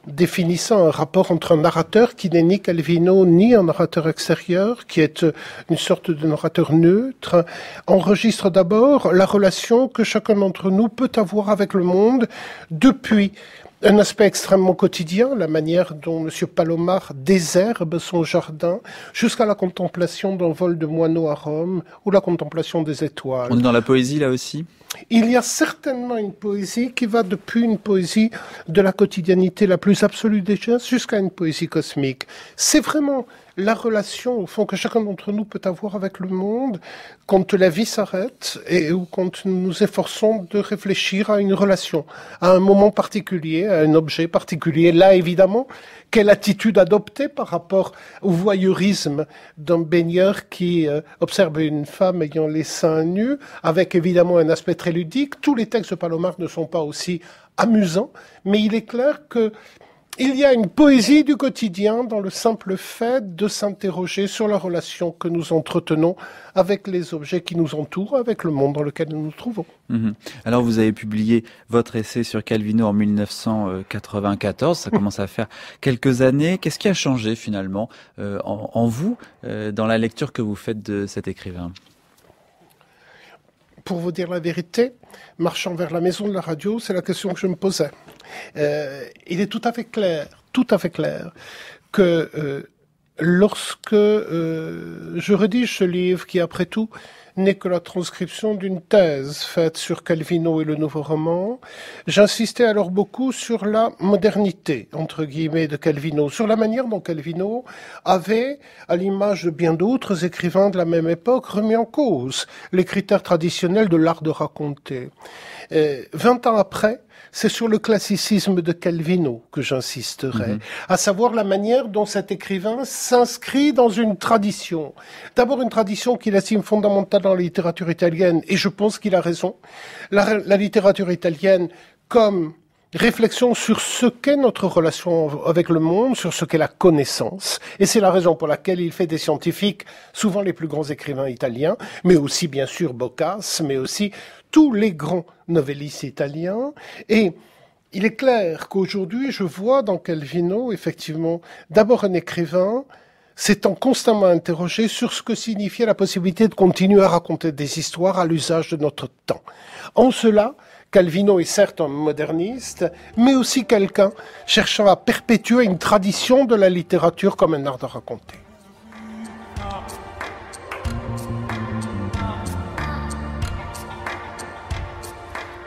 définissant un rapport entre un narrateur qui n'est ni Calvino ni un narrateur extérieur, qui est euh, une sorte de narrateur neutre, enregistre d'abord la relation que chacun d'entre nous peut avoir avec le monde depuis un aspect extrêmement quotidien, la manière dont M. Palomar désherbe son jardin, jusqu'à la contemplation d'un vol de moineaux à Rome ou la contemplation des étoiles. On est dans la poésie là aussi Il y a certainement une poésie qui va depuis une poésie de la quotidiennité la plus absolue des choses jusqu'à une poésie cosmique. C'est vraiment la relation au fond que chacun d'entre nous peut avoir avec le monde quand la vie s'arrête et ou quand nous nous efforçons de réfléchir à une relation, à un moment particulier, à un objet particulier. Là, évidemment, quelle attitude adopter par rapport au voyeurisme d'un baigneur qui euh, observe une femme ayant les seins nus, avec évidemment un aspect très ludique. Tous les textes de Palomar ne sont pas aussi amusants, mais il est clair que il y a une poésie du quotidien dans le simple fait de s'interroger sur la relation que nous entretenons avec les objets qui nous entourent, avec le monde dans lequel nous nous trouvons. Mhm. Alors vous avez publié votre essai sur Calvino en 1994, ça commence à faire quelques années. Qu'est-ce qui a changé finalement euh, en, vous euh, dans la lecture que vous faites de cet écrivain pour vous dire la vérité, marchant vers la maison de la radio, c'est la question que je me posais. Euh, il est tout à fait clair, tout à fait clair, que euh, lorsque euh, je rédige ce livre, qui après tout n'est que la transcription d'une thèse faite sur Calvino et le Nouveau Roman. J'insistais alors beaucoup sur la modernité, entre guillemets, de Calvino, sur la manière dont Calvino avait, à l'image de bien d'autres écrivains de la même époque, remis en cause les critères traditionnels de l'art de raconter. Euh, vingt ans après, c'est sur le classicisme de Calvino que j'insisterai, mhm. à savoir la manière dont cet écrivain s'inscrit dans une tradition. D'abord une tradition qu'il estime fondamentale dans la littérature italienne, et je pense qu'il a raison. La, la littérature italienne, comme réflexion sur ce qu'est notre relation avec le monde, sur ce qu'est la connaissance. Et c'est la raison pour laquelle il fait des scientifiques, souvent les plus grands écrivains italiens, mais aussi bien sûr Boccace, mais aussi tous les grands novellistes italiens. Et il est clair qu'aujourd'hui, je vois dans Calvino, effectivement, d'abord un écrivain s'étant constamment interrogé sur ce que signifiait la possibilité de continuer à raconter des histoires à l'usage de notre temps. En cela, Calvino est certes un moderniste, mais aussi quelqu'un cherchant à perpétuer une tradition de la littérature comme un art de raconter.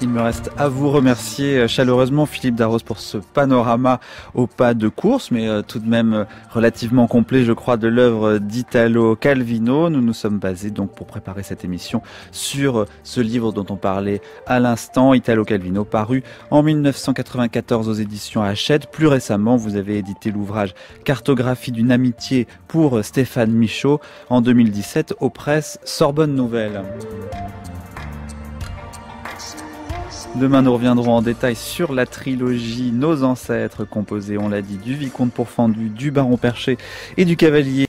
Il me reste à vous remercier euh, chaleureusement Philippe Darros pour ce panorama au pas de course, mais euh, tout de même euh, relativement complet, je crois, de l'œuvre d'Italo Calvino. Nous nous sommes basés donc pour préparer cette émission sur ce livre dont on parlait à l'instant, Italo Calvino, paru en 1994 aux éditions Hachette. Plus récemment, vous avez édité l'ouvrage Cartographie d'une amitié pour Stéphane Michaud en 2017 aux presses Sorbonne Nouvelle. Demain, nous reviendrons en détail sur la trilogie Nos ancêtres, composée, on l'a dit, du vicomte pourfendu, du baron perché et du cavalier.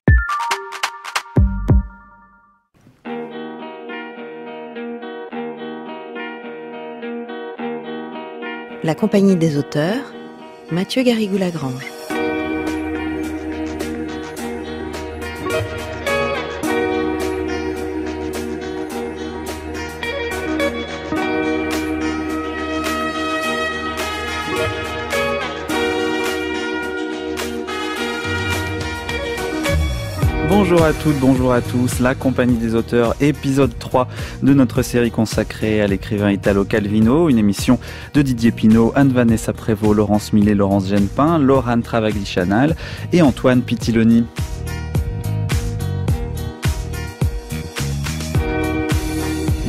La compagnie des auteurs, Mathieu Garrigou-Lagrange. Bonjour à toutes, bonjour à tous, la compagnie des auteurs, épisode 3 de notre série consacrée à l'écrivain Italo Calvino, une émission de Didier Pinault, Anne-Vanessa Prévost, Laurence Millet, Laurence Genepin, Laurent Travagli-Chanal et Antoine Pitiloni.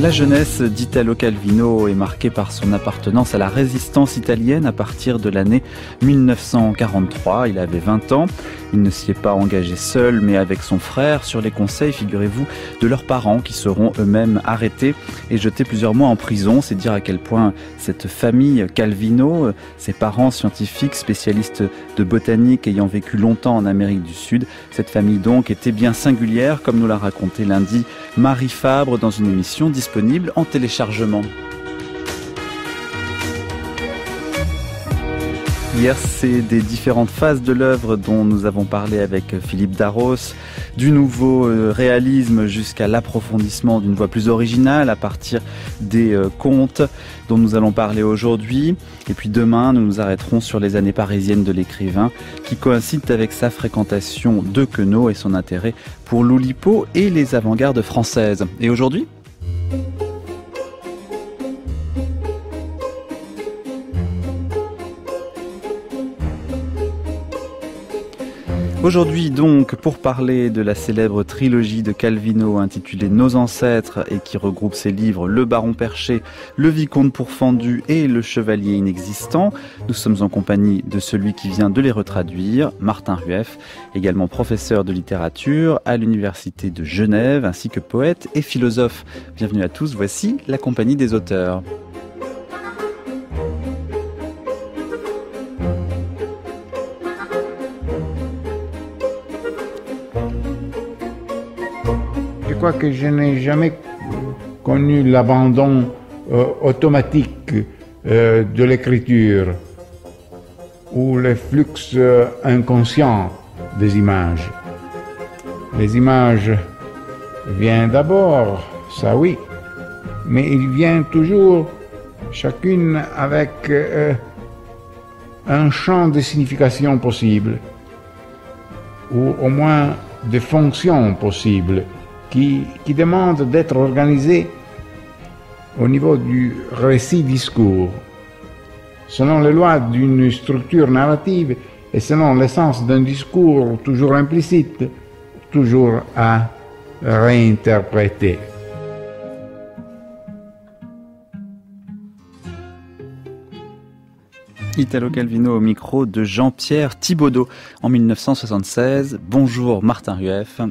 La jeunesse d'Italo Calvino est marquée par son appartenance à la résistance italienne à partir de l'année 1943. Il avait 20 ans. Il ne s'y est pas engagé seul, mais avec son frère, sur les conseils, figurez-vous, de leurs parents qui seront eux-mêmes arrêtés et jetés plusieurs mois en prison. C'est dire à quel point cette famille Calvino, ses parents scientifiques, spécialistes de botanique ayant vécu longtemps en Amérique du Sud, cette famille donc était bien singulière, comme nous l'a raconté lundi Marie Fabre dans une émission en téléchargement. Hier, c'est des différentes phases de l'œuvre dont nous avons parlé avec Philippe Darros, du nouveau euh, réalisme jusqu'à l'approfondissement d'une voix plus originale à partir des euh, contes dont nous allons parler aujourd'hui. Et puis demain, nous nous arrêterons sur les années parisiennes de l'écrivain qui coïncident avec sa fréquentation de Queneau et son intérêt pour l'Oulipo et les avant-gardes françaises. Et aujourd'hui, Thank you. Aujourd'hui donc, pour parler de la célèbre trilogie de Calvino intitulée Nos ancêtres et qui regroupe ses livres Le Baron Perché, Le Vicomte pourfendu et Le Chevalier inexistant, nous sommes en compagnie de celui qui vient de les retraduire, Martin Rueff, également professeur de littérature à l'Université de Genève ainsi que poète et philosophe. Bienvenue à tous, voici la compagnie des auteurs. crois que je n'ai jamais connu l'abandon euh, automatique euh, de l'écriture ou le flux euh, inconscient des images. Les images viennent d'abord, ça oui, mais ils viennent toujours chacune avec un champ de signification possible ou au moins des fonctions possibles qui, qui demande d'être organisé au niveau du récit-discours, selon les lois d'une structure narrative et selon l'essence d'un discours toujours implicite, toujours à réinterpréter. Italo Calvino au micro de Jean-Pierre Thibaudot en 1976. Bonjour Martin Rueff.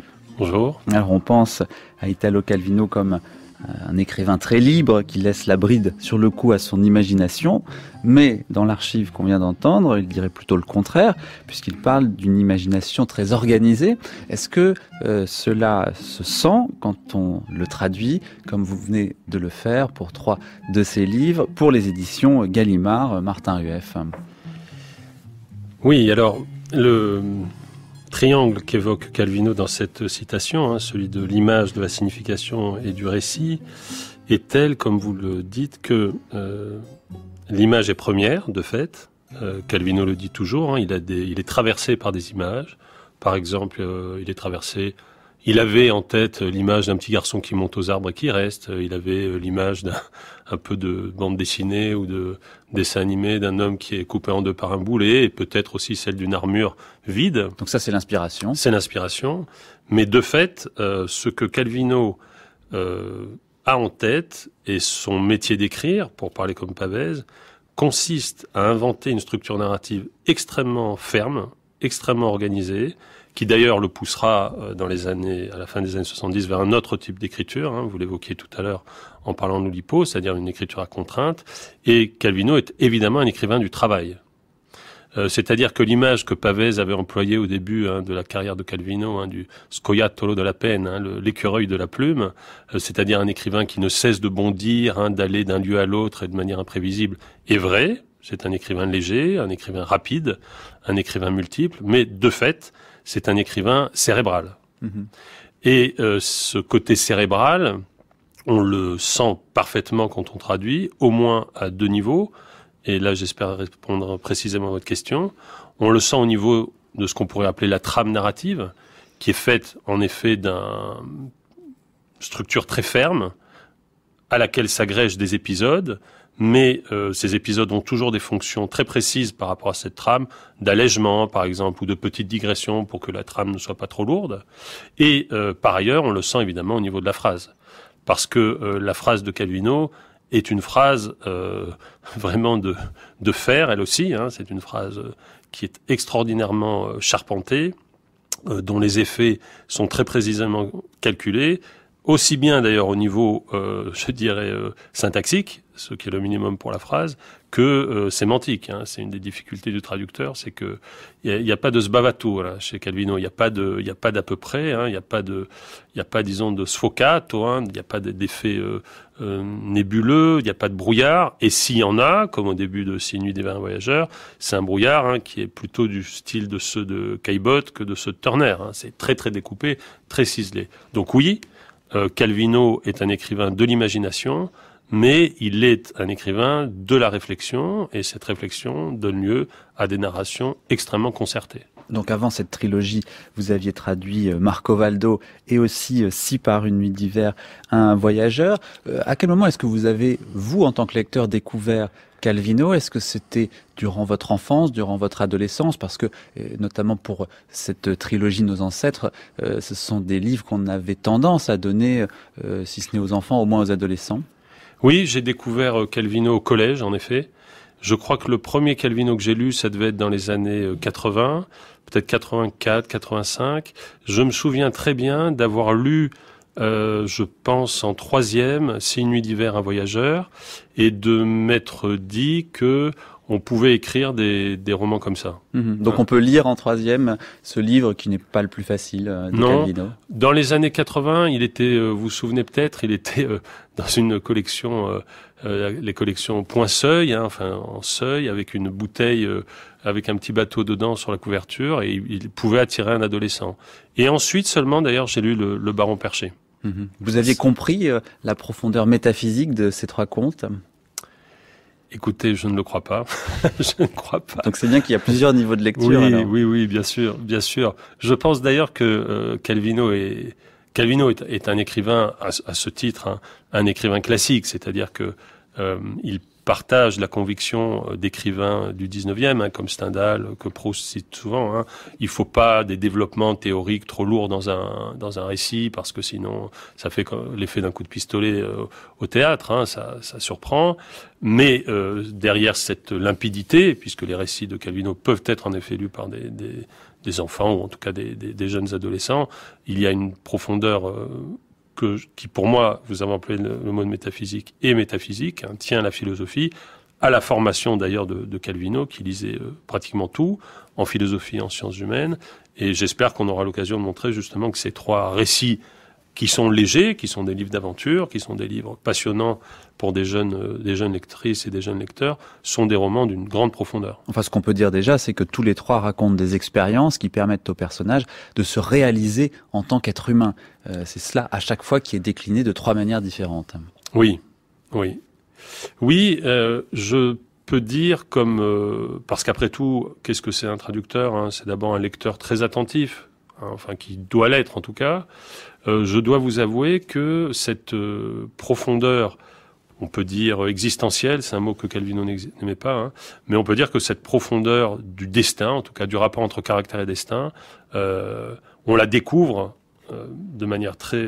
Alors on pense à Italo Calvino comme euh, un écrivain très libre qui laisse la bride sur le coup à son imagination, mais dans l'archive qu'on vient d'entendre, il dirait plutôt le contraire, puisqu'il parle d'une imagination très organisée. Est-ce que euh, cela se sent quand on le traduit, comme vous venez de le faire pour trois de ses livres, pour les éditions Gallimard, Martin Rueff Oui, alors le, triangle qu'évoque Calvino dans cette citation, hein, celui de l'image, de la signification et du récit, est tel, comme vous le dites, que euh, l'image est première, de fait. Euh, Calvino le dit toujours, hein, il, est traversé par des images. Par exemple, euh, il est traversé il avait en tête l'image d'un petit garçon qui monte aux arbres et qui reste. Il avait l'image d'un un peu de bande dessinée ou de dessin animé d'un homme qui est coupé en deux par un boulet, et peut-être aussi celle d'une armure vide. Donc ça, c'est l'inspiration. C'est l'inspiration. Mais de fait, euh, ce que Calvino euh, a en tête, et son métier d'écrire, pour parler comme Pavez, consiste à inventer une structure narrative extrêmement ferme, extrêmement organisée, qui d'ailleurs le poussera euh, dans les années, à la fin des années 70 vers un autre type d'écriture, hein, vous l'évoquiez tout à l'heure en parlant de l'Oulipo, c'est-à-dire une écriture à contrainte, et Calvino est évidemment un écrivain du travail. Euh, c'est-à-dire que l'image que Pavès avait employée au début hein, de la carrière de Calvino, hein, du scoiattolo de la peine, hein, l'écureuil de la plume, euh, c'est-à-dire un écrivain qui ne cesse de bondir, d'aller d'un lieu à l'autre et de manière imprévisible, est vrai. C'est un écrivain léger, un écrivain rapide, un écrivain multiple, mais de fait, c'est un écrivain cérébral. Mhm. Et euh, ce côté cérébral, on le sent parfaitement quand on traduit, au moins à deux niveaux. Et là, j'espère répondre précisément à votre question. On le sent au niveau de ce qu'on pourrait appeler la trame narrative, qui est faite en effet d'une structure très ferme, à laquelle s'agrègent des épisodes, mais euh, ces épisodes ont toujours des fonctions très précises par rapport à cette trame, d'allègement par exemple, ou de petites digressions pour que la trame ne soit pas trop lourde. Et euh, par ailleurs, on le sent évidemment au niveau de la phrase, parce que euh, la phrase de Calvino est une phrase vraiment de, de fer, elle aussi, hein. c'est une phrase qui est extraordinairement charpentée, dont les effets sont très précisément calculés, aussi bien d'ailleurs au niveau, je dirais, syntaxique, ce qui est le minimum pour la phrase, que euh, sémantique. Hein. C'est une des difficultés du traducteur, c'est que il n'y a, pas de sbavato chez Calvino. Il n'y a pas de, il a pas d'à peu près. Hein. Il n'y a pas de, il a pas disons de sfocato. Hein. Il n'y a pas d'effet euh, euh, nébuleux. Il n'y a pas de brouillard. Et s'il y en a, comme au début de Six nuits des vingt voyageurs, c'est un brouillard qui est plutôt du style de ceux de Caillebotte que de ceux de Turner. C'est très très découpé, très ciselé. Donc oui, Calvino est un écrivain de l'imagination mais il est un écrivain de la réflexion, et cette réflexion donne lieu à des narrations extrêmement concertées. Donc avant cette trilogie, vous aviez traduit euh, Marco Valdo et aussi euh, Si par une nuit d'hiver, un voyageur. Euh, à quel moment est-ce que vous avez, vous, en tant que lecteur, découvert Calvino Est-ce que c'était durant votre enfance, durant votre adolescence Parce que, notamment pour cette trilogie Nos ancêtres, ce sont des livres qu'on avait tendance à donner, si ce n'est aux enfants, au moins aux adolescents. Oui, j'ai découvert euh, Calvino au collège, en effet. Je crois que le premier Calvino que j'ai lu, ça devait être dans les années 80, euh, peut-être 84, 85. Je me souviens très bien d'avoir lu, euh, je pense en troisième, Six nuits d'hiver, un voyageur, et de m'être dit que on pouvait écrire des, romans comme ça. Mhm. Hein. Donc on peut lire en troisième ce livre qui n'est pas le plus facile. de non. Dans les années 80, il était, vous vous souvenez peut-être, il était dans une collection, euh, euh, les collections point seuil, hein, enfin en seuil, avec une bouteille euh, avec un petit bateau dedans sur la couverture, et il pouvait attirer un adolescent. Et ensuite seulement, d'ailleurs, j'ai lu le, Baron perché. Mhm. Vous aviez compris la profondeur métaphysique de ces trois contes Écoutez, je ne le crois pas. je ne crois pas. Donc c'est bien qu'il y a plusieurs niveaux de lecture. Oui, alors. oui, oui, bien sûr, bien sûr. Je pense d'ailleurs que Calvino est, Calvino est, est un écrivain à, ce titre, hein, un écrivain classique, c'est-à-dire que euh, il partage la conviction euh, d'écrivains du 19e, hein, comme Stendhal, que Proust cite souvent. Hein. Il faut pas des développements théoriques trop lourds dans un, dans un récit, parce que sinon, ça fait l'effet d'un coup de pistolet euh, au théâtre, hein, ça, ça, surprend. Mais derrière cette limpidité, puisque les récits de Calvino peuvent être en effet lus par des, des enfants ou en tout cas des, jeunes adolescents, il y a une profondeur euh, que, qui, pour moi, vous avez appelé le, mode mot métaphysique et métaphysique, hein, tient à la philosophie, à la formation d'ailleurs de, Calvino, qui lisait euh, pratiquement tout en philosophie, en sciences humaines. Et j'espère qu'on aura l'occasion de montrer justement que ces trois récits qui sont légers, qui sont des livres d'aventure, qui sont des livres passionnants pour des jeunes, euh, des jeunes lectrices et des jeunes lecteurs, sont des romans d'une grande profondeur. Enfin, ce qu'on peut dire déjà, c'est que tous les trois racontent des expériences qui permettent aux personnages de se réaliser en tant qu'être humain. Euh, c'est cela à chaque fois qui est décliné de trois manières différentes. Oui, oui. Oui, euh, je peux dire comme... parce qu'après tout, qu'est-ce que c'est un traducteur hein C'est d'abord un lecteur très attentif, hein, enfin qui doit l'être en tout cas, euh, je dois vous avouer que cette euh, profondeur, on peut dire existentielle, c'est un mot que Calvino n'aimait pas, hein, mais on peut dire que cette profondeur du destin, en tout cas du rapport entre caractère et destin, euh, on la découvre euh, de manière très,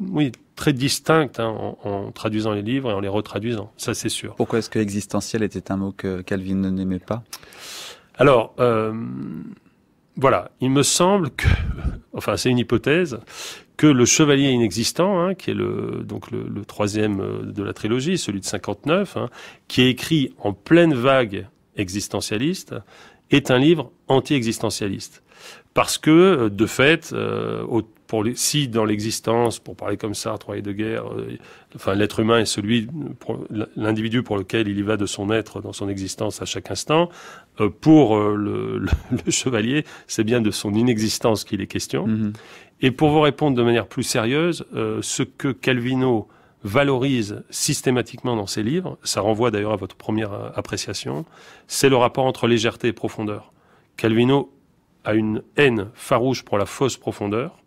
oui, très distincte hein, en, traduisant les livres et en les retraduisant, ça c'est sûr. Pourquoi est-ce que existentiel était un mot que Calvino n'aimait pas Alors, voilà, il me semble que, enfin c'est une hypothèse, que le Chevalier inexistant, hein, qui est le, donc le, troisième euh, de la trilogie, celui de 59, hein, qui est écrit en pleine vague existentialiste, est un livre anti-existentialiste. Parce que, euh, de fait, euh, au si dans l'existence, pour parler comme ça, travail de guerre, euh, enfin l'être humain est celui, l'individu pour lequel il y va de son être dans son existence à chaque instant, euh, pour euh, le, chevalier, c'est bien de son inexistence qu'il est question. Mhm. Et pour vous répondre de manière plus sérieuse, ce que Calvino valorise systématiquement dans ses livres, ça renvoie d'ailleurs à votre première appréciation, c'est le rapport entre légèreté et profondeur. Calvino a une haine farouche pour la fausse profondeur,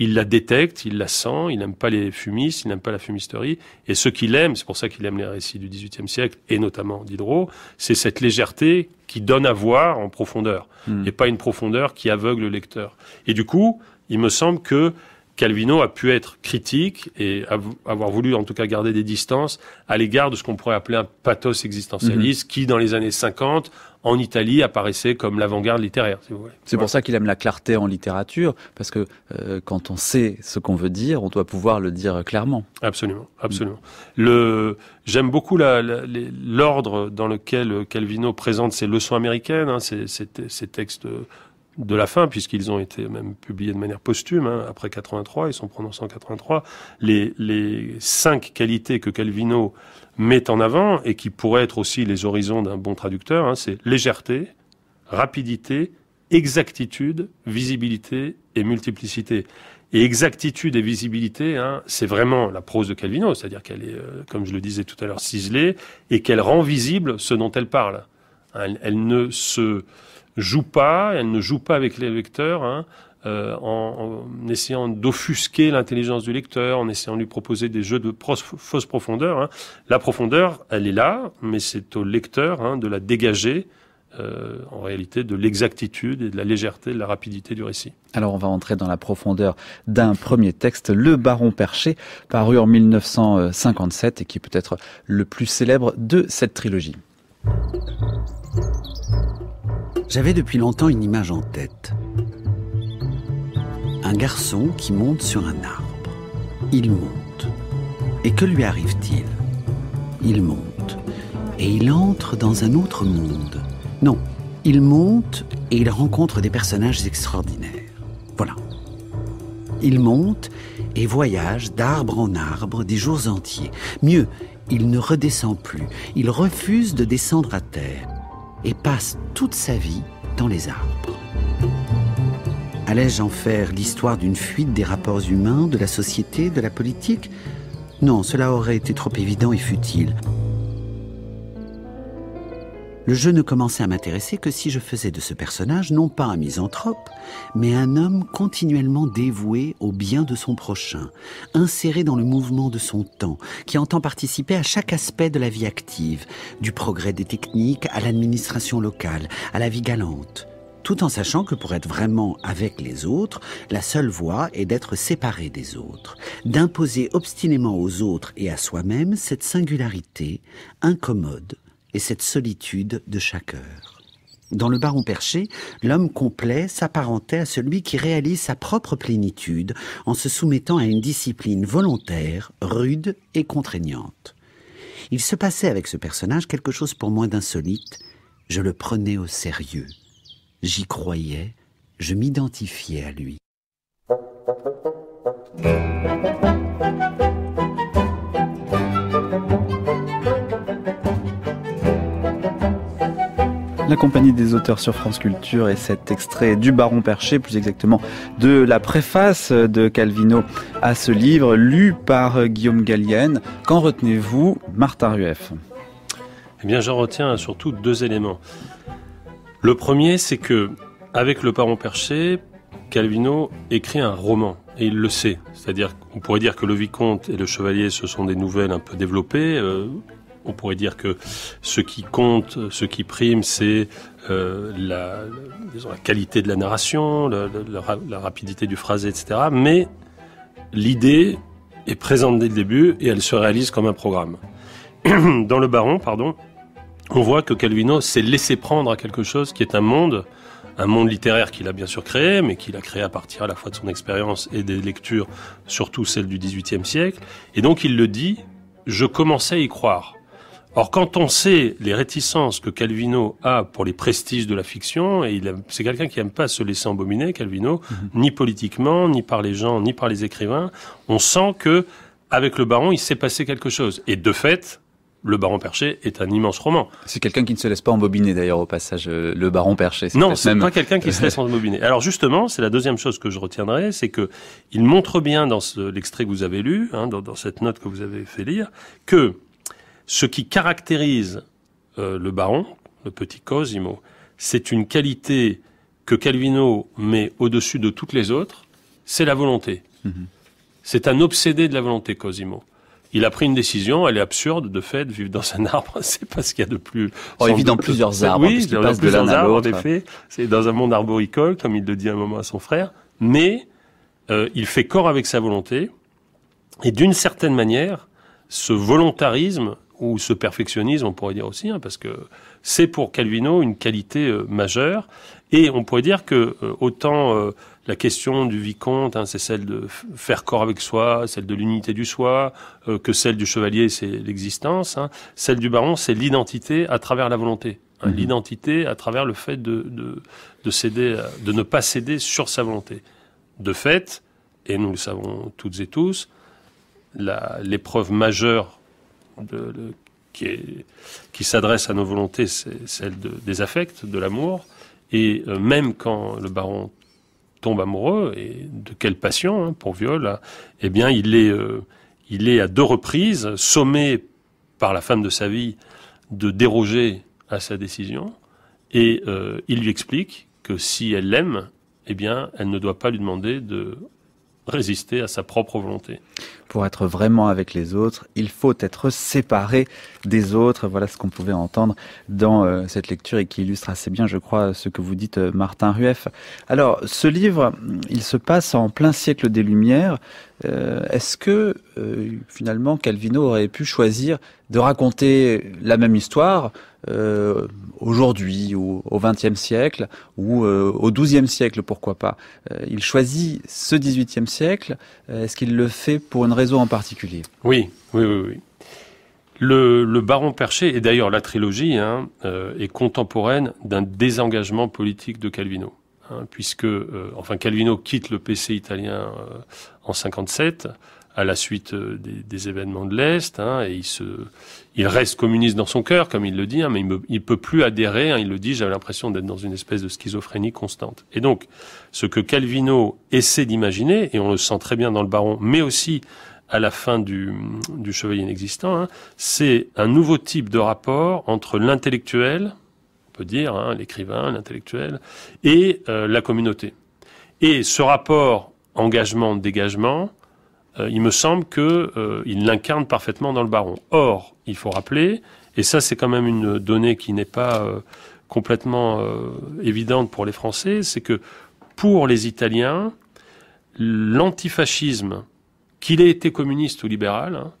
il la détecte, il la sent, il n'aime pas les fumistes, il n'aime pas la fumisterie. Et ce qu'il aime, c'est pour ça qu'il aime les récits du XVIIIe siècle, et notamment Diderot, c'est cette légèreté qui donne à voir en profondeur, hmm. et pas une profondeur qui aveugle le lecteur. Et du coup, il me semble que Calvino a pu être critique et avoir voulu en tout cas garder des distances à l'égard de ce qu'on pourrait appeler un pathos existentialiste mhm. qui, dans les années 50, en Italie, apparaissait comme l'avant-garde littéraire. C'est pour ça qu'il aime la clarté en littérature, parce que euh, quand on sait ce qu'on veut dire, on doit pouvoir le dire euh, clairement. Absolument, mm. absolument. j'aime beaucoup l'ordre dans lequel euh, Calvino présente ses leçons américaines, hein, ses, textes de la fin, puisqu'ils ont été même publiés de manière posthume, hein, après 83, ils sont prononcés en 83, les, les cinq qualités que Calvino met en avant et qui pourraient être aussi les horizons d'un bon traducteur, hein, c'est légèreté, rapidité, exactitude, visibilité et multiplicité. Et exactitude et visibilité, hein, c'est vraiment la prose de Calvino, c'est-à-dire qu'elle est, euh, comme je le disais tout à l'heure, ciselée et qu'elle rend visible ce dont elle parle. elle ne se joue pas, elle ne joue pas avec les lecteurs, hein, euh, en, essayant d'offusquer l'intelligence du lecteur, en essayant de lui proposer des jeux de fausse profondeur. Hein. La profondeur, elle est là, mais c'est au lecteur hein, de la dégager euh, en réalité de l'exactitude et de la légèreté, de la rapidité du récit. Alors on va entrer dans la profondeur d'un premier texte, Le Baron Perché, paru en 1957 et qui est peut-être le plus célèbre de cette trilogie. J'avais depuis longtemps une image en tête. Un garçon qui monte sur un arbre. Il monte. Et que lui arrive-t-il Il monte. Et il entre dans un autre monde. Non, il monte et il rencontre des personnages extraordinaires. Voilà. Il monte et voyage d'arbre en arbre des jours entiers. Mieux, il ne redescend plus. Il refuse de descendre à terre et passe toute sa vie dans les arbres. Allais-je en faire l'histoire d'une fuite des rapports humains, de la société, de la politique Non, cela aurait été trop évident et futile. Le jeu ne commençait à m'intéresser que si je faisais de ce personnage non pas un misanthrope, mais un homme continuellement dévoué au bien de son prochain, inséré dans le mouvement de son temps, qui entend participer à chaque aspect de la vie active, du progrès des techniques à l'administration locale, à la vie galante, tout en sachant que pour être vraiment avec les autres, la seule voie est d'être séparé des autres, d'imposer obstinément aux autres et à soi-même cette singularité incommode et cette solitude de chaque heure. Dans le baron perché, l'homme complet s'apparentait à celui qui réalise sa propre plénitude en se soumettant à une discipline volontaire, rude et contraignante. Il se passait avec ce personnage quelque chose pour moi d'insolite. Je le prenais au sérieux. J'y croyais, je m'identifiais à lui. La compagnie des auteurs sur France Culture et cet extrait du Baron Perché, plus exactement de la préface de Calvino à ce livre, lu par Guillaume Gallienne. Qu'en retenez-vous, Martha Rueff Eh bien, j'en retiens surtout deux éléments. Le premier, c'est que, avec le Baron Perché, Calvino écrit un roman et il le sait. C'est-à-dire qu'on pourrait dire que le vicomte et le chevalier, ce sont des nouvelles un peu développées. Euh, on pourrait dire que ce qui compte, ce qui prime, c'est euh, la, qualité de la narration, la, rapidité du phrasé, etc. Mais l'idée est présente dès le début et elle se réalise comme un programme. Dans Le Baron, pardon, on voit que Calvino s'est laissé prendre à quelque chose qui est un monde, un monde littéraire qu'il a bien sûr créé, mais qu'il a créé à partir à la fois de son expérience et des lectures, surtout celles du XVIIIe siècle. Et donc il le dit, je commençais à y croire. Or, quand on sait les réticences que Calvino a pour les prestiges de la fiction, et c'est quelqu'un qui n'aime pas se laisser embobiner, Calvino, mhm. ni politiquement, ni par les gens, ni par les écrivains, on sent que avec le Baron, il s'est passé quelque chose. Et de fait, le Baron Perché est un immense roman. C'est quelqu'un qui ne se laisse pas embobiner d'ailleurs au passage, euh, Le Baron Perché. Non, c'est même... pas quelqu'un qui se laisse embobiner. Alors justement, c'est la deuxième chose que je retiendrai, c'est que il montre bien dans l'extrait que vous avez lu, hein, dans, dans, cette note que vous avez fait lire, que ce qui caractérise euh, le baron, le petit Cosimo, c'est une qualité que Calvino met au-dessus de toutes les autres, c'est la volonté. Mhm. C'est un obsédé de la volonté, Cosimo. Il a pris une décision, elle est absurde, de fait, vivre dans un arbre, c'est parce qu'il y a de plus... Oh, il vit dans plusieurs arbres, en effet. C'est dans un monde arboricole, comme il le dit un moment à son frère, mais euh, il fait corps avec sa volonté, et d'une certaine manière, ce volontarisme ou se perfectionnisme, on pourrait dire aussi, hein, parce que c'est pour Calvino une qualité euh, majeure. Et on pourrait dire que euh, autant euh, la question du vicomte, hein, c'est celle de faire corps avec soi, celle de l'unité du soi, que celle du chevalier, c'est l'existence, hein. celle du baron, c'est l'identité à travers la volonté. Mm-hmm. L'identité à travers le fait de, de, céder, de ne pas céder sur sa volonté. De fait, et nous le savons toutes et tous, l'épreuve majeure qui, s'adresse à nos volontés, c'est celle des affects, de l'amour. Et euh, même quand le baron tombe amoureux, et de quelle passion, hein, pour viola hein, eh bien, il est, euh, il est à deux reprises sommé par la femme de sa vie de déroger à sa décision. Et euh, il lui explique que si elle l'aime, eh bien, elle ne doit pas lui demander de résister à sa propre volonté pour être vraiment avec les autres, il faut être séparé des autres. Voilà ce qu'on pouvait entendre dans euh, cette lecture et qui illustre assez bien, je crois, ce que vous dites, euh, Martin Rueff. Alors, ce livre, il se passe en plein siècle des Lumières. Euh, est-ce que finalement Calvino aurait pu choisir de raconter la même histoire aujourd'hui ou au XXe siècle ou au XIIe siècle, pourquoi pas Il choisit ce XVIIIe siècle. Est-ce qu'il le fait pour une en particulier. Oui, oui, oui. Le, Baron Perché, et d'ailleurs la trilogie, hein, euh, est contemporaine d'un désengagement politique de Calvino. Hein, puisque, euh, enfin, Calvino quitte le PC italien euh, en 57 à la suite des, événements de l'Est, hein, et il, se, il reste communiste dans son cœur, comme il le dit, mais il ne peut plus adhérer, il le dit, j'avais l'impression d'être dans une espèce de schizophrénie constante. Et donc, ce que Calvino essaie d'imaginer, et on le sent très bien dans le Baron, mais aussi à la fin du, Chevalier inexistant, hein, c'est un nouveau type de rapport entre l'intellectuel, on peut dire, hein, l'écrivain, l'intellectuel, et euh, la communauté. Et ce rapport engagement-dégagement, euh, il me semble qu'il euh, l'incarne parfaitement dans le baron. Or, il faut rappeler, et ça c'est quand même une donnée qui n'est pas complètement évidente pour les Français, c'est que pour les Italiens, l'antifascisme qu'il ait été communiste ou libéral, hein,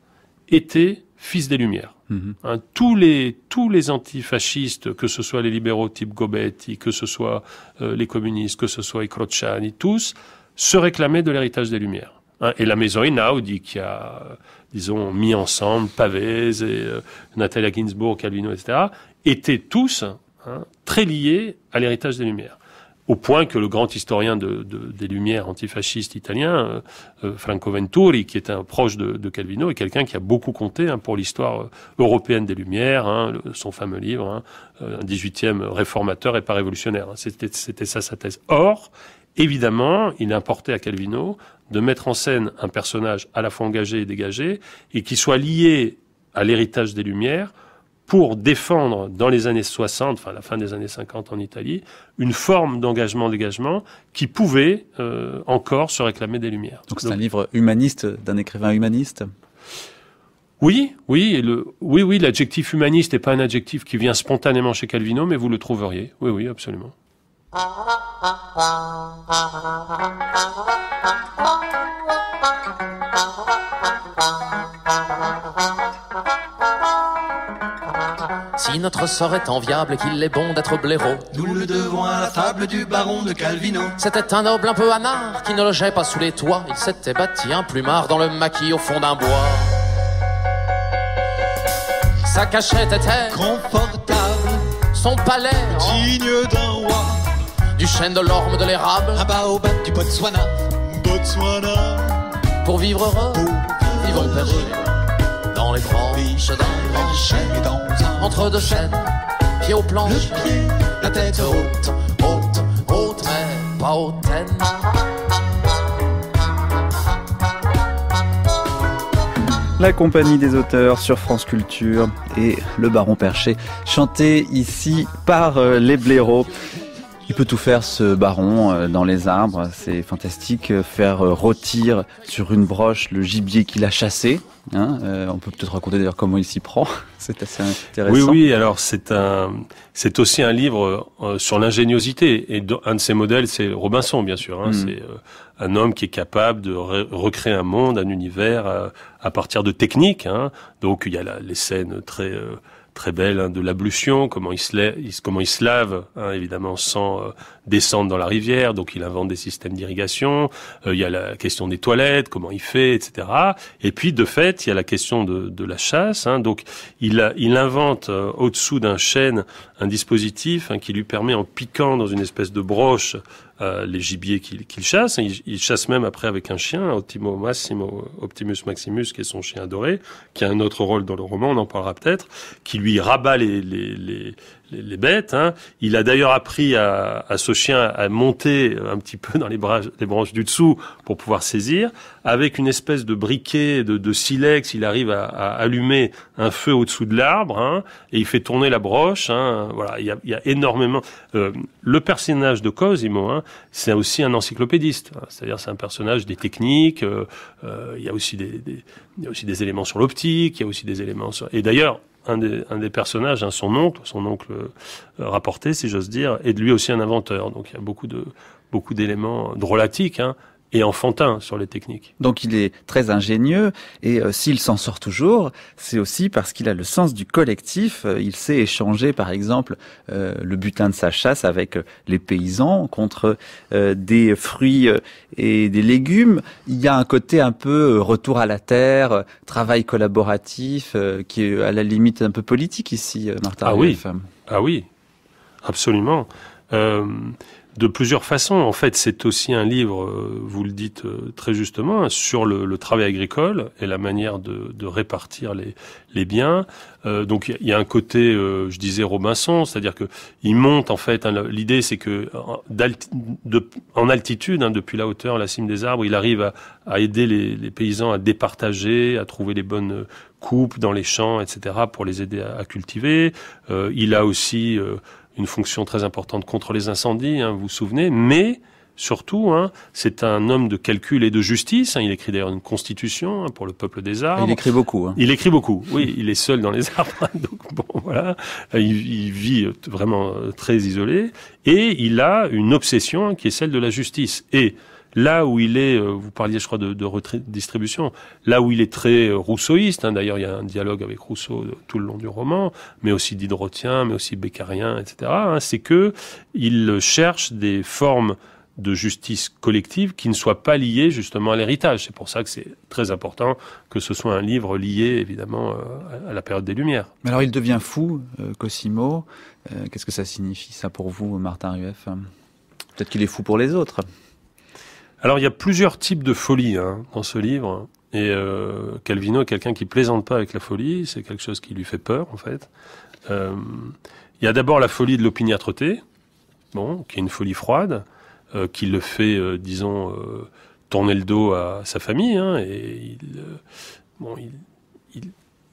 était fils des Lumières. Mhm. Hein, tous les tous les antifascistes, que ce soit les libéraux type Gobetti, que ce soit euh, les communistes, que ce soit Crociani, tous se réclamaient de l'héritage des Lumières. Hein, et la maison Einaudi qui a, disons, mis ensemble Pavese, et euh, Natalia Ginsburg, Calvino, etc., étaient tous très liés à l'héritage des Lumières au point que le grand historien des Lumières antifascistes italien, euh, euh, Franco Venturi, qui est un proche de, Calvino, est quelqu'un qui a beaucoup compté hein, pour l'histoire euh, européenne des Lumières, hein, son fameux livre, hein, un 18e réformateur et pas révolutionnaire. C'était ça sa thèse. Or, évidemment, il importait à Calvino de mettre en scène un personnage à la fois engagé et dégagé, et qui soit lié à l'héritage des Lumières, pour défendre dans les années 60, enfin la fin des années 50 en Italie, une forme d'engagement-dégagement qui pouvait euh, encore se réclamer des Lumières. Donc c'est un livre humaniste d'un écrivain humaniste oui, oui, le, oui, oui, l'adjectif humaniste n'est pas un adjectif qui vient spontanément chez Calvino, mais vous le trouveriez. Oui, oui, absolument. Si notre sort est enviable, Et qu'il est bon d'être blaireau. Nous le devons à la table du baron de Calvino. C'était un noble un peu anard qui ne logeait pas sous les toits. Il s'était bâti un plumard dans le maquis au fond d'un bois. Sa cachette était confortable. Son palais digne d'un roi du chêne, de l'orme, de l'érable, au bas, du Botswana, Botswana, pour vivre heureux, pour vivre dans les branches, dans les branches, dans entre deux chênes, pieds au planches, la tête haute, haute, haute, mais pas La compagnie des auteurs sur France Culture et le baron perché, chanté ici par euh, les blaireaux. Il peut tout faire ce baron euh, dans les arbres, c'est fantastique. Euh, faire euh, rôtir sur une broche le gibier qu'il a chassé. Hein on peut peut-être raconter d'ailleurs comment il s'y prend. C'est assez intéressant. Oui, oui. Alors c'est un, c'est aussi un livre sur l'ingéniosité et un de ses modèles, c'est Robinson, bien sûr. Hein. Mm. C'est un homme qui est capable de recréer un monde, un univers à, partir de techniques. Hein. Donc il y a les scènes très très belle hein, de l'ablution, comment il se, lave, comment il se hein, évidemment sans euh, descendre dans la rivière, donc il invente des systèmes d'irrigation, euh, il y a la question des toilettes, comment il fait, etc. Et puis de fait, il y a la question de, la chasse, hein. donc il, il invente euh, au-dessous d'un chêne un dispositif qui lui permet en piquant dans une espèce de broche euh, les gibiers qu'il chasse. Il, chasse même après avec un chien, Optimus Maximus, qui est son chien adoré, qui a un autre rôle dans le roman, on en parlera peut-être, qui lui rabat les, les, les, bêtes. Hein. Il a d'ailleurs appris à, à, ce chien à monter un petit peu dans les, les branches du dessous pour pouvoir saisir. Avec une espèce de briquet de, de silex, il arrive à, allumer un feu au-dessous de l'arbre hein, et il fait tourner la broche. Hein. Voilà, il y a, y a énormément. Euh, le personnage de Cosimo, hein, c'est aussi un encyclopédiste. Hein. C'est-à-dire, c'est un personnage des techniques. Euh, euh, il y a aussi des, des, il y a aussi des éléments sur l'optique. Il y a aussi des éléments sur. Et d'ailleurs, un des, personnages, hein, son oncle, son oncle euh, rapporté, si j'ose dire, est de lui aussi un inventeur. Donc il y a beaucoup de beaucoup d'éléments drôlatiques, hein, et enfantin sur les techniques. Donc il est très ingénieux et euh, s'il s'en sort toujours, c'est aussi parce qu'il a le sens du collectif. Euh, il sait échanger par exemple euh, le butin de sa chasse avec les paysans contre des fruits et des légumes. Il y a un côté un peu retour à la terre, travail collaboratif qui est à la limite un peu politique ici, Martin. Ah oui, ah oui, absolument de plusieurs façons. En fait, c'est aussi un livre, euh, vous le dites euh, très justement, sur le, travail agricole et la manière de, répartir les, biens. Euh, donc il y a un côté, je disais Robinson, c'est-à-dire que il monte en fait. L'idée c'est que en altitude, hein, depuis la hauteur, la cime des arbres, il arrive à, aider les, paysans à départager, à trouver les bonnes coupes dans les champs, etc., pour les aider à, cultiver. il a aussi une fonction très importante contre les incendies, hein, vous vous souvenez, mais surtout, hein, c'est un homme de calcul et de justice. Hein, il écrit d'ailleurs une constitution hein, pour le peuple des ah, arbres. Il écrit beaucoup. Hein. Il écrit beaucoup, oui, il est seul dans les arbres, hein, donc bon, voilà. Euh, il, il, vit euh, vraiment euh, très isolé, et il a une obsession qui est celle de la justice. Et Là où il est, euh, vous parliez, je crois, de, de redistribution, là où il est très euh, rousseauiste, hein. d'ailleurs, il y a un dialogue avec Rousseau euh, tout le long du roman, mais aussi Diderotien, mais aussi Beccarien, etc., hein. c'est que il cherche des formes de justice collective qui ne soient pas liées justement à l'héritage. C'est pour ça que c'est très important que ce soit un livre lié évidemment à la période des Lumières. Mais alors il devient fou, Cosimo. Qu'est-ce que ça signifie ça pour vous, Martin Rueff Peut-être qu'il est fou pour les autres. Alors il y a plusieurs types de folie hein, dans ce livre. Et euh, Calvino est quelqu'un qui plaisante pas avec la folie, c'est quelque chose qui lui fait peur en fait. Euh, il y a d'abord la folie de l'opiniâtreté, qui est une folie froide, euh, qui le fait, disons, tourner le dos à sa famille, hein, et il,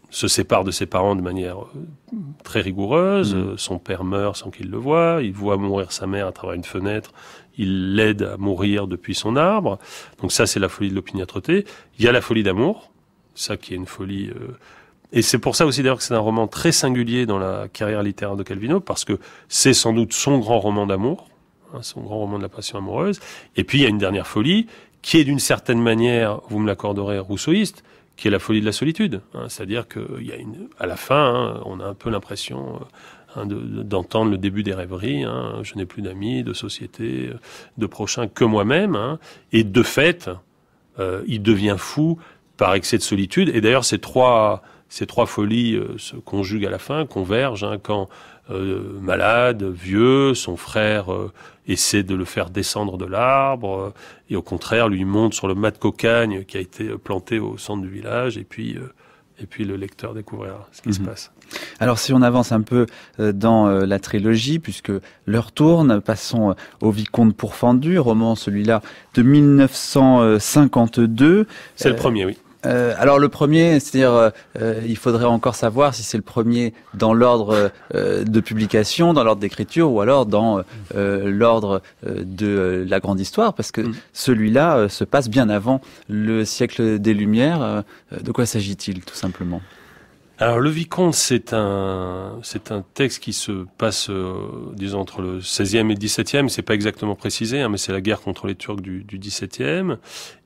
se sépare de ses parents de manière très rigoureuse. Mmh. Son père meurt sans qu'il le voie. Il voit mourir sa mère à travers une fenêtre il l'aide à mourir depuis son arbre. Donc ça, c'est la folie de l'opiniâtreté. Il y a la folie d'amour, ça qui est une folie. Euh, et c'est pour ça aussi d'ailleurs que c'est un roman très singulier dans la carrière littéraire de Calvino, parce que c'est sans doute son grand roman d'amour, hein, son grand roman de la passion amoureuse. Et puis il y a une dernière folie qui est d'une certaine manière, vous me l'accorderez, rousseauiste, qui est la folie de la solitude. Hein. C'est-à-dire qu'à à la fin, hein, on a un peu l'impression euh, Hein, d'entendre le début des rêveries, hein. je n'ai plus d'amis, de société, euh, de prochains que moi-même, hein. et de fait, euh, il devient fou par excès de solitude, et d'ailleurs ces trois, ces trois folies euh, se conjuguent à la fin, convergent, quand malade, vieux, son frère essaie de le faire descendre de l'arbre, et au contraire lui monte sur le mat de cocagne qui a été planté au centre du village, et puis, et puis le lecteur découvrira ce qui mm-hmm. se passe. Alors si on avance un peu euh, dans euh, la trilogie, puisque l'heure tourne, passons euh, au Vicomte pourfendu, roman celui-là de 1952. C'est le premier, oui. alors le premier, c'est-à-dire, il faudrait encore savoir si c'est le premier dans l'ordre de publication, dans l'ordre d'écriture, ou alors dans l'ordre de la grande histoire, parce que mm. celui-là se passe bien avant le siècle des Lumières. de quoi s'agit-il, tout simplement alors le Vicomte, c'est un c'est un texte qui se passe, euh, disons entre le 16e et le 17e. C'est pas exactement précisé, hein, mais c'est la guerre contre les Turcs du, du 17e,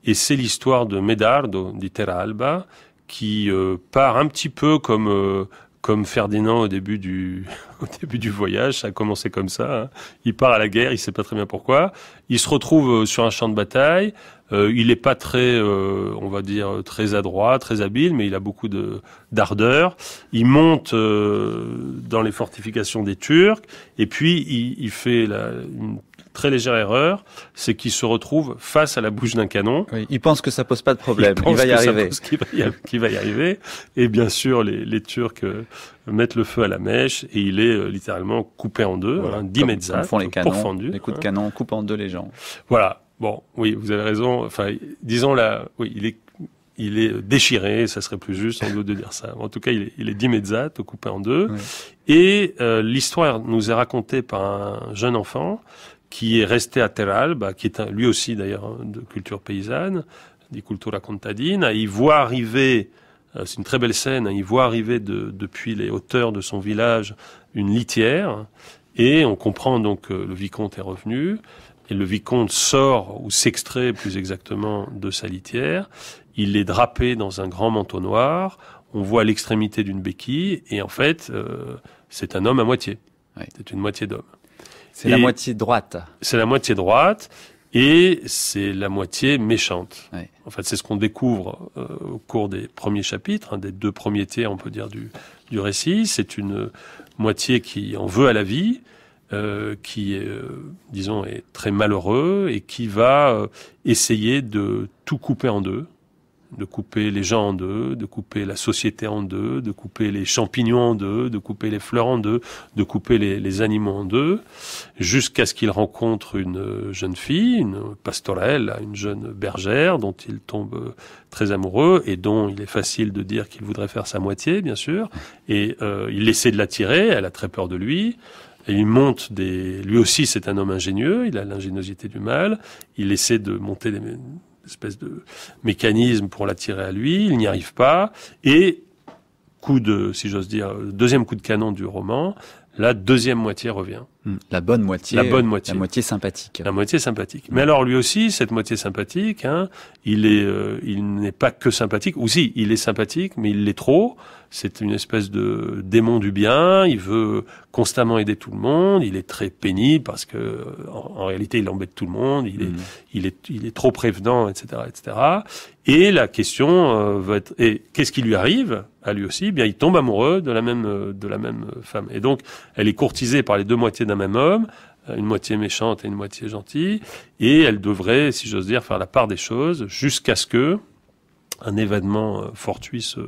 et c'est l'histoire de Medardo dit Alba qui euh, part un petit peu comme euh, comme Ferdinand au début du au début du voyage, ça a commencé comme ça. Hein. Il part à la guerre, il sait pas très bien pourquoi. Il se retrouve sur un champ de bataille. Euh, il n'est pas très, euh, on va dire, très adroit, très habile, mais il a beaucoup de d'ardeur. Il monte euh, dans les fortifications des Turcs, et puis il, il fait la, une très légère erreur, c'est qu'il se retrouve face à la bouche d'un canon. Oui, il pense que ça pose pas de problème. Il, va y arriver. Qu'il va, y, va y arriver. Et bien sûr, les, les Turcs mettent le feu à la mèche et il est littéralement coupé en deux. Hein, dix hein, 10 font les canons. Pourfendu, les coups de hein. canon coupent en deux les gens. Voilà. Bon, oui, vous avez raison. Enfin, disons là, oui, il est, il est déchiré, ça serait plus juste sans doute de dire ça. En tout cas, il est, il coupé en deux. Et euh, l'histoire nous est racontée par un jeune enfant qui est resté à Terralba, qui est lui aussi d'ailleurs de culture paysanne, dit cultura contadina. Il voit arriver, euh, c'est une très belle scène, hein, il voit arriver depuis les hauteurs de son village une litière. Et on comprend donc que le vicomte est revenu le vicomte sort ou s'extrait plus exactement de sa litière. Il est drapé dans un grand manteau noir. On voit l'extrémité d'une béquille. Et en fait, euh, c'est un homme à moitié. C'est une moitié d'homme. C'est la moitié droite. C'est la moitié droite. Et c'est la moitié méchante. En fait, c'est ce qu'on découvre euh, au cours des premiers chapitres, hein, des deux premiers tiers, on peut dire, du récit. C'est une euh, moitié qui en veut à la vie, euh, qui, euh, disons, est très malheureux et qui va euh, essayer de tout couper en deux, de couper les gens en deux, de couper la société en deux, de couper les champignons en deux, de couper les fleurs en deux, de couper les, animaux en deux, jusqu'à ce qu'il rencontre une jeune fille, une pastorelle, une jeune bergère dont il tombe très amoureux et dont il est facile de dire qu'il voudrait faire sa moitié, bien sûr, et il essaie de l'attirer, elle a très peur de lui, et il monte des. Lui aussi, c'est un homme ingénieux. Il a l'ingéniosité du mal. Il essaie de monter des espèces de mécanismes pour l'attirer à lui. Il n'y arrive pas. Et coup de, si j'ose dire, deuxième coup de canon du roman, la deuxième moitié revient. Hmm. La bonne moitié. La bonne moitié. La moitié sympathique. La moitié sympathique. Mais alors lui aussi, cette moitié sympathique, hein, il est, euh, il n'est pas que sympathique. Ou si, il est sympathique, mais il l'est trop. C'est une espèce de démon du bien. Il veut constamment aider tout le monde. Il est très pénible parce que, en, réalité, il embête tout le monde. Il est, hmm. il est, il est trop prévenant, etc., etc. Et la question euh, va être, et qu'est-ce qui lui arrive à lui aussi eh Bien, il tombe amoureux de la même, euh, de la même femme. Et donc, elle est courtisée par les deux moitiés même homme, euh, une moitié méchante et une moitié gentille, et elle devrait, si j'ose dire, faire la part des choses jusqu'à ce que un événement euh, fortuit se,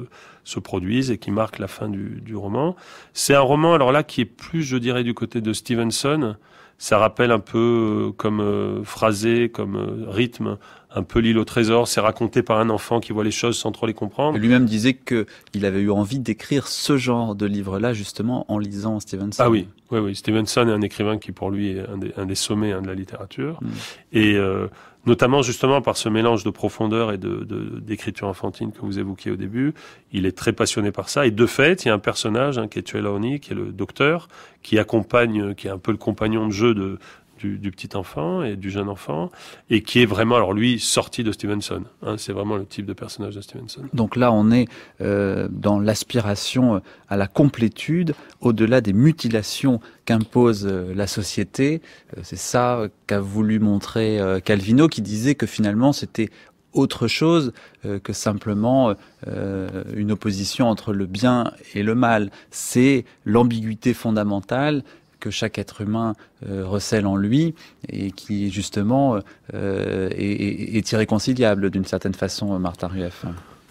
se, produise et qui marque la fin du, roman. C'est un roman, alors là, qui est plus, je dirais, du côté de Stevenson. Ça rappelle un peu euh, comme phrasé, comme rythme, un peu l'île au trésor, c'est raconté par un enfant qui voit les choses sans trop les comprendre. Lui-même disait que il avait eu envie d'écrire ce genre de livre-là justement en lisant Stevenson. Ah oui, oui, oui. Stevenson est un écrivain qui pour lui est un des, sommets hein, de la littérature, hmm. et euh, notamment justement par ce mélange de profondeur et de d'écriture enfantine que vous évoquiez au début. Il est très passionné par ça, et de fait, il y a un personnage hein, qui est qui est le docteur, qui accompagne, qui est un peu le compagnon de jeu de du, petit enfant et du jeune enfant, et qui est vraiment, alors lui, sorti de Stevenson. Hein, c'est vraiment le type de personnage de Stevenson. Donc là, on est euh, dans l'aspiration euh, à la complétude, au-delà des mutilations qu'impose euh, la société. C'est ça qu'a voulu montrer Calvino, qui disait que finalement, c'était autre chose que simplement une opposition entre le bien et le mal. C'est l'ambiguïté fondamentale que chaque être humain euh, recèle en lui et qui justement euh, est, irréconciliable d'une certaine façon, Martin Rueff.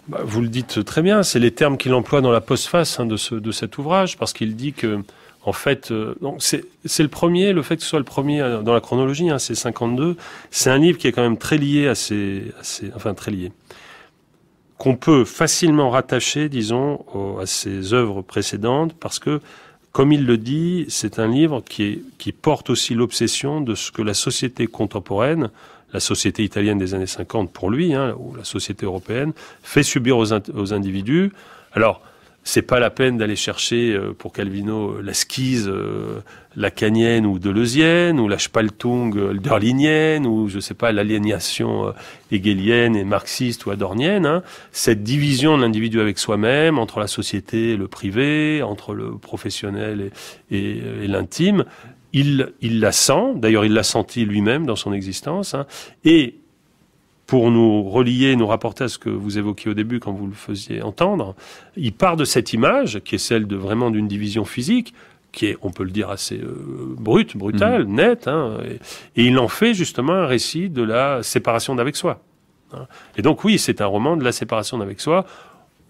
Bah, vous le dites très bien, c'est les termes qu'il emploie dans la postface hein, de, de cet ouvrage, parce qu'il dit que, en fait, euh, donc c'est le premier, le fait que ce soit le premier dans la chronologie, hein, c'est 52, c'est un livre qui est quand même très lié à ces... enfin, très lié qu'on peut facilement rattacher, disons, à ses œuvres précédentes, parce que comme il le dit, c'est un livre qui, qui porte aussi l'obsession de ce que la société contemporaine, la société italienne des années 50 pour lui, hein, ou la société européenne, fait subir aux, aux individus. Alors, c'est pas la peine d'aller chercher euh, pour Calvino euh, la skise euh, lacanienne ou deleuzienne ou la spaltung derlinienne ou je sais pas l'aliénation hegelienne et marxiste ou adornienne hein. cette division de l'individu avec soi-même entre la société et le privé entre le professionnel et, et, l'intime il, il la sent d'ailleurs il l'a senti lui-même dans son existence hein. et pour nous relier, nous rapporter à ce que vous évoquiez au début quand vous le faisiez entendre, il part de cette image qui est celle de vraiment d'une division physique qui est, on peut le dire, assez euh, brute, brutale, mmh. nette, hein, et, il en fait justement un récit de la séparation d'avec soi. Hein. Et donc oui, c'est un roman de la séparation d'avec soi.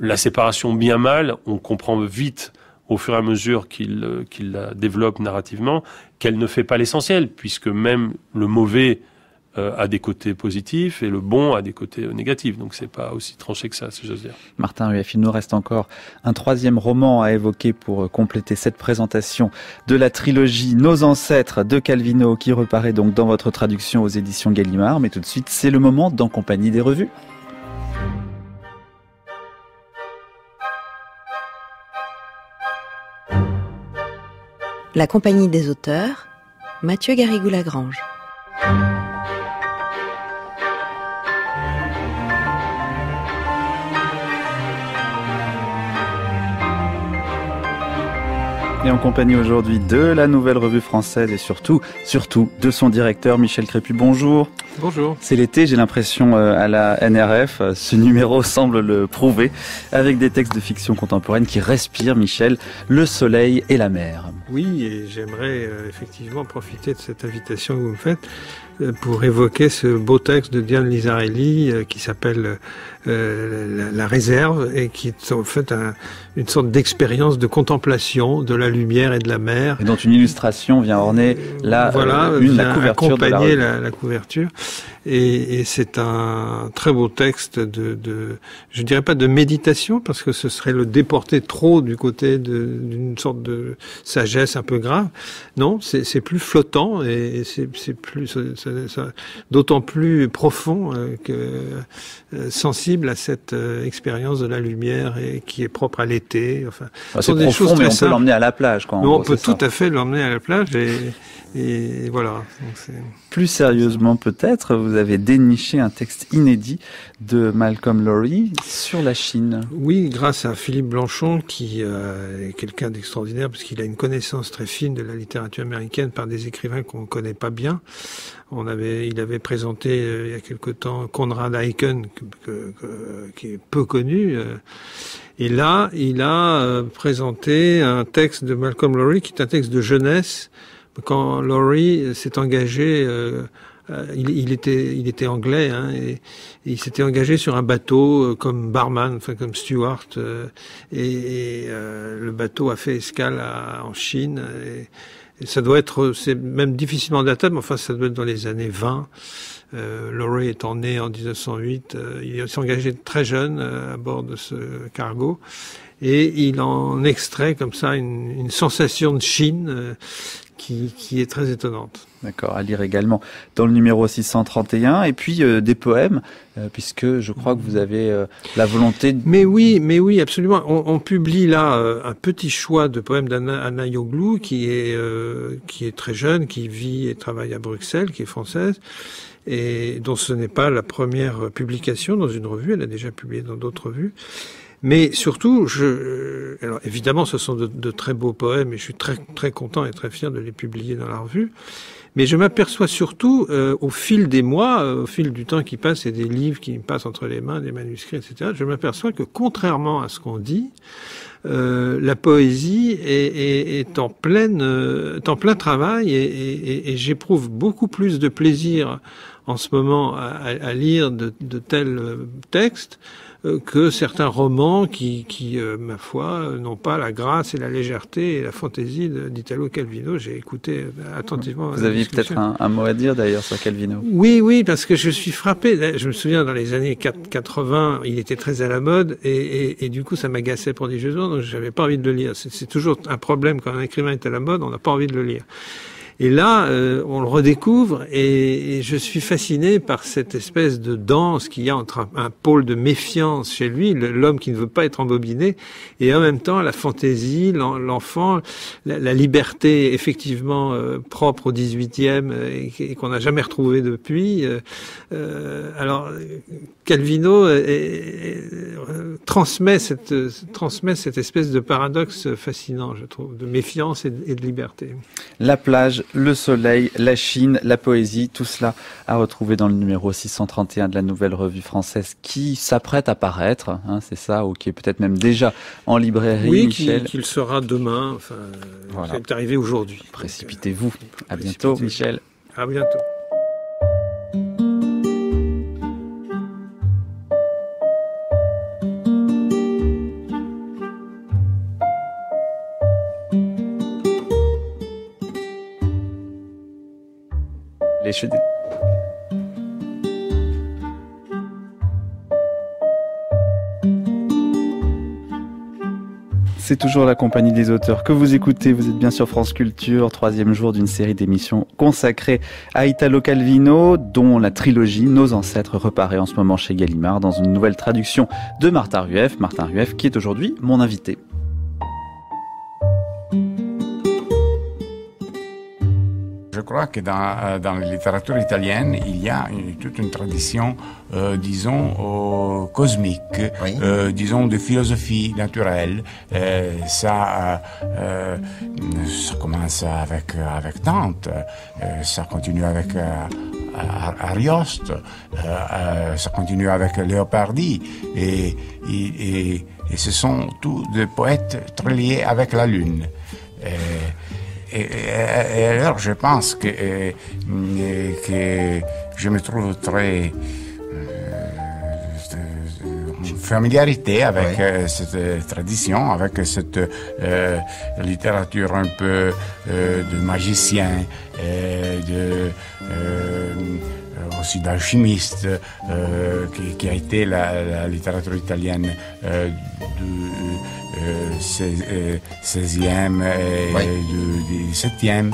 La séparation bien mal, on comprend vite au fur et à mesure qu'il euh, la développe narrativement, qu'elle ne fait pas l'essentiel, puisque même le mauvais euh, a des côtés positifs et le bon a des côtés négatifs. Donc c'est pas aussi tranché que ça, si j'ose dire. Martin Rueff, il nous reste encore un troisième roman à évoquer pour euh, compléter cette présentation de la trilogie Nos ancêtres de Calvino qui reparaît donc dans votre traduction aux éditions Gallimard. Mais tout de suite, c'est le moment d'en compagnie des revues. La compagnie des auteurs, Mathieu Garrigou-Lagrange. et en compagnie aujourd'hui de la Nouvelle Revue Française et surtout, surtout de son directeur Michel Crépu. Bonjour. Bonjour. C'est l'été, j'ai l'impression euh, à la NRF. Euh, ce numéro semble le prouver avec des textes de fiction contemporaine qui respirent, Michel, le soleil et la mer. Oui, et j'aimerais euh, effectivement profiter de cette invitation que vous me faites euh, pour évoquer ce beau texte de Diane Lizarelli euh, qui s'appelle euh, la, réserve et qui est en fait une sorte d'expérience de contemplation de la lumière et de la mer. Et dont une illustration vient orner la, une, couverture. Accompagner de la couverture. Et, et c'est un très beau texte de, de, je dirais pas de méditation, parce que ce serait le déporter trop du côté d'une sorte de sagesse un peu grave. Non, c'est plus flottant et, c'est plus, d'autant plus profond euh, que euh, sensible à cette euh, expérience de la lumière et qui est propre à l'été. Enfin, ah, c'est des choses mais on peut l'emmener à la plage. Quoi, on peut tout à fait l'emmener à la plage et, et voilà. Plus sérieusement peut-être, vous vous avez déniché un texte inédit de Malcolm Lowry sur la Chine. Oui, grâce à Philippe Blanchon, qui euh, est quelqu'un d'extraordinaire, parce qu'il a une connaissance très fine de la littérature américaine par des écrivains qu'on ne connaît pas bien. On avait, il avait présenté euh, il y a quelque temps Conrad Aiken, qui est peu connu. Euh. et là, il a présenté un texte de Malcolm Lowry, qui est un texte de jeunesse, quand Laurie s'est engagé euh, il, il, était, il était anglais hein, et, il s'était engagé sur un bateau euh, comme barman, enfin comme steward. Euh, et, le bateau a fait escale en Chine. Et, ça doit être, c'est même difficilement datable, enfin ça doit être dans les années 20. Euh, Laurie étant né en 1908, il s'est engagé très jeune à bord de ce cargo et il en extrait comme ça une, une sensation de Chine qui, qui est très étonnante. D'accord, à lire également dans le numéro 631. Et puis euh, des poèmes, euh, puisque je crois que vous avez euh, la volonté. De... Mais oui, mais oui, absolument. On, on publie là un petit choix de poèmes d'Anna Yoglou, qui est qui est très jeune, qui vit et travaille à Bruxelles, qui est française, et dont ce n'est pas la première publication dans une revue. Elle a déjà publié dans d'autres revues. Mais surtout, je, euh, alors évidemment, ce sont de, très beaux poèmes et je suis très, très content et très fier de les publier dans la revue. Mais je m'aperçois surtout, euh, au fil des mois, euh, au fil du temps qui passe et des livres qui me passent entre les mains, des manuscrits, etc., je m'aperçois que contrairement à ce qu'on dit, euh, la poésie est, est, est en, pleine, en plein travail et, et, et j'éprouve beaucoup plus de plaisir en ce moment à, à lire de, de tels textes euh, que certains romans qui, euh, ma foi, euh, n'ont pas la grâce et la légèreté et la fantaisie d'Italo Calvino. J'ai écouté attentivement. Vous aviez peut-être un, mot à dire d'ailleurs sur Calvino. Oui, oui, parce que je suis frappé. Je me souviens dans les années 80, il était très à la mode et, et du coup ça m'agaçait prodigieusement, donc j'avais pas envie de le lire. C'est toujours un problème quand un écrivain est à la mode, on n'a pas envie de le lire. Et là, euh, on le redécouvre et, je suis fasciné par cette espèce de danse qu'il y a entre un, pôle de méfiance chez lui, l'homme qui ne veut pas être embobiné, et en même temps la fantaisie, l'enfant, la, liberté effectivement euh, propre au 18e euh, et, qu'on n'a jamais retrouvé depuis. alors Calvino transmet, cette, transmet cette espèce de paradoxe fascinant, je trouve, de méfiance et, de liberté. La plage, le soleil, la Chine, la poésie, tout cela à retrouver dans le numéro 631 de la Nouvelle Revue Française qui s'apprête à paraître, hein, c'est ça, ou qui est peut-être même déjà en librairie. Oui, qu'il sera demain, enfin, voilà. c'est arrivé aujourd'hui. Précipitez-vous. à bientôt, Michel. À bientôt. C'est toujours la compagnie des auteurs que vous écoutez. Vous êtes bien sur France Culture, troisième jour d'une série d'émissions consacrées à Italo Calvino, dont la trilogie Nos ancêtres reparaît en ce moment chez Gallimard dans une nouvelle traduction de Martin Rueff. Martin Rueff qui est aujourd'hui mon invité. Je crois que euh, dans, la littérature italienne, il y a toute une tradition, euh, disons, cosmique, euh, disons, de philosophie naturelle. ça, commence avec, avec Dante, ça continue avec... Arioste, ça continue avec Léopardi, et, et, ce sont tous des poètes très liés avec la Lune. Et, et, alors, je pense que, euh, euh, je me trouve très euh, familiarité avec cette tradition, avec cette littérature un peu de magicien, aussi d'alchimiste, qui, a été la, la littérature italienne du 16, 16e et e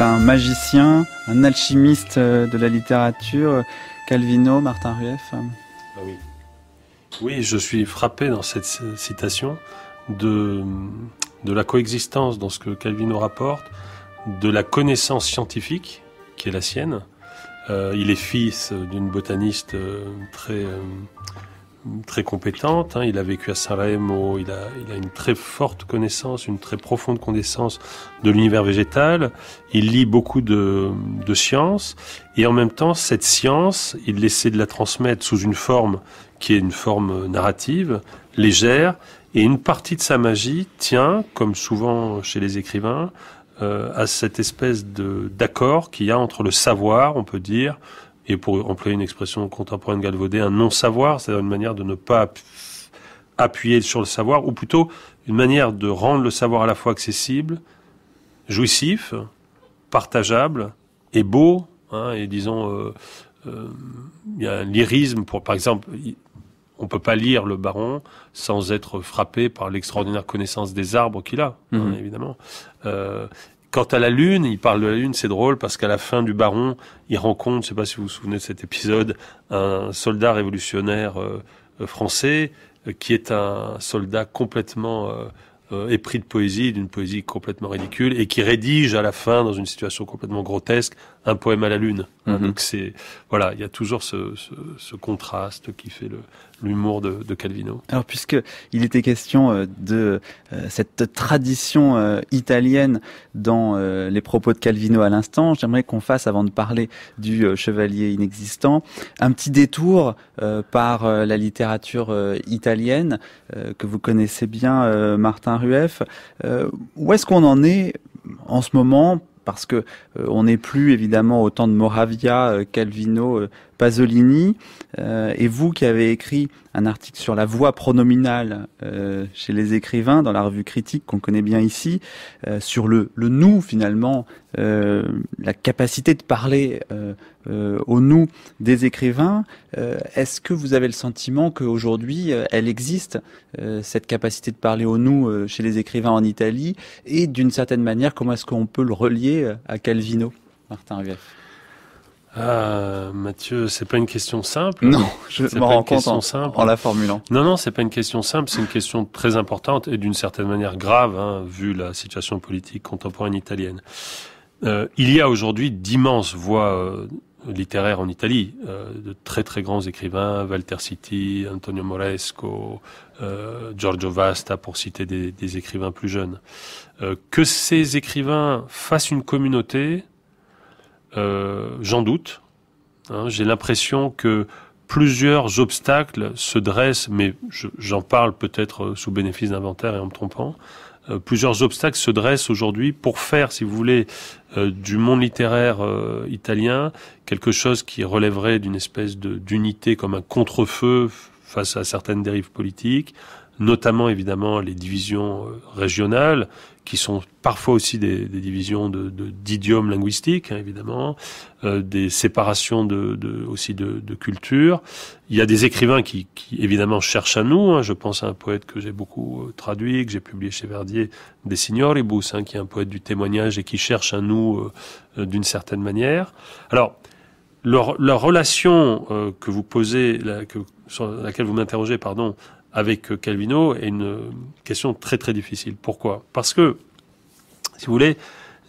C'est un magicien, un alchimiste euh, de la littérature, Calvino, Martin Rueff. Ah oui. oui, je suis frappé dans cette citation de, de la coexistence dans ce que Calvino rapporte, de la connaissance scientifique, qui est la sienne, euh, il est fils euh, d'une botaniste euh, très, compétente. Hein. Il a vécu à saint Il a, il a une très forte connaissance, une très profonde connaissance de l'univers végétal. Il lit beaucoup de, de sciences. Et en même temps, cette science, il essaie de la transmettre sous une forme qui est une forme narrative, légère. Et une partie de sa magie tient, comme souvent chez les écrivains, euh, à cette espèce d'accord qu'il y a entre le savoir, on peut dire, et pour employer une expression contemporaine galvaudée, un non-savoir, c'est-à-dire une manière de ne pas appuyer sur le savoir, ou plutôt une manière de rendre le savoir à la fois accessible, jouissif, partageable et beau, hein, et disons, euh, euh, il y a un lyrisme pour, par exemple, on peut pas lire le baron sans être frappé par l'extraordinaire connaissance des arbres qu'il a, hein, mhm. évidemment. Euh, quant à la lune, il parle de la lune, c'est drôle parce qu'à la fin du baron, il rencontre, je sais pas si vous vous souvenez de cet épisode, un soldat révolutionnaire euh, euh, français qui est un soldat complètement épris de poésie, d'une poésie complètement ridicule, et qui rédige à la fin, dans une situation complètement grotesque, un poème à la lune. Hein, mhm. Donc c'est voilà, il y a toujours ce, contraste qui fait l'humour de, Calvino. Alors puisque il était question euh, de euh, cette tradition euh, italienne dans les propos de Calvino à l'instant, j'aimerais qu'on fasse avant de parler du chevalier inexistant un petit détour par la littérature italienne que vous connaissez bien, Martin Rueff. où est-ce qu'on en est en ce moment parce que euh, on n'est plus évidemment autant de Moravia, Calvino, euh, euh, Pasolini, euh, et vous qui avez écrit un article sur la voix pronominale euh, chez les écrivains dans la revue critique qu'on connaît bien ici, euh, sur le, le, nous finalement, la capacité de parler au nous des écrivains, est-ce que vous avez le sentiment qu'aujourd'hui elle existe, cette capacité de parler au nous chez les écrivains en Italie, et d'une certaine manière, comment est-ce qu'on peut le relier à Calvino, Martin Rueff ah, Mathieu, c'est pas une question simple. Non, je m'en rends compte en, simple. en la formulant. Non, non, c'est pas une question simple, c'est une question très importante et d'une certaine manière grave, hein, vu la situation politique contemporaine italienne. Euh, il y a aujourd'hui d'immenses voix euh, littéraires en Italie, euh, de très très grands écrivains, Walter City, Antonio Moresco, euh, Giorgio Vasta, pour citer des, des écrivains plus jeunes. que ces écrivains fassent une communauté, euh, j'en doute. Hein. J'ai l'impression que plusieurs obstacles se dressent, mais j'en parle peut-être euh, sous bénéfice d'inventaire et en me trompant. Euh, plusieurs obstacles se dressent aujourd'hui pour faire, si vous voulez, du monde littéraire italien quelque chose qui relèverait d'une espèce d'unité comme un contre face à certaines dérives politiques, notamment évidemment les divisions régionales qui sont parfois aussi des, des divisions d'idiomes de, d'idiomes linguistiques, hein, évidemment, euh, des séparations de, de aussi de, de cultures. Il y a des écrivains qui, qui évidemment, cherchent à nous. Hein. Je pense à un poète que j'ai beaucoup euh, traduit, que j'ai publié chez Verdier, des Signoribus, hein, qui est un poète du témoignage et qui cherche à nous euh, d'une certaine manière. Alors, leur, relation que vous posez, la, que, sur laquelle vous m'interrogez, pardon, avec euh, Calvino est une euh, question très très difficile. Pourquoi Parce que, si vous voulez,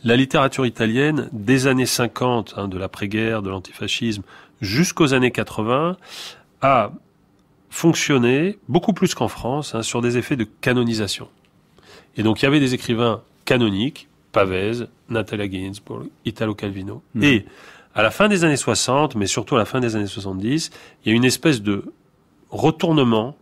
la littérature italienne des années 50, hein, de l'après-guerre, de l'antifascisme, jusqu'aux années 80, a fonctionné, beaucoup plus qu'en France, hein, sur des effets de canonisation. Et donc il y avait des écrivains canoniques, Pavese, Natalia Ginsburg, Italo Calvino. Mmh. Et à la fin des années 60, mais surtout à la fin des années 70, il y a une espèce de retournement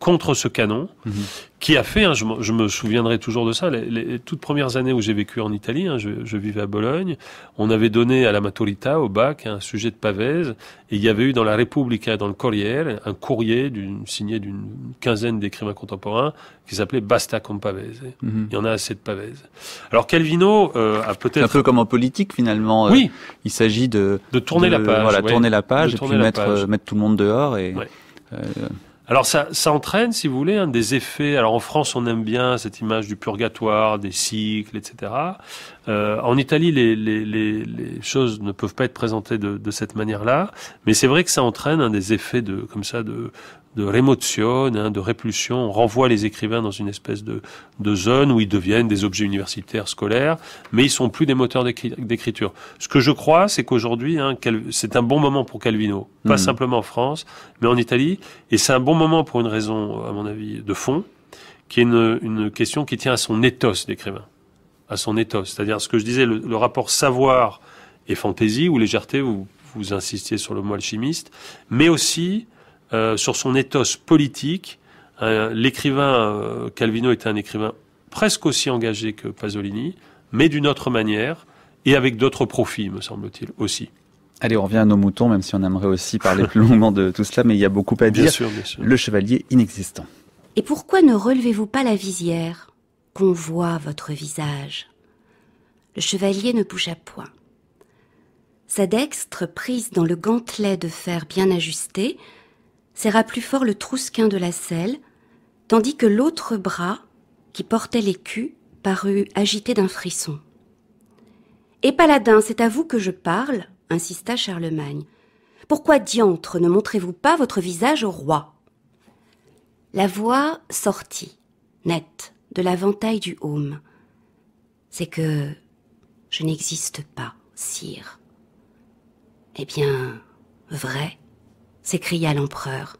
contre ce canon, mhm. qui a fait, hein, je, me souviendrai toujours de ça, les, toutes premières années où j'ai vécu en Italie, hein, je, vivais à Bologne, on avait donné à la Maturita, au bac, un sujet de Pavese, et il y avait eu dans la Repubblica, dans le Corriere, un courrier signé d'une quinzaine d'écrivains contemporains qui s'appelait Basta con Pavese. Mhm. Il y en a assez de Pavese. Alors Calvino euh, a peut-être... un peu comme en politique finalement. Euh, oui. il s'agit de... De tourner la page. Voilà, tourner la page et puis mettre, euh, mettre tout le monde dehors et... Alors ça, ça entraîne, si vous voulez, un hein, des effets. Alors en France, on aime bien cette image du purgatoire, des cycles, etc. Euh, en Italie, les, les, les, choses ne peuvent pas être présentées de, de cette manière-là, mais c'est vrai que ça entraîne un hein, des effets de, comme ça, de, de rémotion, hein, de répulsion. On renvoie les écrivains dans une espèce de, zone où ils deviennent des objets universitaires, scolaires, mais ils sont plus des moteurs d'écriture. Ce que je crois, c'est qu'aujourd'hui, hein, c'est un bon moment pour Calvino, pas mhm. simplement en France, mais en Italie, et c'est un bon moment pour une raison, à mon avis, de fond, qui est une, question qui tient à son ethos d'écrivain, à son ethos. C'est-à-dire ce que je disais, le, rapport savoir et fantaisie ou légèreté, vous, vous insistiez sur le mot alchimiste, mais aussi euh, sur son éthos politique. Euh, l'écrivain euh, Calvino était un écrivain presque aussi engagé que Pasolini, mais d'une autre manière et avec d'autres profits, me semble-t-il, aussi. Allez, on revient à nos moutons, même si on aimerait aussi parler plus longuement de tout cela, mais il y a beaucoup à dire. Le chevalier inexistant. Et pourquoi ne relevez-vous pas la visière qu'on voit votre visage Le chevalier ne bougea point. Sa dextre, prise dans le gantelet de fer bien ajusté, serra plus fort le trousquin de la selle, tandis que l'autre bras, qui portait l'écu, parut agité d'un frisson. Et Paladin, c'est à vous que je parle, insista Charlemagne. Pourquoi diantre ne montrez-vous pas votre visage au roi La voix sortit, nette, de la du homme. C'est que je n'existe pas, sire. Eh bien, vrai, s'écria l'empereur.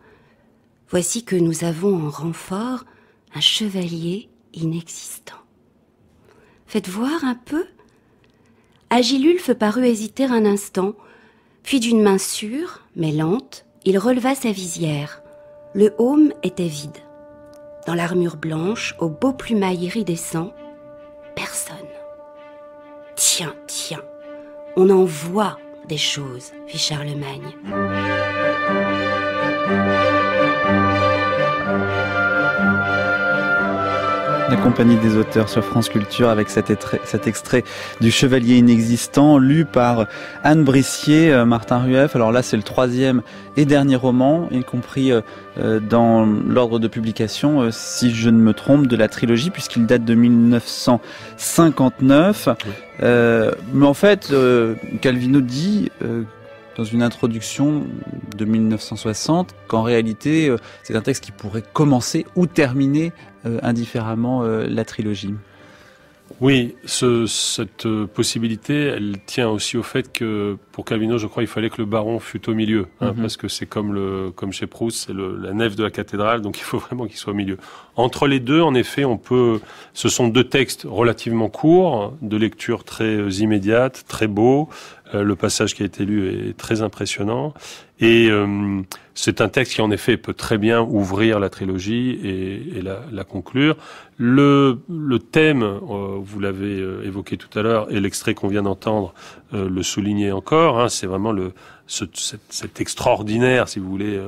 Voici que nous avons en renfort un chevalier inexistant. Faites voir un peu. Agilulfe parut hésiter un instant, puis d'une main sûre, mais lente, il releva sa visière. Le haume était vide. Dans l'armure blanche, au beau plumail iridescent, personne. Tiens, tiens, on en voit des choses, fit Charlemagne. La compagnie des auteurs sur France Culture avec cet, extrait du Chevalier inexistant lu par Anne Brissier, euh, Martin Rueff. Alors là, c'est le troisième et dernier roman, y compris euh, euh, dans l'ordre de publication, si je ne me trompe, de la trilogie, puisqu'il date de 1959. mais en fait, Calvino dit dans une introduction de 1960 qu'en réalité, euh, c'est un texte qui pourrait commencer ou terminer euh, indifféremment euh, la trilogie. Oui, ce, cette euh, possibilité, elle tient aussi au fait que pour Calvino, je crois, il fallait que le baron fût au milieu, hein, mhm. parce que c'est comme le, comme chez Proust, c'est la nef de la cathédrale, donc il faut vraiment qu'il soit au milieu. Entre les deux, en effet, on peut. Ce sont deux textes relativement courts, de lecture très euh, immédiate, très beau. Euh, le passage qui a été lu est très impressionnant, et euh, c'est un texte qui, en effet, peut très bien ouvrir la trilogie et, et la, la, conclure. Le, le thème, euh, vous l'avez euh, évoqué tout à l'heure, et l'extrait qu'on vient d'entendre le souligner encore, hein, c'est vraiment le, ce, cet, extraordinaire, si vous voulez,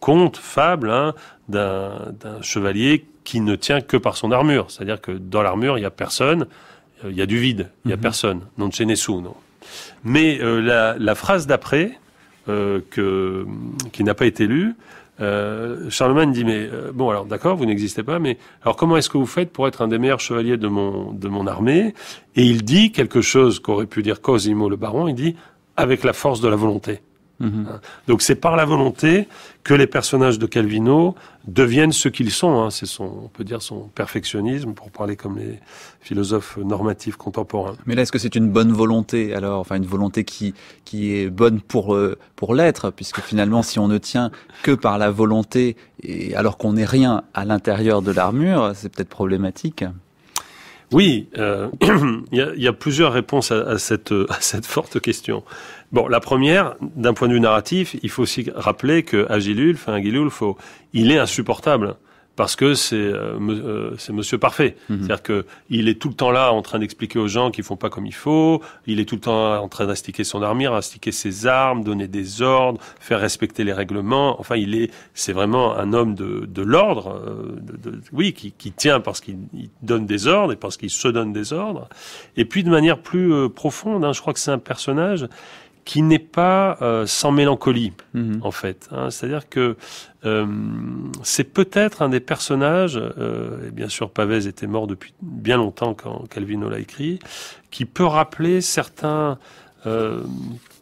conte, fable hein, d'un chevalier qui ne tient que par son armure. C'est-à-dire que dans l'armure, il n'y a personne, il y a du vide, il n'y a mhm. personne. Non Nessou, non. Mais la, la phrase d'après euh, qui n'a pas été lu. Euh, Charlemagne dit mais euh, bon alors d'accord vous n'existez pas mais alors comment est-ce que vous faites pour être un des meilleurs chevaliers de mon de mon armée et il dit quelque chose qu'aurait pu dire Cosimo le baron il dit avec la force de la volonté Mhm. Hein. Donc c'est par la volonté que les personnages de Calvino deviennent ce qu'ils sont. Hein. C'est son, on peut dire son perfectionnisme pour parler comme les philosophes normatifs contemporains. Mais là, est-ce que c'est une bonne volonté alors, enfin une volonté qui qui est bonne pour euh, pour l'être, puisque finalement, si on ne tient que par la volonté et alors qu'on n'est rien à l'intérieur de l'armure, c'est peut-être problématique. Oui, euh, il y, a plusieurs réponses à, cette, euh, à cette forte question. Bon, la première, d'un point de vue narratif, il faut aussi rappeler que Agilulf, Agilulf, il est insupportable parce que c'est euh, euh, c'est Monsieur Parfait. Mhm. C'est-à-dire que il est tout le temps là en train d'expliquer aux gens qu'ils font pas comme il faut. Il est tout le temps en train d'astiquer son armure, d'astiquer ses armes, donner des ordres, faire respecter les règlements. Enfin, il est c'est vraiment un homme de, de l'ordre, euh, de, de, oui, qui, qui, tient parce qu'il donne des ordres et parce qu'il se donne des ordres. Et puis de manière plus profonde, hein, je crois que c'est un personnage qui n'est pas euh, sans mélancolie, mhm. en fait. Hein. C'est-à-dire que euh, c'est peut-être un des personnages, euh, et bien sûr Pavez était mort depuis bien longtemps quand Calvino l'a écrit, qui peut rappeler certains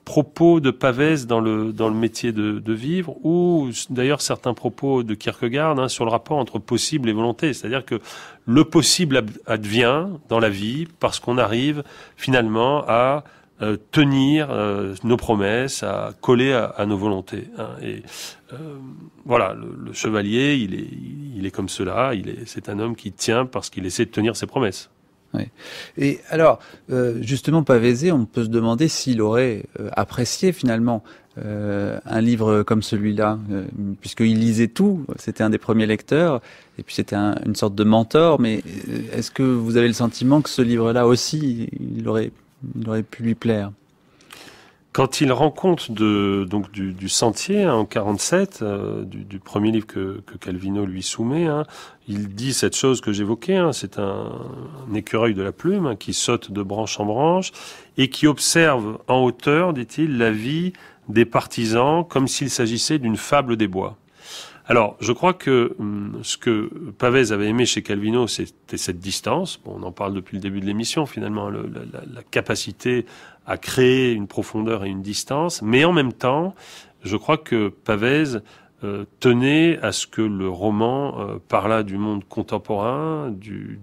propos de Pavez dans le, dans le métier de, vivre, ou d'ailleurs certains propos de Kierkegaard hein, sur le rapport entre possible et volonté. C'est-à-dire que le possible advient dans la vie parce qu'on arrive finalement à euh, tenir euh, nos promesses, à coller à, nos volontés. Hein. et euh, voilà, le, chevalier, il est, il est comme cela. Il est, c'est un homme qui tient parce qu'il essaie de tenir ses promesses. Oui. Et alors, justement, Pavézé, on peut se demander s'il aurait apprécié finalement un livre comme celui-là, puisqu'il lisait tout, c'était un des premiers lecteurs, et puis c'était une sorte de mentor, mais est-ce que vous avez le sentiment que ce livre-là aussi, il aurait il aurait pu lui plaire. Quand il rencontre de, donc, du, sentier hein, en 47, euh, du, premier livre que, Calvino lui soumet, hein, il dit cette chose que j'évoquais, hein, c'est un, écureuil de la plume qui saute de branche en branche et qui observe en hauteur, dit-il, la vie des partisans comme s'il s'agissait d'une fable des bois. Alors, je crois que hum, ce que Pavez avait aimé chez Calvino, c'était cette distance. Bon, on en parle depuis le début de l'émission, finalement, la, capacité à créer une profondeur et une distance. Mais en même temps, je crois que Pavez euh, tenait à ce que le roman euh, parla du monde contemporain, du,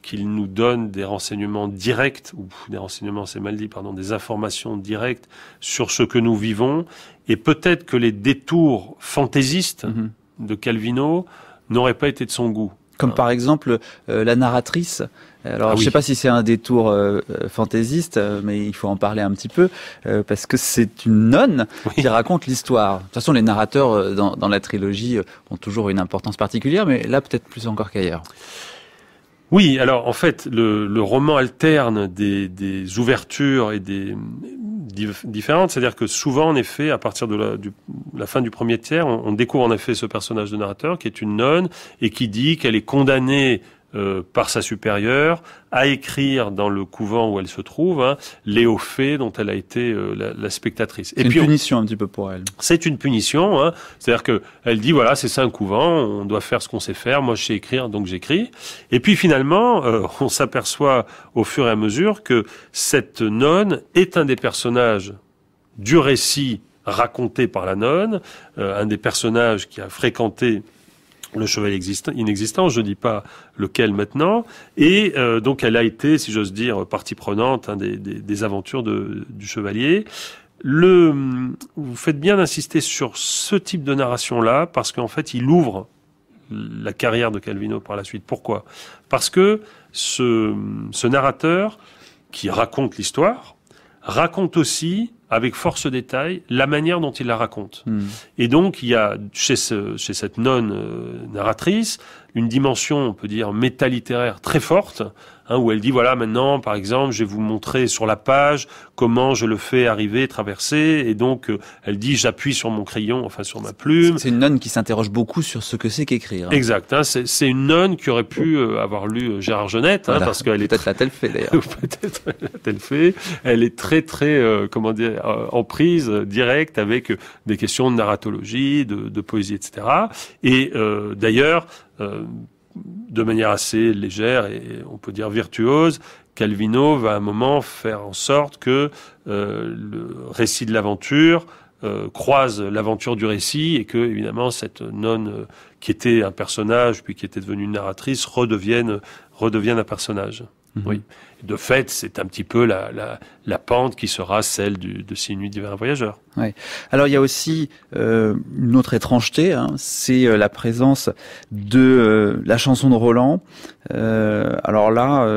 qu'il nous donne des renseignements directs, ou des renseignements, c'est mal dit, pardon, des informations directes sur ce que nous vivons, et peut-être que les détours fantaisistes mhm. de Calvino n'auraient pas été de son goût. Comme ah. par exemple euh, la narratrice. Alors, ah je ne sais pas si c'est un détour euh, euh, fantaisiste, mais il faut en parler un petit peu, parce que c'est une nonne qui raconte l'histoire. De toute façon, les narrateurs dans, la trilogie ont toujours une importance particulière, mais là, peut-être plus encore qu'ailleurs. Oui, alors en fait, le, roman alterne des, ouvertures et des, différente. C'est-à-dire que souvent, en effet, à partir de la, fin du premier tiers, on, découvre en effet ce personnage de narrateur qui est une nonne et qui dit qu'elle est condamnée euh, par sa supérieure, à écrire dans le couvent où elle se trouve les hauts faits dont elle a été euh, la, spectatrice. C'est une punition un petit peu pour elle. C'est une punition, hein. c'est-à-dire que elle dit voilà c'est ça un couvent, on doit faire ce qu'on sait faire. Moi je sais écrire donc j'écris. Et puis finalement euh, on s'aperçoit au fur et à mesure que cette nonne est un des personnages du récit raconté par la nonne, un des personnages qui a fréquenté le cheval existant, inexistant, je ne dis pas lequel maintenant. Et euh, donc elle a été, si j'ose dire, partie prenante hein, des, aventures du chevalier. Le, vous faites bien d'insister sur ce type de narration-là, parce qu'en fait, il ouvre la carrière de Calvino par la suite. Pourquoi Parce que ce, ce narrateur qui raconte l'histoire raconte aussi avec force détail la manière dont il la raconte. Hmm. Et donc, il y a chez, chez cette nonne euh, narratrice une dimension, on peut dire, métalittéraire très forte, hein, où elle dit voilà maintenant par exemple je vais vous montrer sur la page comment je le fais arriver, traverser, et donc euh, elle dit j'appuie sur mon crayon, enfin sur ma plume. C'est une nonne qui s'interroge beaucoup sur ce que c'est qu'écrire. Hein. Exact, hein. c'est une nonne qui aurait pu euh, avoir lu euh, Gérard Genette, hein, parce qu'elle est peut-être t fait d'ailleurs. peut-être la-t-elle fait. Elle est très très comment dire en prise directe avec des questions de narratologie, de, de poésie, etc. Et d'ailleurs de manière assez légère et on peut dire virtuose, Calvino va à un moment faire en sorte que euh, le récit de l'aventure euh, croise l'aventure du récit et que évidemment cette nonne euh, qui était un personnage puis qui était devenue une narratrice redevienne redevienne un personnage. Mhm. Oui. De fait, c'est un petit peu la, pente qui sera celle de ces nuits d'hiver voyageurs. Oui. Alors il y a aussi euh, une autre étrangeté, hein, c'est euh, la présence de euh, la chanson de Roland. alors là,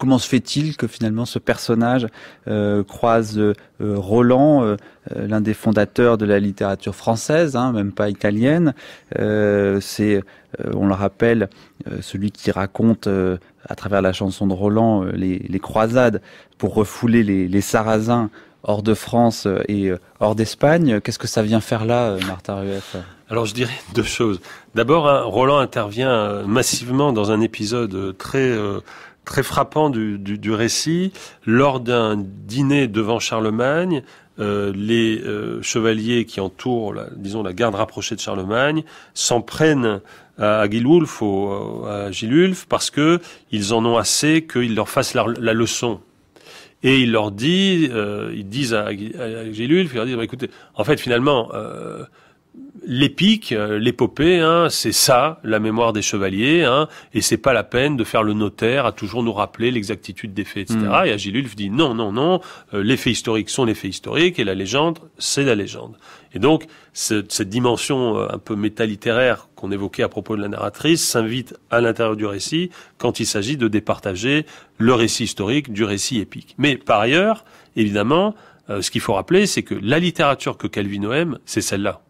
comment se fait-il que finalement ce personnage croise Roland, l'un des fondateurs de la littérature française, hein, même pas italienne C'est, on le rappelle, celui qui raconte à travers la chanson de Roland, euh, les, croisades pour refouler les, Sarrasins hors de France euh, et euh, hors d'Espagne. Qu'est-ce que ça vient faire là, Martha Rueff Alors je dirais deux choses. D'abord, hein, Roland intervient massivement dans un épisode très très frappant du récit lors d'un dîner devant Charlemagne euh, les euh, chevaliers qui entourent, la, disons, la garde rapprochée de Charlemagne, s'en prennent à, à euh, à Gilulf parce que ils en ont assez qu'ils leur fassent la, leçon. Et ils leur disent, ils disent à, Gilulf, ils leur disent, bah, écoutez, en fait, finalement, l'épique, euh, l'épopée, hein, c'est ça, la mémoire des chevaliers, hein, et c'est pas la peine de faire le notaire à toujours nous rappeler l'exactitude des faits, etc. Hmm. Et Agilulf dit non, non, non, euh, les faits historiques sont les faits historiques, et la légende, c'est la légende. Et donc, cette, dimension euh, un peu métalittéraire qu'on évoquait à propos de la narratrice s'invite à l'intérieur du récit quand il s'agit de départager le récit historique du récit épique. Mais par ailleurs, évidemment, ce qu'il faut rappeler, c'est que la littérature que Calvino aime, c'est celle-là.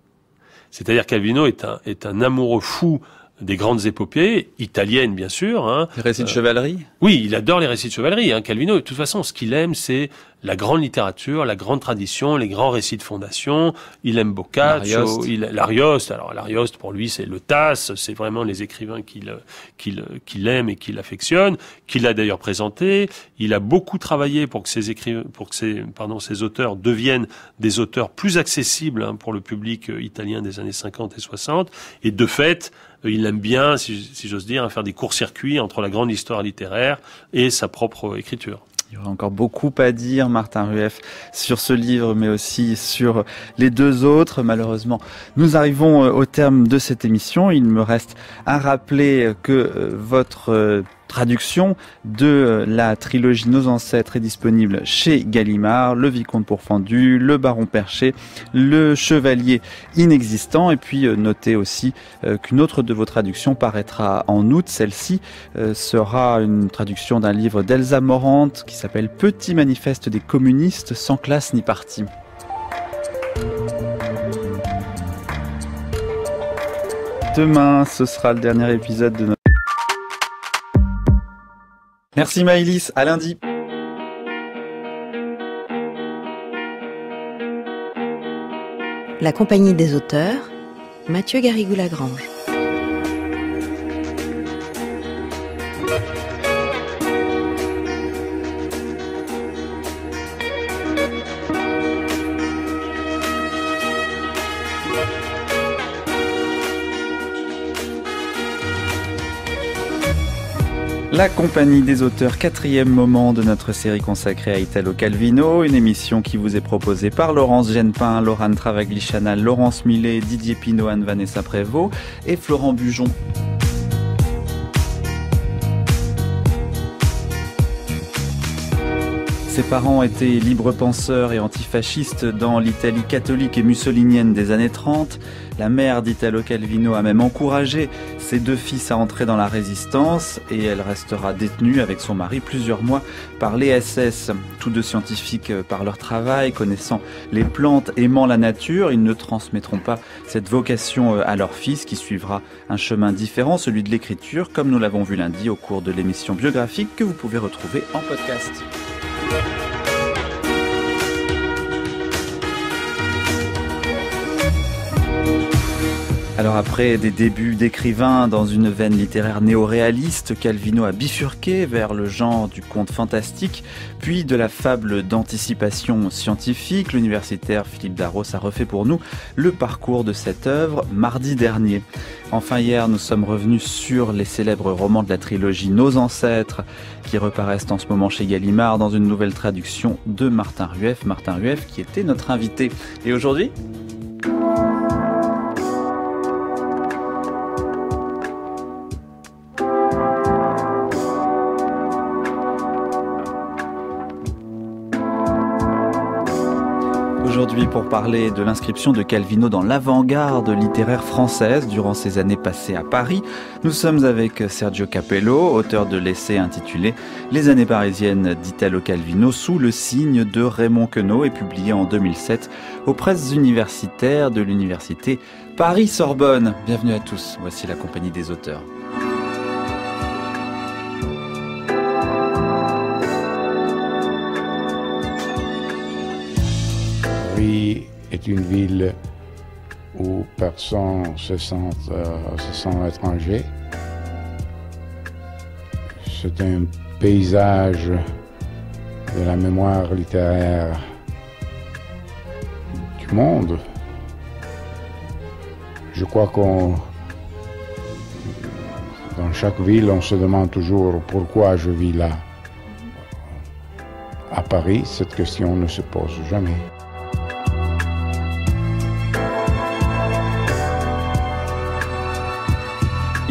C'est-à-dire Calvino est un, est un amoureux fou des grandes épopées, italiennes bien sûr. Hein. Les récits de chevalerie euh, Oui, il adore les récits de chevalerie. Hein. Calvino, de toute façon, ce qu'il aime, c'est la grande littérature, la grande tradition, les grands récits de fondation. Il aime Boccaccio, l'Arioste. Alors l'Arioste, pour lui, c'est le Tasse. C'est vraiment les écrivains qu'il aime et qu'il affectionne, qu'il a d'ailleurs présenté. Il a beaucoup travaillé pour que ses auteurs deviennent des auteurs plus accessibles hein, pour le public euh, italien des années 50 et 60. Et de fait, euh, il aime bien, si, j'ose dire, hein, faire des courts-circuits entre la grande histoire littéraire et sa propre écriture. Il y aurait encore beaucoup à dire, Martin Rueff, sur ce livre, mais aussi sur les deux autres. Malheureusement, nous arrivons euh, au terme de cette émission. Il me reste à rappeler euh, que euh, votre traduction de euh, la trilogie Nos ancêtres est disponible chez Gallimard, Le Vicomte pourfendu, Le Baron perché, Le Chevalier inexistant et puis euh, notez aussi euh, qu'une autre de vos traductions paraîtra en août. Celle-ci sera une traduction d'un livre d'Elsa Morante qui s'appelle Petit manifeste des communistes sans classe ni parti. Demain, ce sera le dernier épisode de notre Merci Maïlis, à lundi. La compagnie des auteurs, Mathieu Garrigou-Lagrange. La compagnie des auteurs, quatrième moment de notre série consacrée à Italo Calvino, une émission qui vous est proposée par Laurence Genpin Laurent Travaglichana, Laurence Millet, Didier Pinot, Anne-Vanessa Prévost et Florent Bujon. Ses parents étaient libres penseurs et antifascistes dans l'Italie catholique et mussolinienne des années 30. La mère d'Italo Calvino a même encouragé ses deux fils à entrer dans la résistance et elle restera détenue avec son mari plusieurs mois par les Tous deux scientifiques euh, par leur travail, connaissant les plantes, aimant la nature, ils ne transmettront pas cette vocation euh, à leur fils qui suivra un chemin différent, celui de l'écriture, comme nous l'avons vu lundi au cours de l'émission biographique que vous pouvez retrouver en podcast. Alors après des débuts d'écrivain dans une veine littéraire néo-réaliste, Calvino a bifurqué vers le genre du conte fantastique, puis de la fable d'anticipation scientifique. L'universitaire Philippe Darros a refait pour nous le parcours de cette œuvre mardi dernier. Enfin hier, nous sommes revenus sur les célèbres romans de la trilogie Nos ancêtres, qui reparaissent en ce moment chez Gallimard dans une nouvelle traduction de Martin Rueff. Martin Rueff qui était notre invité. Et aujourd'hui aujourd'hui pour parler de l'inscription de Calvino dans l'avant-garde littéraire française durant ses années passées à Paris. Nous sommes avec Sergio Capello, auteur de l'essai intitulé Les années parisiennes d'Italo Calvino sous le signe de Raymond Queneau et publié en 2007 aux presses universitaires de l'université Paris-Sorbonne. Bienvenue à tous, voici la compagnie des auteurs. Paris est une ville où personne se sent, euh, se sent étranger. C'est un paysage de la mémoire littéraire du monde. Je crois qu'on dans chaque ville, on se demande toujours pourquoi je vis là. À Paris, cette question ne se pose jamais.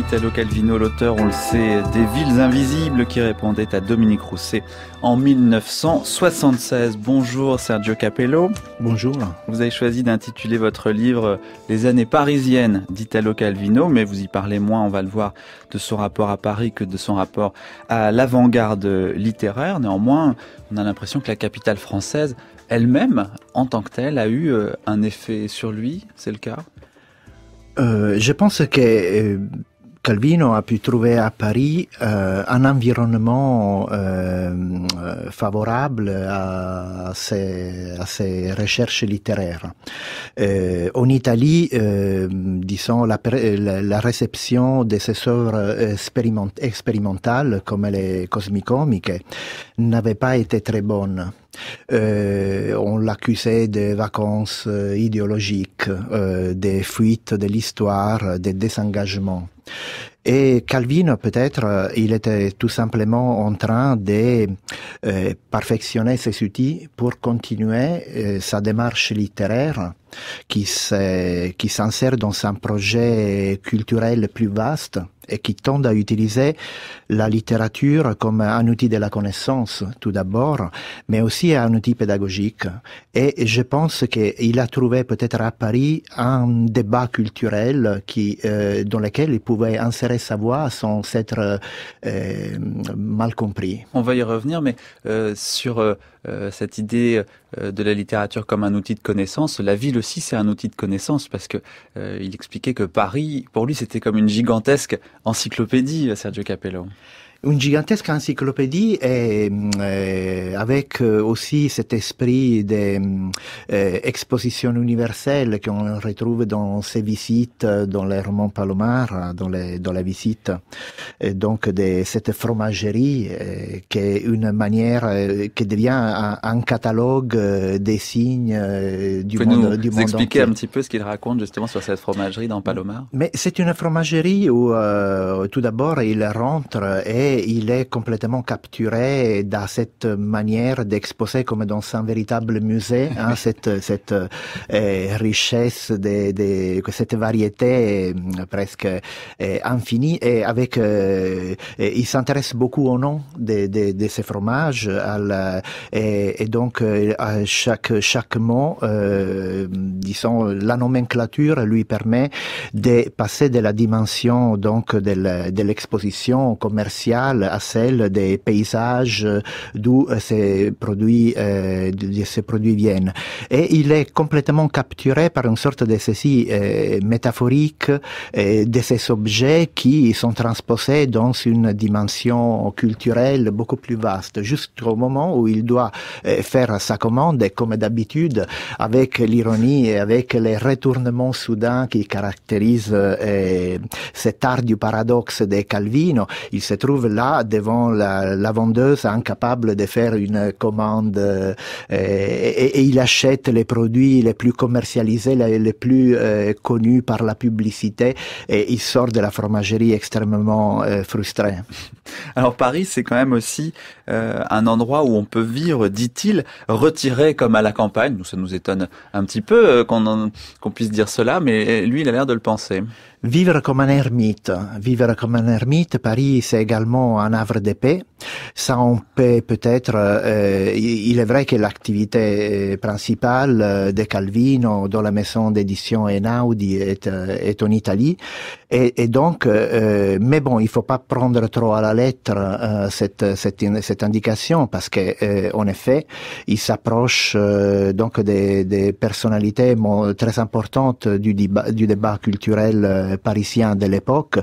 Italo Calvino, l'auteur, on le sait, des Villes Invisibles qui répondait à Dominique Rousset en 1976. Bonjour Sergio Capello. Bonjour. Vous avez choisi d'intituler votre livre Les années parisiennes d'Italo Calvino, mais vous y parlez moins, on va le voir, de son rapport à Paris que de son rapport à l'avant-garde littéraire. Néanmoins, on a l'impression que la capitale française elle-même, en tant que telle, a eu euh, un effet sur lui, c'est le cas euh, je pense que euh, Calvino a pu trouver à Paris eh, un environnement eh, favorable à ses, à ses, recherches littéraires. Eh, en Italie, disons, la, la, réception de ses œuvres expérimentales, comme les Cosmicomiques, n'avait pas été très bonne. on l'accusait de vacances idéologiques, euh, des fuites de l'histoire, des désengagements. Et Calvin, peut-être, euh, il était tout simplement en train de euh, perfectionner ses outils pour continuer euh, sa démarche littéraire qui s'insère dans un projet culturel plus vaste et qui tendent à utiliser la littérature comme un outil de la connaissance tout d'abord, mais aussi un outil pédagogique. Et je pense qu'il a trouvé peut-être à Paris un débat culturel qui, euh, dans lequel il pouvait insérer sa voix sans s'être euh, mal compris. On va y revenir, mais euh, sur euh, euh, cette idée euh, de la littérature comme un outil de connaissance. La ville aussi, c'est un outil de connaissance parce que euh, il expliquait que Paris, pour lui, c'était comme une gigantesque encyclopédie, Sergio Capello une gigantesque encyclopédie euh, avec euh, aussi cet esprit d'exposition euh, universelle qu'on retrouve dans ses visites, dans les romans Palomar, dans, dans la visite. donc, de cette fromagerie qui est une manière qui devient un, catalogue des signes du monde, nous du un petit peu ce qu'il raconte justement sur cette fromagerie dans Palomar Mais c'est une fromagerie où tout d'abord il rentre et il est complètement capturé dans cette manière d'exposer comme dans un véritable musée hein, cette, cette euh, richesse, de, cette variété presque euh, infinie. Et avec, euh, il s'intéresse beaucoup au nom de, de, ces fromages et, donc à chaque chaque mot, disons la nomenclature lui permet de passer de la dimension donc de l'exposition commerciale à celle des paysages euh, d'où euh, ces produits, euh, ces produits viennent. Et il est complètement capturé par une sorte de saisie euh, métaphorique de ces objets qui sont transposés dans une dimension culturelle beaucoup plus vaste, jusqu'au moment où il doit faire sa commande, et comme d'habitude, avec l'ironie et avec les retournements soudains qui caractérisent cet art du paradoxe de Calvino, il se trouve là devant la, vendeuse incapable de faire une commande euh, et, il achète les produits les plus commercialisés, les, plus euh, connus par la publicité et il sort de la fromagerie extrêmement euh, frustré. Alors Paris, c'est quand même aussi un endroit où on peut vivre, dit-il, retiré comme à la campagne. Nous, ça nous étonne un petit peu qu'on puisse dire cela, mais lui, il a l'air de le penser. Vivre comme un ermite. Vivre comme un ermite, Paris, c'est également un havre de paix. Ça, peut peut-être... Euh, il est vrai que l'activité euh, principale euh, de Calvino dans la maison d'édition Enaudi, est, est en Italie, et, donc, euh, euh, mais bon, il faut pas prendre trop à la lettre euh, cette, cette, indication parce que, en effet, il s'approche donc des, des personnalités très importantes du débat, du débat culturel parisien de l'époque.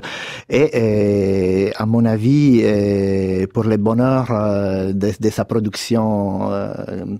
Et à mon avis, pour le bonheur de, de, sa production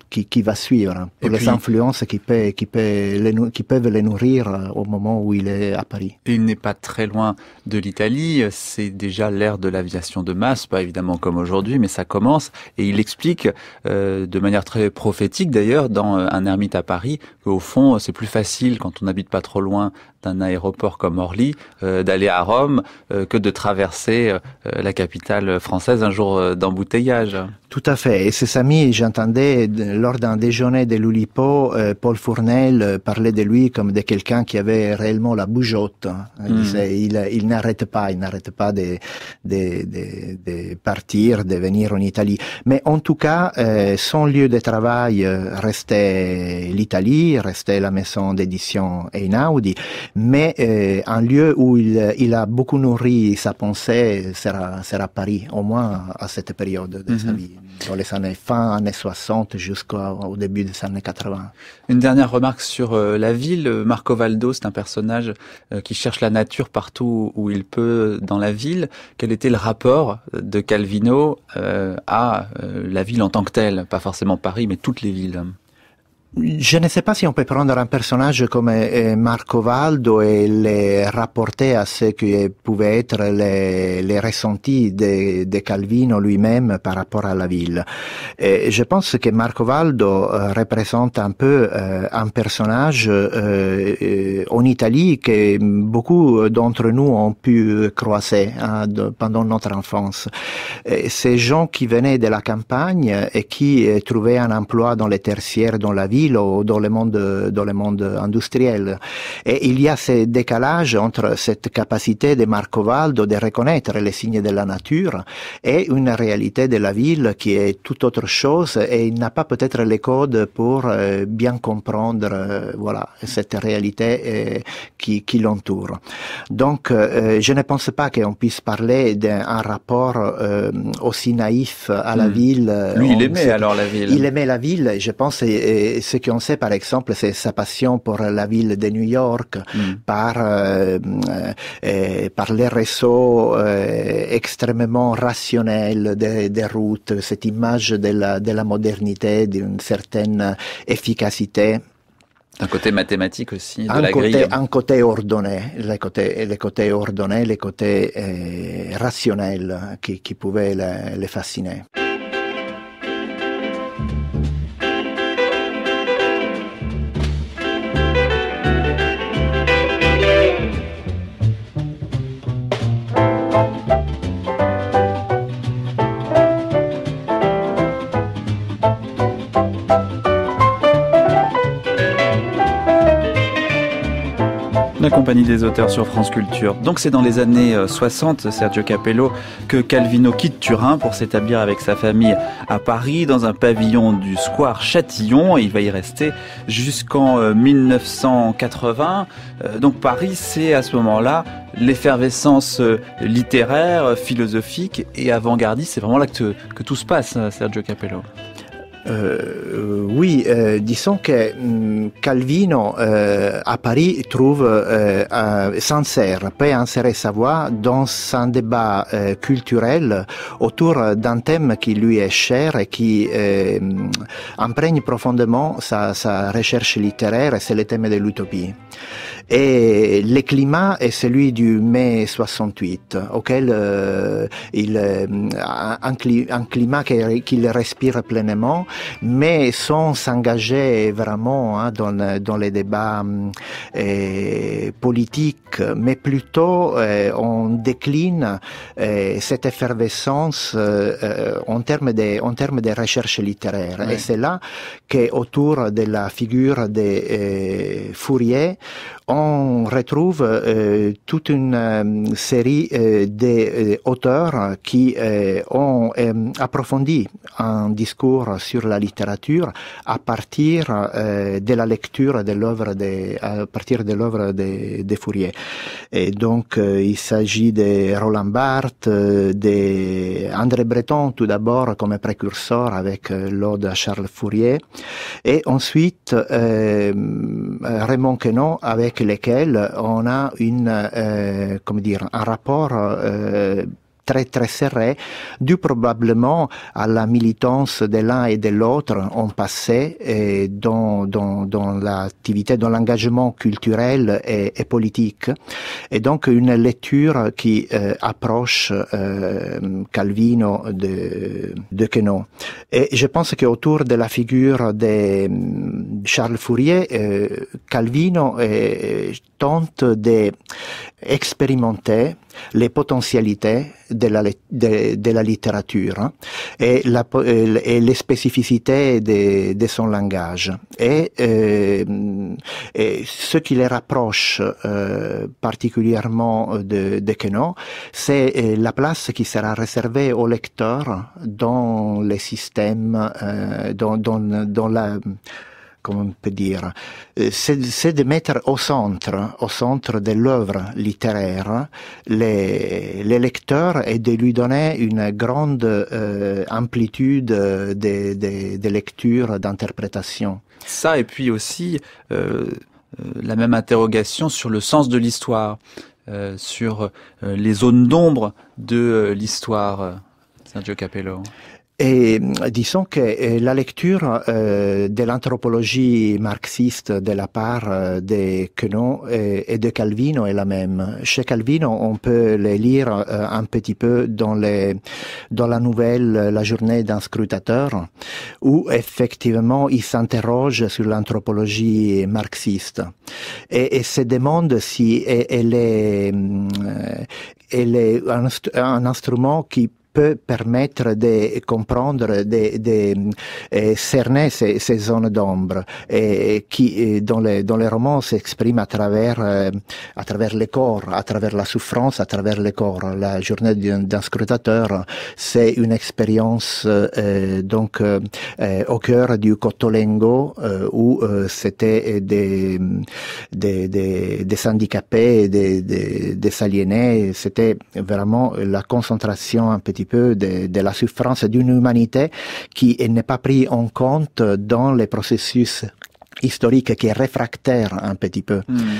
qui, qui, va suivre, hein, pour les influences qui, peut, qui, peut qui peuvent les nourrir au moment où il est à Paris. il n'est pas très loin de l'Italie. C'est déjà l'ère de l'aviation de masse, pas évidemment comme aujourd'hui, mais ça commence. Et il explique euh, de manière très prophétique d'ailleurs dans euh, Un ermite à Paris qu'au fond c'est plus facile quand on n'habite pas trop loin d'un aéroport comme Orly, euh, d'aller à Rome, euh, que de traverser euh, la capitale française un jour d'embouteillage. Tout à fait. Et c'est amis, j'entendais lors d'un déjeuner de l'Oulipo, Paul Fournel parlait de lui comme de quelqu'un qui avait réellement la bougeotte. Hein. Mm. Il, n'arrête pas, il n'arrête pas de, de, de, partir, de venir en Italie. Mais en tout cas, son lieu de travail restait l'Italie, restait la maison d'édition Einaudi mais euh, un lieu où il, il, a beaucoup nourri sa pensée sera, sera Paris, au moins à cette période de sa mhm. vie, dans les années fin, années 60 jusqu'au début des années 80. Une dernière remarque sur euh, la ville. Marco Valdo, c'est un personnage euh, qui cherche la nature partout où il peut dans la ville. Quel était le rapport de Calvino à la ville en tant que telle Pas forcément Paris, mais toutes les villes. Je ne sais pas si on peut prendre un personnage comme eh, Marco Valdo et le rapporter à ce que pouvait être les, ressentis de, Calvino lui-même par rapport à la ville. Eh, je pense que Marco Valdo euh, représente un peu euh, un personnage euh, en Italie que beaucoup d'entre nous ont pu croiser hein, pendant notre enfance. Eh, ces gens qui venaient de la campagne et qui trouvaient un emploi dans les tertiaires, dans la ville, ou dans le monde, dans le monde industriel. Et il y a ce décalage entre cette capacité de Marco Valdo de reconnaître les signes de la nature et une réalité de la ville qui est tout autre chose et il n'a pas peut-être les codes pour euh, bien comprendre euh, voilà cette réalité euh, qui, qui l'entoure. Donc je ne pense pas qu'on puisse parler d'un rapport aussi naïf à la hmm. ville. Lui, il aimait alors la ville. Il aimait la ville. Je pense ce qu'on sait, par exemple, c'est sa passion pour la ville de New York, mm. euh, euh, par, les réseaux euh, extrêmement rationnels des, routes, cette image de la, modernité, d'une certaine efficacité. Un côté mathématique aussi de un la côté, grille. Un côté ordonné, les côtés, les ordonnés, les côtés rationnels qui, qui pouvaient les fasciner. La compagnie des auteurs sur France Culture. Donc c'est dans les années 60, euh, Sergio Capello, que Calvino quitte Turin pour s'établir avec sa famille à Paris dans un pavillon du Square Châtillon et il va y rester jusqu'en 1980. Euh, euh, donc Paris, c'est à ce moment-là l'effervescence littéraire, philosophique et avant-gardiste. C'est vraiment là que tout se passe, Sergio Capello. Euh, oui, euh, disons que mm, Calvino euh, à Paris trouve peut insérer sa voix dans un débat culturel autour d'un thème qui lui est cher et qui mm, imprègne profondément sa, sa recherche littéraire, c'est le thème de l'utopie. Et le climat est celui du mai 68, auquel euh, il un, un climat qu'il respire pleinement, mais sans s'engager vraiment hein, dans, dans, les débats euh, politiques, mais plutôt euh, on décline euh, cette effervescence en termes de en termes de recherche littéraire. Et c'est là que autour de la figure de Fourier, on retrouve euh, toute une euh, série euh, d'auteurs qui ont approfondi un discours sur la littérature à partir euh, de la lecture de l'œuvre de à partir de l'œuvre de, de, Fourier. Et donc euh, il s'agit de Roland Barthes, euh, de André Breton tout d'abord comme précurseur avec l'ode à Charles Fourier et ensuite Raymond Queneau avec lesquels on a une comment dire un rapport très très serré, dû probablement à la militance de l'un et de l'autre en passé et eh, dans, dans, dans l'activité, dans l'engagement culturel et, politique. Et donc une lecture qui euh, approche euh, Calvino de, de Quenon. Et je pense qu'autour de la figure de mm, Charles Fourier, euh, Calvino eh, tente de expérimenter les potentialités de la, de, de la littérature hein, et, la, euh, et, les spécificités de, de son langage et, euh, et, ce qui les rapproche euh, particulièrement de, de Queneau, c'est euh, la place qui sera réservée au lecteur dans les systèmes, dans, dans, dans la comme on peut dire, c'est eh, de mettre au centre, au centre de l'œuvre littéraire, les, lecteurs et de lui donner une grande eh, amplitude des de, de lectures, d'interprétation Ça, et puis aussi euh, euh, la même interrogation sur le sens de l'histoire, euh, sur les zones d'ombre de l'histoire, Sergio Capello. Et euh, disons que euh, la lecture euh, de l'anthropologie marxiste de la part de Quenon et, de Calvino est la même. Chez Calvino, on peut les lire un petit peu dans, les, dans la nouvelle La journée d'un scrutateur, où effectivement il s'interroge sur l'anthropologie marxiste et, et, se demande si elle est, elle est un, un instrument qui peut permettre de comprendre, de, de, euh, cerner ces, zones d'ombre et euh, qui euh, dans les, dans les romans s'expriment à travers, à travers les corps, à travers la souffrance, à travers les corps. La journée d'un scrutateur, c'est une expérience donc au cœur du Cotolengo où c'était des, des, des, handicapés, des, des, des aliénés. C'était vraiment la concentration un petit peu de, la souffrance d'une humanité qui n'est pas prise en compte dans les processus historiques qui est réfractaire un petit peu. Hmm.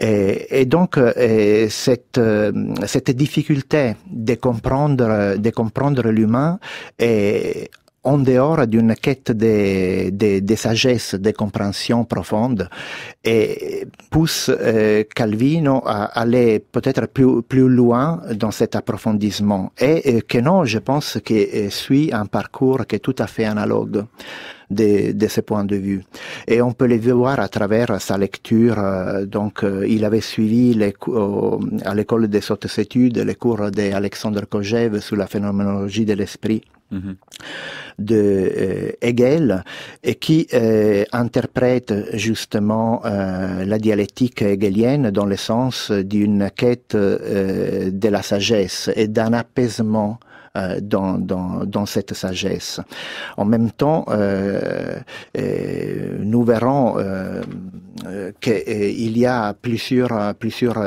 Et, donc euh, cette euh, cette difficulté de comprendre de comprendre l'humain est en dehors d'une quête de, de, de, sagesse, de compréhension profonde, et pousse euh, Calvino à aller peut-être plus, plus loin dans cet approfondissement. Et que euh, non, je pense qu'il euh, suit un parcours qui est tout à fait analogue de, de ce point de vue. Et on peut le voir à travers sa lecture. Donc, il avait suivi les, à l'école des hautes études les cours d'Alexandre Kojève sur la phénoménologie de l'esprit de euh, Hegel et qui euh, interprète justement euh, la dialectique hegelienne dans le sens d'une quête de la sagesse et d'un apaisement euh, dans, dans, dans, cette sagesse. En même temps, euh, euh, nous verrons qu'il y a plusieurs, plusieurs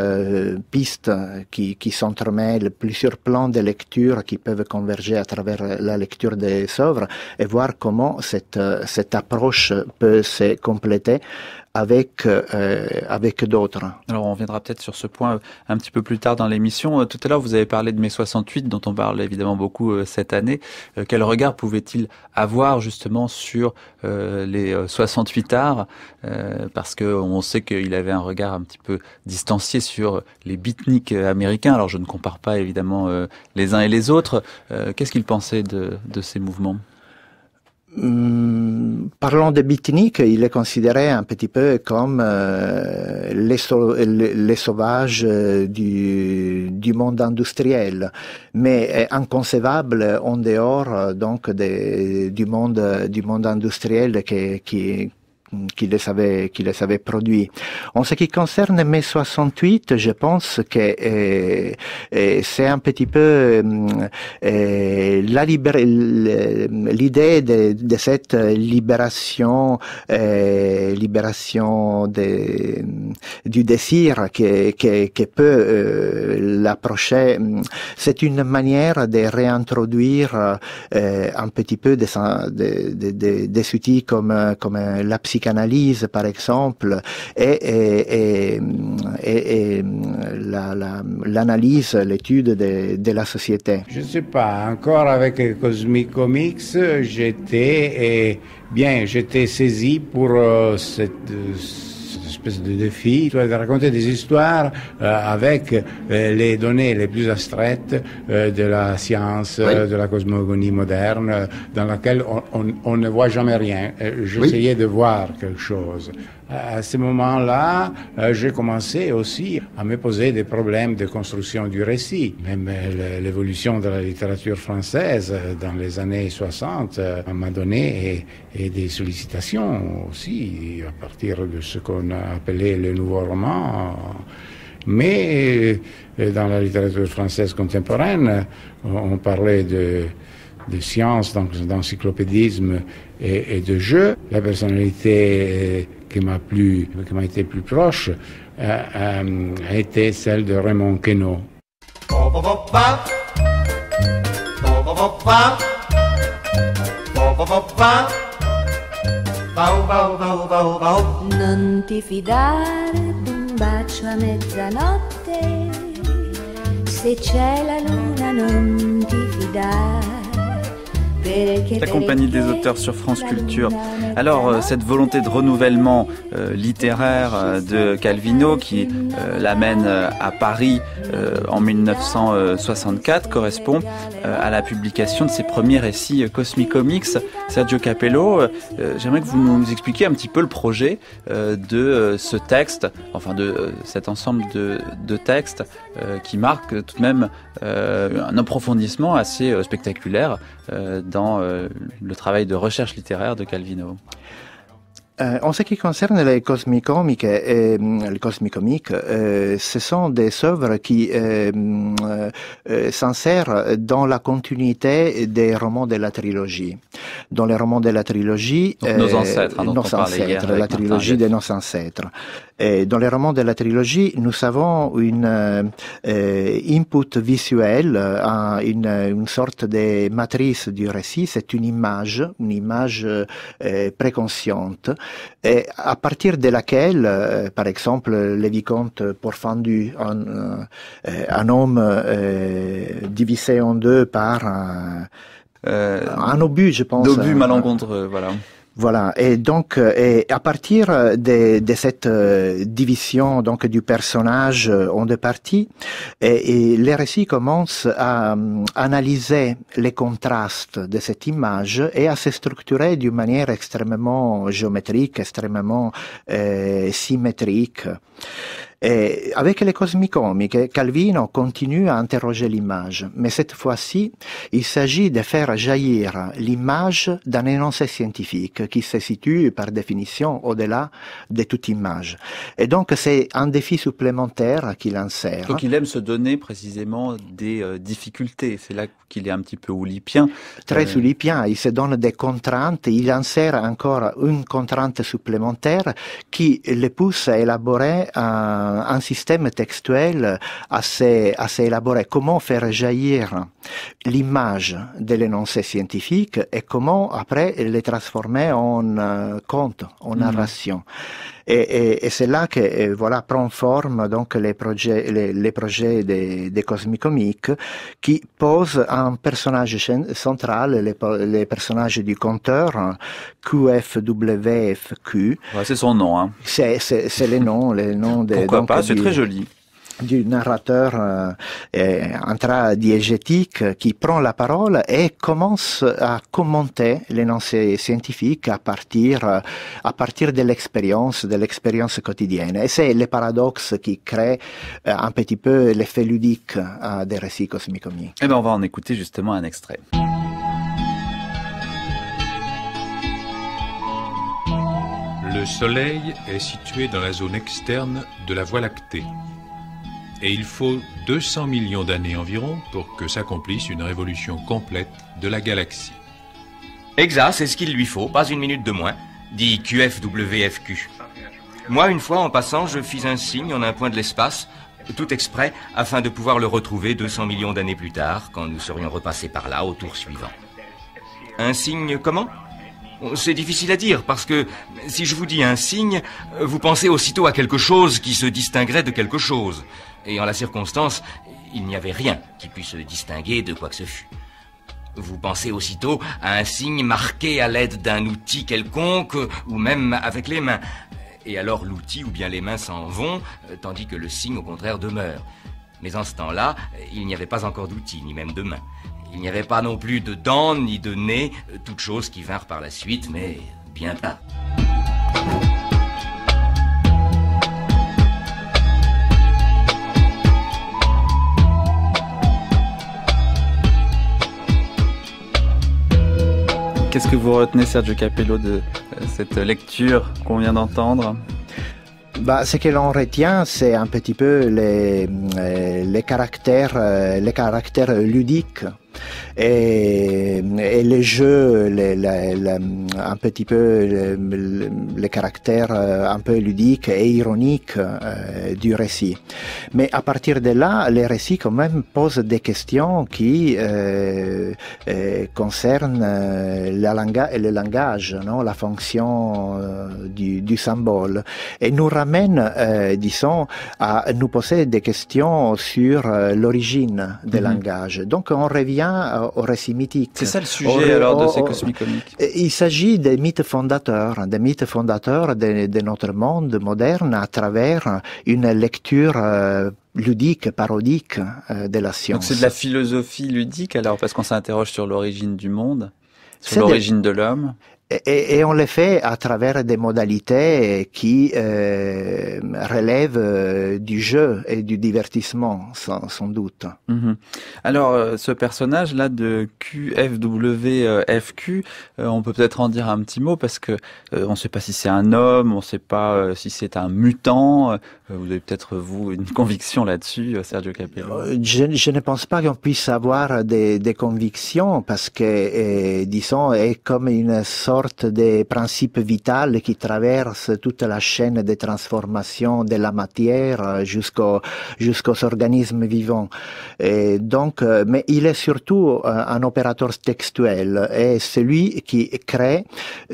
pistes qui, qui s'entremêlent, plusieurs plans de lecture qui peuvent converger à travers la lecture des œuvres et voir comment cette, cette approche peut se compléter avec, euh, avec d'autres. Alors on viendra peut-être sur ce point euh, un petit peu plus tard dans l'émission. Euh, tout à l'heure, vous avez parlé de mai 68, dont on parle évidemment beaucoup cette année. quel regard pouvait-il avoir justement sur les 68 arts Parce qu'on sait qu'il avait un regard un petit peu distancié sur les beatniks américains. Alors je ne compare pas évidemment les uns et les autres. Qu'est-ce qu'il pensait de, de ces mouvements Parlons mm, parlant de Bitnik, il est considéré un petit peu comme euh, les, les, sauvages euh, du, monde industriel, mais euh, inconcevable en dehors donc du monde du monde industriel qui, qui qui les avait, qui les avait produits. En ce qui concerne mai 68, je pense que euh, euh, c'est un petit peu euh, la l'idée de, de, cette libération, libération de, du désir que, peut l'approcher. C'est une manière de réintroduire un petit peu des, des, des, outils comme, comme la psychologie analyse par exemple, et, et, l'analyse, l'étude de, la société. Je ne sais pas, encore avec Cosmic Comics, j'étais bien, j'étais saisi pour euh, cette... Euh, de défi. Tu raconter des histoires euh, avec euh, les données les plus abstraites euh, de la science, de la cosmogonie moderne, dans laquelle on, ne voit jamais rien. J'essayais de voir quelque chose. Euh, à ce moment-là, euh, j'ai commencé aussi à me poser des problèmes de construction du récit. Même euh, l'évolution de la littérature française dans les années 60 m'a donné et, des sollicitations aussi à partir de ce qu'on a appelé le nouveau roman. Mais dans la littérature française contemporaine, on parlait de, de science, d'encyclopédisme et, et, de jeu. La personnalité qui m'a plus, qui m'a été plus proche, euh, euh, a été celle de Raymond Queneau. Non ti fidare d'un bacio a mezzanotte, se c'è la luna non ti fidare la compagnie des auteurs sur France Culture. Alors euh, cette volonté de renouvellement euh, littéraire euh, de Calvino qui l'amène à Paris en 1964 correspond à la publication de ses premiers récits Cosmicomics. Sergio Capello, j'aimerais que vous nous expliquiez un petit peu le projet de ce texte, enfin de cet ensemble de, de textes qui marque tout de même un approfondissement assez spectaculaire euh, dans euh, le travail de recherche littéraire de Calvino. Euh, en ce qui concerne les cosmicomiques et euh, les cosmicomiques, euh, ce sont des œuvres qui s'insèrent dans la continuité des romans de la trilogie. Dans les romans de la trilogie, nos ancêtres, la trilogie de nos ancêtres. dans les romans de la trilogie, nous avons une input visuel, une, une, sorte de matrice du récit. C'est une image, une image préconsciente et à partir de laquelle, euh, par exemple, les vicomtes Porfendu, un, euh, un homme euh, divisé en deux par un, obus, je pense. obus malencontreux, voilà. Voilà. Et donc, euh, à partir euh, de, cette euh, division donc du personnage en deux parties, et, les récits commencent à analyser les contrastes de cette image et à se structurer d'une manière extrêmement géométrique, extrêmement symétrique. Et avec les cosmicomiques, Calvino continue à interroger l'image, mais cette fois-ci, il s'agit de faire jaillir l'image d'un énoncé scientifique qui se situe par définition au-delà de toute image. Et donc c'est un défi supplémentaire qu'il insère. Donc il aime se donner précisément des euh, difficultés, c'est là qu'il est un petit peu oulipien. Très euh, oulipien, il se donne des contraintes, il insère encore une contrainte supplémentaire qui le pousse à élaborer un un, système textuel assez, assez élaboré. Comment faire jaillir l'image de l'énoncé scientifique et comment après les transformer en euh, conte, en mm. narration. Et, et, et c'est là que euh, voilà prend forme donc les projets, les, projets des, des cosmicomiques qui posent un personnage central, les, les personnages du conteur, QFWFQ. Hein, ouais, c'est son nom. Hein. C'est, c'est, nom. les noms, les noms des. Pourquoi pas C'est très joli du narrateur euh, intradiégétique qui prend la parole et commence à commenter l'énoncé scientifique à partir, euh, à partir de l'expérience, de l'expérience quotidienne. Et c'est le paradoxe qui crée euh, un petit peu l'effet ludique euh, des récits cosmicomiques. Eh bien, on va en écouter justement un extrait. Le Soleil est situé dans la zone externe de la Voie lactée et il faut 200 millions d'années environ pour que s'accomplisse une révolution complète de la galaxie. Exact, c'est ce qu'il lui faut, pas une minute de moins, dit QFWFQ. Moi, une fois en passant, je fis un signe en un point de l'espace, tout exprès, afin de pouvoir le retrouver 200 millions d'années plus tard, quand nous serions repassés par là au tour suivant. Un signe comment c'est difficile à dire, parce que si je vous dis un signe, vous pensez aussitôt à quelque chose qui se distinguerait de quelque chose. Et en la circonstance, il n'y avait rien qui puisse se distinguer de quoi que ce fût. Vous pensez aussitôt à un signe marqué à l'aide d'un outil quelconque ou même avec les mains. Et alors l'outil ou bien les mains s'en vont, tandis que le signe au contraire demeure. Mais en ce temps-là, il n'y avait pas encore d'outil, ni même de main. Il n'y avait pas non plus de dents, ni de nez, toutes choses qui vinrent par la suite, mais bien tard. Qu'est-ce que vous retenez, Sergio Capello, de euh, cette lecture qu'on vient d'entendre bah, ce que l'on retient, c'est un petit peu les, euh, les, caractères, euh, les caractères ludiques et, les jeux, les, un petit peu les caractères euh, un peu ludiques et ironiques euh, du récit. Mais à partir de là, les récits quand même posent des questions qui euh, concernent le langage, non la fonction du, symbole, et nous ramène, disons, à nous poser des questions sur l'origine du mhm. langage. Donc on revient au récit mythique. C'est ça le sujet alors de ces cosmicomiques. Il s'agit des mythes fondateurs, hein, des mythes fondateurs de, notre monde moderne à travers une lecture euh, ludique, parodique euh, de la science. Donc c'est de la philosophie ludique alors parce qu'on s'interroge sur l'origine du monde, sur l'origine de l'homme et, on le fait à travers des modalités qui euh, relèvent euh, du jeu et du divertissement, sans, doute. Mhm. Alors, euh, ce personnage-là de QFWFQ, on peut peut-être en dire un petit mot parce que on ne sait pas si c'est un homme, on ne sait pas si c'est un mutant. vous avez peut-être vous une conviction là-dessus, Sergio Capello. Je, ne pense pas qu'on puisse avoir des, des, convictions parce que, disons, est comme une sorte des principes principe qui traverse toute la chaîne de transformation de la matière jusqu'aux organismes vivants. Et donc, mais il est surtout euh, un opérateur textuel et c'est lui qui crée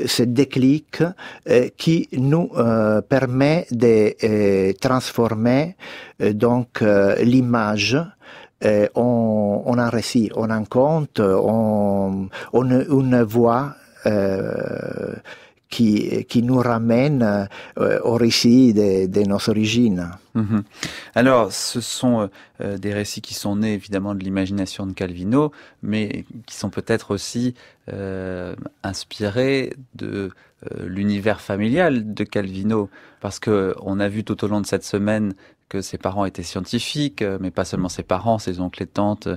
ce déclic euh, qui nous euh, permet de transformer donc l'image on, on, récit, on en compte, on, on une voix euh, qui, nous ramène euh, au récit de, nos origines. Mhm. Alors, ce sont euh, des récits qui sont nés évidemment de l'imagination de Calvino, mais qui sont peut-être aussi inspirés de l'univers familial de Calvino, parce que on a vu tout au long de cette semaine que ses parents étaient scientifiques, euh, mais pas seulement ses parents, ses oncles et tantes,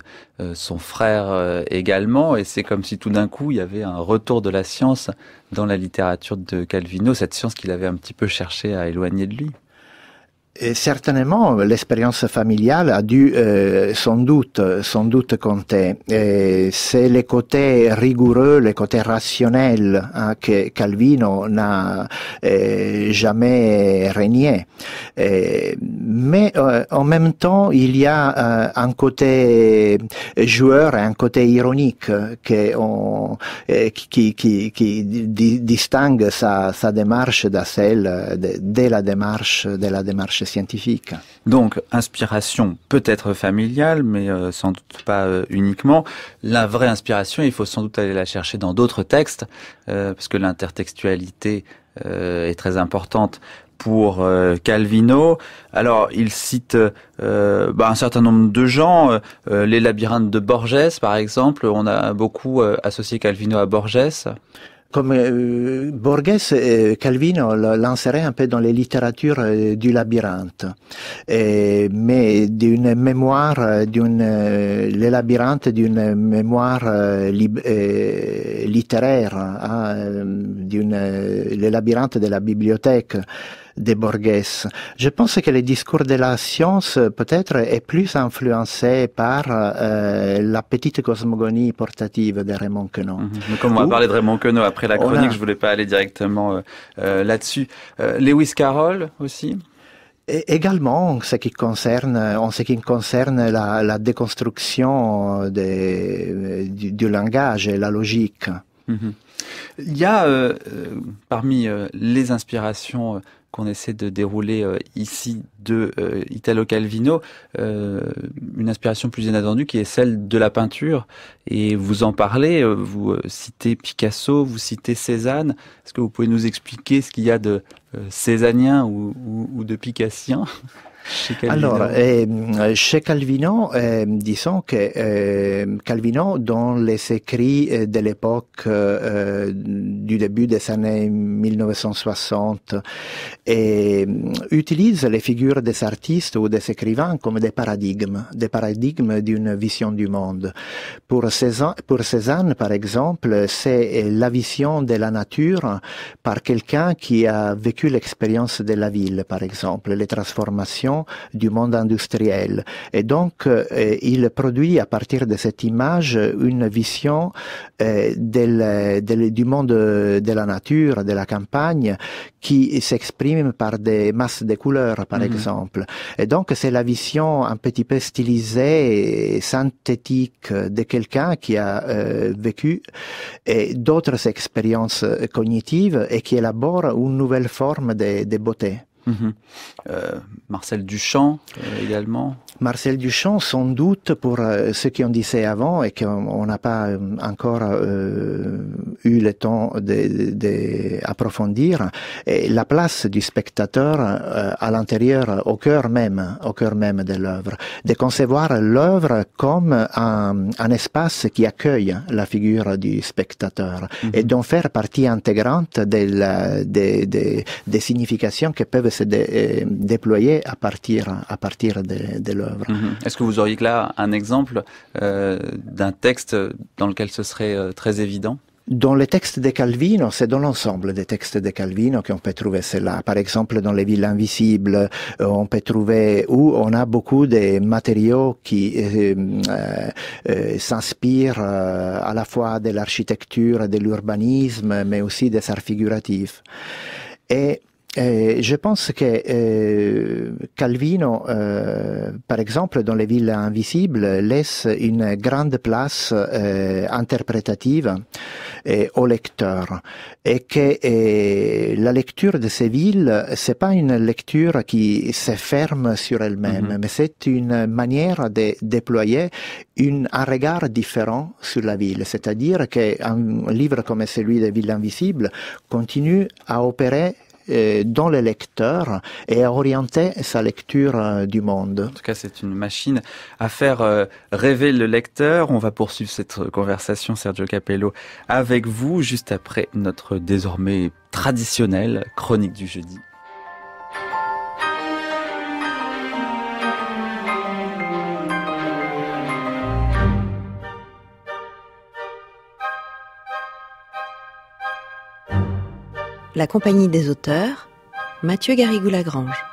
euh, son frère euh, également. Et c'est comme si tout d'un coup, il y avait un retour de la science dans la littérature de Calvino, cette science qu'il avait un petit peu cherché à éloigner de lui certainement, l'expérience familiale a dû euh, sans doute, sans doute compter. C'est les côtés rigoureux, les côtés rationnels hein, que Calvino n'a euh, jamais régné. mais euh, en même temps, il y a un côté joueur et un côté ironique que qui, qui, distingue sa, démarche de celle de, de la démarche de la démarche donc, inspiration peut-être familiale, mais euh, sans doute pas euh, uniquement. La vraie inspiration, il faut sans doute aller la chercher dans d'autres textes, euh, parce que l'intertextualité est très importante pour Calvino. Alors, il cite bah, un certain nombre de gens, les labyrinthes de Borges, par exemple. On a beaucoup associé Calvino à Borges. Comme euh, Borges et Calvino l'insérait un peu dans les littératures euh, du labyrinthe, mais d'une mémoire, euh, d'une euh, les labyrinthes d'une mémoire euh, littéraire, hein, d'une les labyrinthes de la bibliothèque de Borges. Je pense que le discours de la science, peut-être, est plus influencé par euh, la petite cosmogonie portative de Raymond Queneau. Mhm. comme on va parler de Raymond Queneau après la chronique, je je voulais pas aller directement euh, euh, là-dessus. Lewis Carroll aussi Également, en ce qui concerne, en ce qui concerne la, déconstruction du, langage et la logique. Mhm. Il y a parmi les inspirations qu'on essaie de dérouler euh, ici de euh, Italo Calvino, euh, une inspiration plus inattendue qui est celle de la peinture. Et vous en parlez, vous citez Picasso, vous citez Cézanne. Est-ce que vous pouvez nous expliquer ce qu'il y a de cézannien ou de picassien alors, chez Calvino, euh, euh, euh, disons que Calvino, dans les écrits de l'époque du début des années 1960, utilise les figures des artistes ou des écrivains comme des paradigmes, des paradigmes d'une vision du monde. Pour pour Cézanne par exemple, c'est la vision de la nature par quelqu'un qui a vécu l'expérience de la ville, par exemple, les transformations du monde industriel. Et donc, euh, il produit à partir de cette image une vision euh, du monde de la nature, de la campagne, qui s'exprime par des masses de couleurs, par mhm. exemple. Et donc, c'est la vision un petit peu stylisée synthétique de quelqu'un qui a euh, vécu d'autres expériences cognitives et qui élabore une nouvelle forme de beauté. Mhm. Euh, Marcel Duchamp euh, également. Marcel Duchamp, sans doute, pour euh, ce qu'on disait avant et qu'on n'a pas encore eu le temps d'approfondir, de, la place du spectateur à l'intérieur, au cœur même, au cœur même de l'œuvre, de concevoir l'œuvre comme un, espace qui accueille la figure du spectateur et mhm. d'en faire partie intégrante des, significations que peuvent se euh, déployer à partir, à partir de, l'œuvre. Mhm. Est-ce que vous auriez là un exemple euh, d'un texte dans lequel ce serait euh, très évident dans les textes de Calvino, c'est dans l'ensemble des textes de Calvino qu'on peut trouver cela. Par exemple, dans les villes invisibles, on peut trouver où on a beaucoup de matériaux qui euh, s'inspirent à la fois de l'architecture, de l'urbanisme, mais aussi des arts figuratifs. Et euh, je pense que euh, Calvino, euh, par exemple, dans Les villes invisibles, laisse une grande place interprétative au lecteur, et que la lecture de ces villes, c'est pas une lecture qui se ferme sur elle-même, mhm. mais c'est une manière de déployer une, un regard différent sur la ville. C'est-à-dire qu'un livre comme celui des villes invisibles continue à opérer euh, dans le lecteur et à orienter sa lecture euh, du monde. En tout cas, c'est une machine à faire euh, rêver le lecteur. On va poursuivre cette conversation, Sergio Capello, avec vous juste après notre désormais traditionnelle chronique du jeudi. La compagnie des auteurs, Mathieu Garrigou-Lagrange.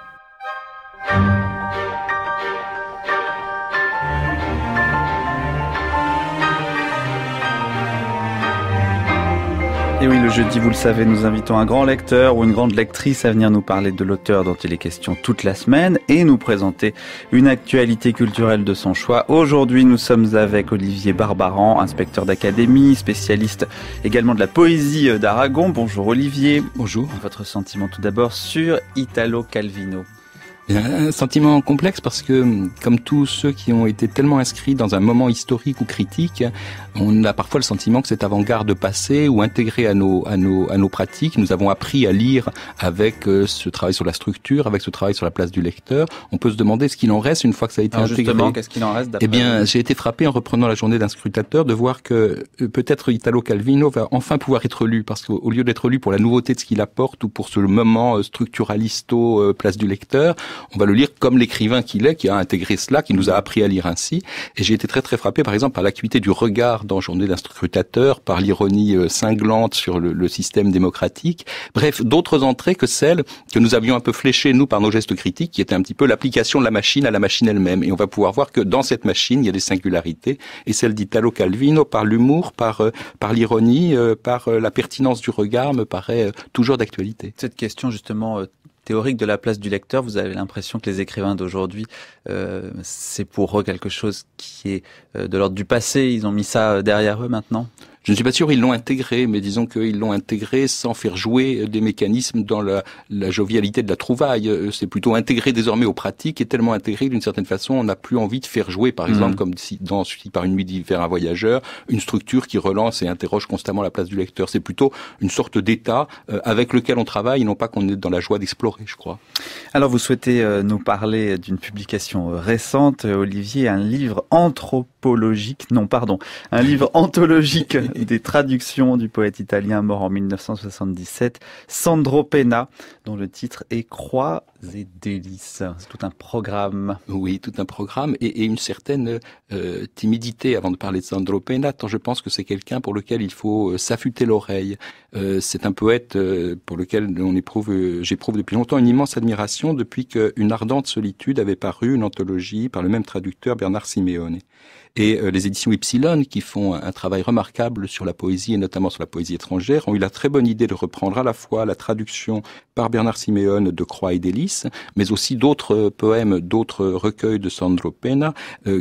Et oui, le jeudi, vous le savez, nous invitons un grand lecteur ou une grande lectrice à venir nous parler de l'auteur dont il est question toute la semaine et nous présenter une actualité culturelle de son choix. Aujourd'hui, nous sommes avec Olivier Barbaran, inspecteur d'académie, spécialiste également de la poésie d'Aragon. Bonjour Olivier. Bonjour. Votre sentiment tout d'abord sur Italo Calvino. Un sentiment complexe parce que, comme tous ceux qui ont été tellement inscrits dans un moment historique ou critique, on a parfois le sentiment que cette avant-garde passée ou intégrée à nos, à, nos, à nos pratiques, nous avons appris à lire avec euh, ce travail sur la structure, avec ce travail sur la place du lecteur. On peut se demander ce qu'il en reste une fois que ça a été intégré. Justement, qu'est-ce qu'il en reste Eh bien, j'ai été frappé en reprenant la journée d'un scrutateur de voir que euh, peut-être Italo Calvino va enfin pouvoir être lu parce qu'au lieu d'être lu pour la nouveauté de ce qu'il apporte ou pour ce moment euh, structuralisto place du lecteur, on va le lire comme l'écrivain qu'il est, qui a intégré cela, qui nous a appris à lire ainsi. Et j'ai été très très frappé, par exemple, par l'acuité du regard dans Journée d'un scrutateur, par l'ironie euh, cinglante sur le, système démocratique. Bref, d'autres entrées que celles que nous avions un peu fléchées, nous, par nos gestes critiques, qui étaient un petit peu l'application de la machine à la machine elle-même. Et on va pouvoir voir que dans cette machine, il y a des singularités, et celle d'Italo Calvino, par l'humour, par, euh, par l'ironie, euh, par la pertinence du regard, me paraît toujours d'actualité. Cette question, justement, théorique de la place du lecteur, vous avez l'impression que les écrivains d'aujourd'hui, euh, c'est pour eux quelque chose qui est euh, de l'ordre du passé, ils ont mis ça euh, derrière eux maintenant je ne suis pas sûr ils l'ont intégré, mais disons qu'ils l'ont intégré sans faire jouer des mécanismes dans la, jovialité de la trouvaille. Euh, c'est plutôt intégré désormais aux pratiques et tellement intégré d'une certaine façon, on n'a plus envie de faire jouer, par mm. exemple, comme si, dans si par une nuit d'hiver un voyageur, une structure qui relance et interroge constamment la place du lecteur. C'est plutôt une sorte d'état euh, avec lequel on travaille, non pas qu'on est dans la joie d'explorer, je crois. Alors vous souhaitez euh, nous parler d'une publication récente, Olivier, un livre anthropologique non pardon, un livre anthologique des traductions du poète italien mort en 1977, Sandro Pena, dont le titre est Croix et délices. C'est tout un programme. Oui, tout un programme et, une certaine euh, timidité avant de parler de Sandro Pena, tant je pense que c'est quelqu'un pour lequel il faut euh, s'affûter l'oreille. Euh, c'est un poète euh, pour lequel on éprouve, euh, j'éprouve depuis longtemps une immense admiration depuis qu'une ardente solitude avait paru une anthologie par le même traducteur Bernard Siméon Et les éditions Ypsilon, qui font un, travail remarquable sur la poésie et notamment sur la poésie étrangère, ont eu la très bonne idée de reprendre à la fois la traduction par Bernard Siméon de Croix et d'Hélice, mais aussi d'autres poèmes, d'autres recueils de Sandro Pena,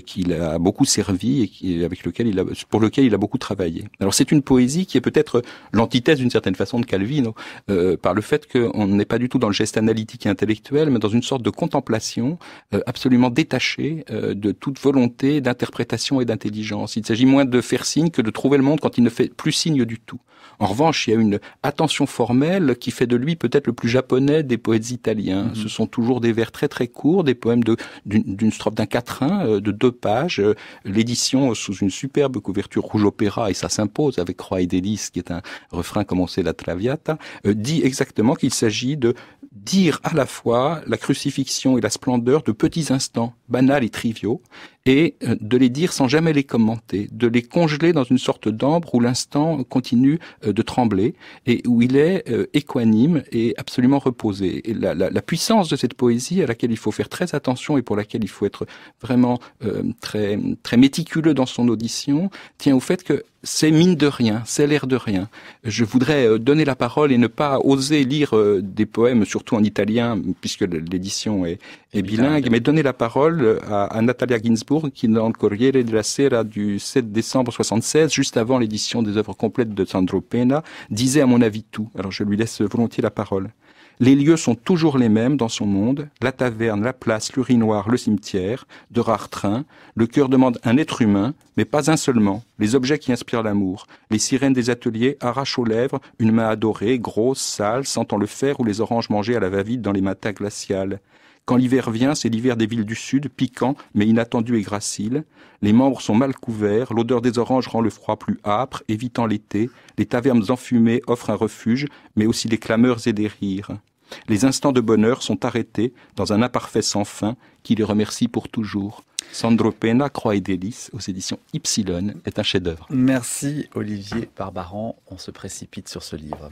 qu'il a beaucoup servi et avec lequel il a, pour lequel il a beaucoup travaillé. Alors c'est une poésie qui est peut-être l'antithèse d'une certaine façon de Calvino, euh, par le fait qu'on n'est pas du tout dans le geste analytique et intellectuel, mais dans une sorte de contemplation euh, absolument détachée euh, de toute volonté d'interprétation et d'intelligence. Il s'agit moins de faire signe que de trouver le monde quand il ne fait plus signe du tout. En revanche, il y a une attention formelle qui fait de lui peut-être le plus japonais des poètes italiens. Mm-hmm. Ce sont toujours des vers très très courts, des poèmes d'une strophe d'un quatrain de deux pages. L'édition sous une superbe couverture rouge opéra et ça s'impose avec Croix et délice qui est un refrain commencer la Traviata, euh, dit exactement qu'il s'agit de dire à la fois la crucifixion et la splendeur de petits instants banals et triviaux, et euh, de les dire sans jamais les commenter, de les congeler dans une sorte d'ambre où l'instant continue euh, de trembler et où il est euh, équanime et absolument reposé. Et la, la, la, puissance de cette poésie à laquelle il faut faire très attention et pour laquelle il faut être vraiment très, très méticuleux dans son audition tient au fait que c'est mine de rien, c'est l'air de rien. Je voudrais donner la parole et ne pas oser lire des poèmes, surtout en italien, puisque l'édition est, est bilingue, mais donner la parole à, à Natalia Ginsburg qui dans le Corriere della Sera du 7 décembre 76, juste avant l'édition des œuvres complètes de Sandro Pena, disait à mon avis tout. Alors je lui laisse volontiers la parole. Les lieux sont toujours les mêmes dans son monde, la taverne, la place, l'urinoir, le cimetière, de rares trains, le cœur demande un être humain, mais pas un seulement, les objets qui inspirent l'amour, les sirènes des ateliers arrachent aux lèvres une main adorée, grosse, sale, sentant le fer ou les oranges mangées à la va-vite dans les matins glaciales. Quand l'hiver vient, c'est l'hiver des villes du Sud, piquant, mais inattendu et gracile. Les membres sont mal couverts, l'odeur des oranges rend le froid plus âpre, évitant l'été. Les tavernes enfumées offrent un refuge, mais aussi des clameurs et des rires. Les instants de bonheur sont arrêtés dans un imparfait sans fin qui les remercie pour toujours. Sandro Pena, Croix et Délices, aux éditions Ypsilon, est un chef-d'œuvre. Merci Olivier Barbaran, on se précipite sur ce livre.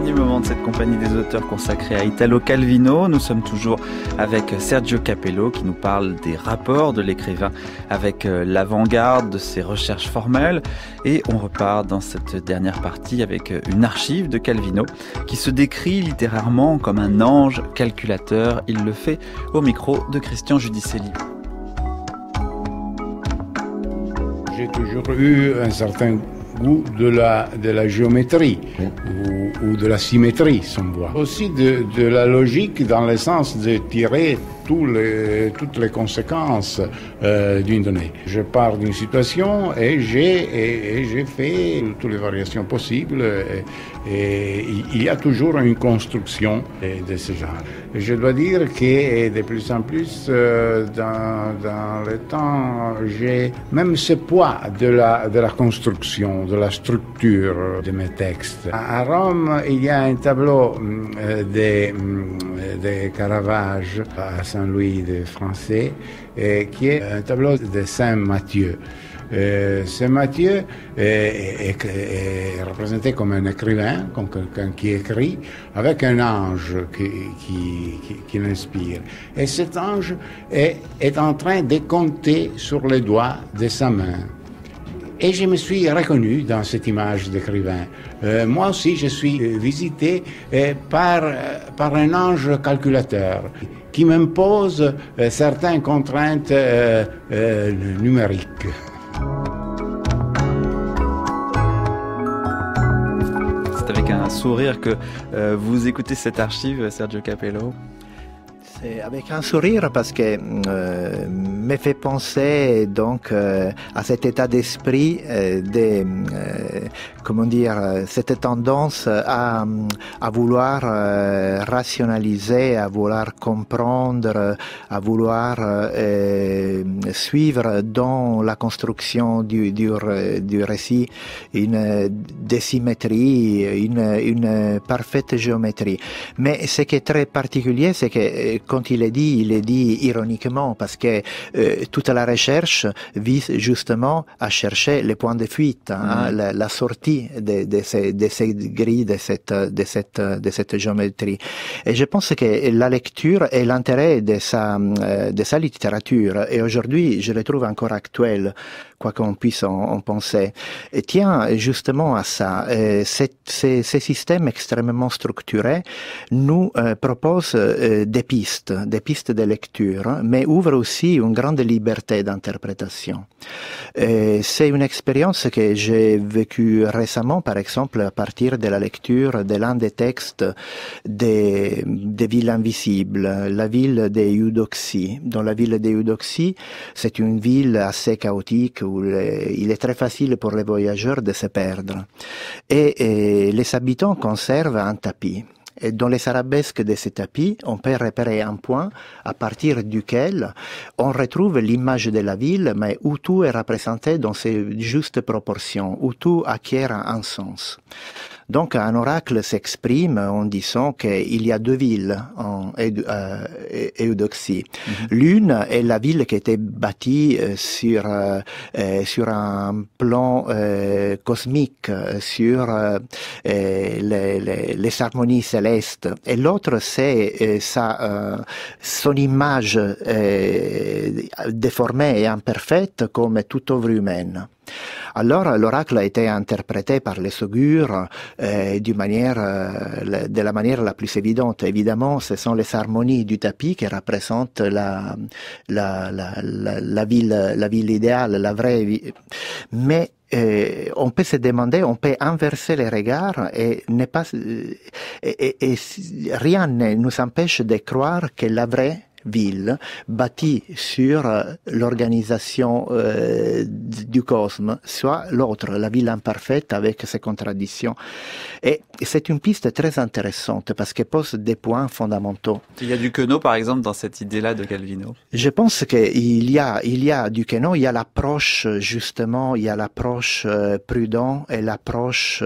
dernier moment de cette compagnie des auteurs consacrée à Italo Calvino. Nous sommes toujours avec Sergio Capello qui nous parle des rapports de l'écrivain avec euh, l'avant-garde de ses recherches formelles. Et on repart dans cette dernière partie avec euh, une archive de Calvino qui se décrit littérairement comme un ange calculateur. Il le fait au micro de Christian Judicelli. J'ai toujours eu un certain ou de la, de la géométrie ou, de la symétrie, on voit. Aussi de, de la logique dans le sens de tirer les, toutes les conséquences euh, d'une donnée. Je pars d'une situation et j'ai et, fait toutes les variations possibles et, il y a toujours une construction de ce genre. Je dois dire que de plus en plus euh, dans, le temps, j'ai même ce poids de la, de la construction, de la structure de mes textes. À, Rome, il y a un tableau de euh, des, des Caravages à Saint-Louis de français, et euh, qui est un tableau de Saint Matthieu. Euh, Saint Matthieu euh, est, représenté comme un écrivain, comme quelqu'un qui écrit, avec un ange qui, l'inspire. Et cet ange est, en train de compter sur les doigts de sa main. Et je me suis reconnu dans cette image d'écrivain. moi aussi, je suis visité par un ange calculateur qui m'impose euh, certaines contraintes euh, euh, numériques. C'est avec un sourire que vous écoutez cette archive, Sergio Capello avec un sourire parce que euh, me fait penser donc euh, à cet état d'esprit euh, euh, comment dire cette tendance à, à vouloir euh, rationaliser, à vouloir comprendre, à vouloir suivre dans la construction du, du, du récit une désymétrie, une, une parfaite géométrie. Mais ce qui est très particulier, c'est que quand il est dit, il est dit ironiquement parce que euh, toute la recherche vise justement à chercher les points de fuite, hein, la, sortie de, de, ces, de grilles, de cette, de cette, de cette géométrie. Et je pense que la lecture est l'intérêt de sa, euh, de sa littérature. Et aujourd'hui, je le trouve encore actuel quoi qu'on puisse en, penser, et tient justement à ça. Euh, ces, systèmes extrêmement structurés nous euh, proposent euh, des pistes, des pistes de lecture, hein, mais ouvrent aussi une grande liberté d'interprétation. C'est une expérience que j'ai vécue récemment, par exemple, à partir de la lecture de l'un des textes des, des villes invisibles, la ville des Eudoxie. Dans la ville des Eudoxie, c'est une ville assez chaotique, il est très facile pour les voyageurs de se perdre. Et, les habitants conservent un tapis. Et dans les arabesques de ces tapis, on peut repérer un point à partir duquel on retrouve l'image de la ville, mais où tout est représenté dans ses justes proportions, où tout acquiert un sens. Donc un oracle s'exprime en disant qu'il y a deux villes en euh, Eudoxie. Mhm. L'une est la ville qui était bâtie euh, sur euh, sur un plan cosmique, sur les, harmonies célestes, et l'autre c'est sa son image déformée et imparfaite comme toute œuvre humaine. Alors l'oracle a été interprété par les augures euh, manière, eh, de la manière la plus évidente. Évidemment, ce sont les harmonies du tapis qui représentent la, la, ville, la ville idéale, la vraie vie. Mais eh, on peut se demander, on peut inverser les regards et pas, et, et, et rien ne nous empêche de croire que la vraie ville bâtie sur euh, l'organisation euh, du cosme, soit l'autre, la ville imparfaite avec ses contradictions. Et c'est une piste très intéressante parce qu'elle pose des points fondamentaux. Il y a du queneau, par exemple, dans cette idée-là de Calvino Je pense qu'il y a, il y a du queneau, il y a l'approche, justement, il y a l'approche euh, prudente et l'approche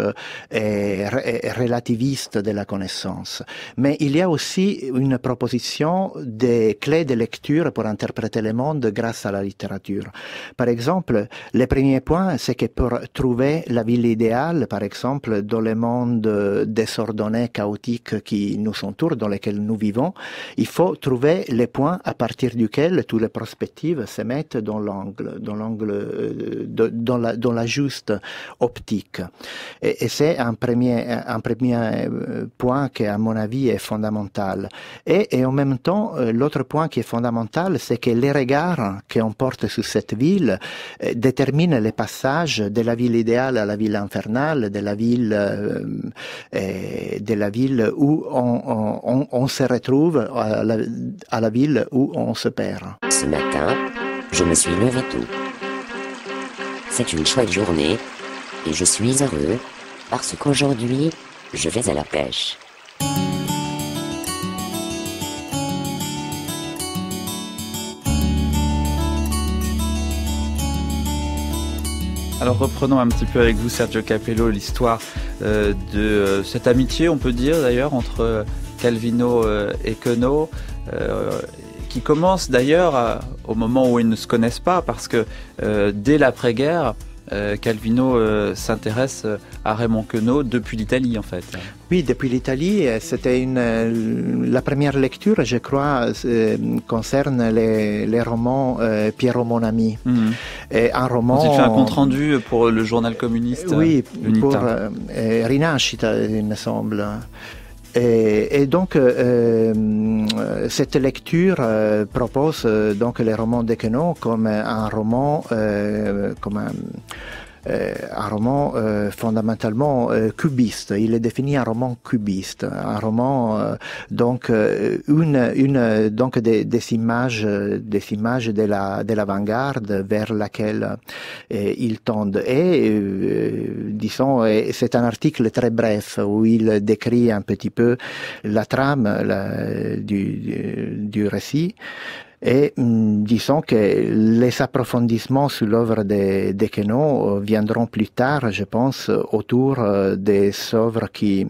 relativiste de la connaissance. Mais il y a aussi une proposition des clés de lecture pour interpréter le monde grâce à la littérature. Par exemple, le premier point, c'est que pour trouver la ville idéale, par exemple, dans le monde désordonné, chaotique qui nous entoure, dans lequel nous vivons, il faut trouver les points à partir duquel toutes les perspectives se mettent dans l'angle, dans l'angle, euh, dans la, dans la juste optique. Et, c'est un premier, un premier euh, point qui, à mon avis, est fondamental. et en même temps, euh, l'autre point qui est fondamental, c'est que les regards qu'on porte sur cette ville euh, déterminent les passages de la ville idéale à la ville infernale, de la ville, euh, euh, de la ville où on, se retrouve, à la, ville où on se perd. Ce matin, je me suis levé tôt. C'est une chouette journée, et je suis heureux, parce qu'aujourd'hui, je vais à la pêche. Alors reprenons un petit peu avec vous, Sergio Capello, l'histoire euh, de euh, cette amitié, on peut dire d'ailleurs, entre euh, Calvino et Queneau, qui commence d'ailleurs au moment où ils ne se connaissent pas, parce que dès l'après-guerre, euh, Calvino euh, s'intéresse euh, à Raymond Queneau depuis l'Italie en fait. Oui, depuis l'Italie, c'était une la première lecture, je crois, concerne les, romans euh, Piero Monami. Hmm. Et un roman. un compte rendu pour le journal communiste. Oui, pour euh, il me semble. Et, et, donc, euh, euh, cette lecture euh, propose donc les romans d'Equenot comme un roman, comme un euh, un roman euh, fondamentalement euh, cubiste. Il est défini un roman cubiste, un roman donc une une donc des, des images des images de la de l'avant-garde vers laquelle il tendent. Et disons, c'est un article très bref où il décrit un petit peu la trame du, du récit. Et mm, disons que les approfondissements sur l'œuvre de, de Queneau euh, viendront plus tard, je pense, euh, autour euh, des œuvres qui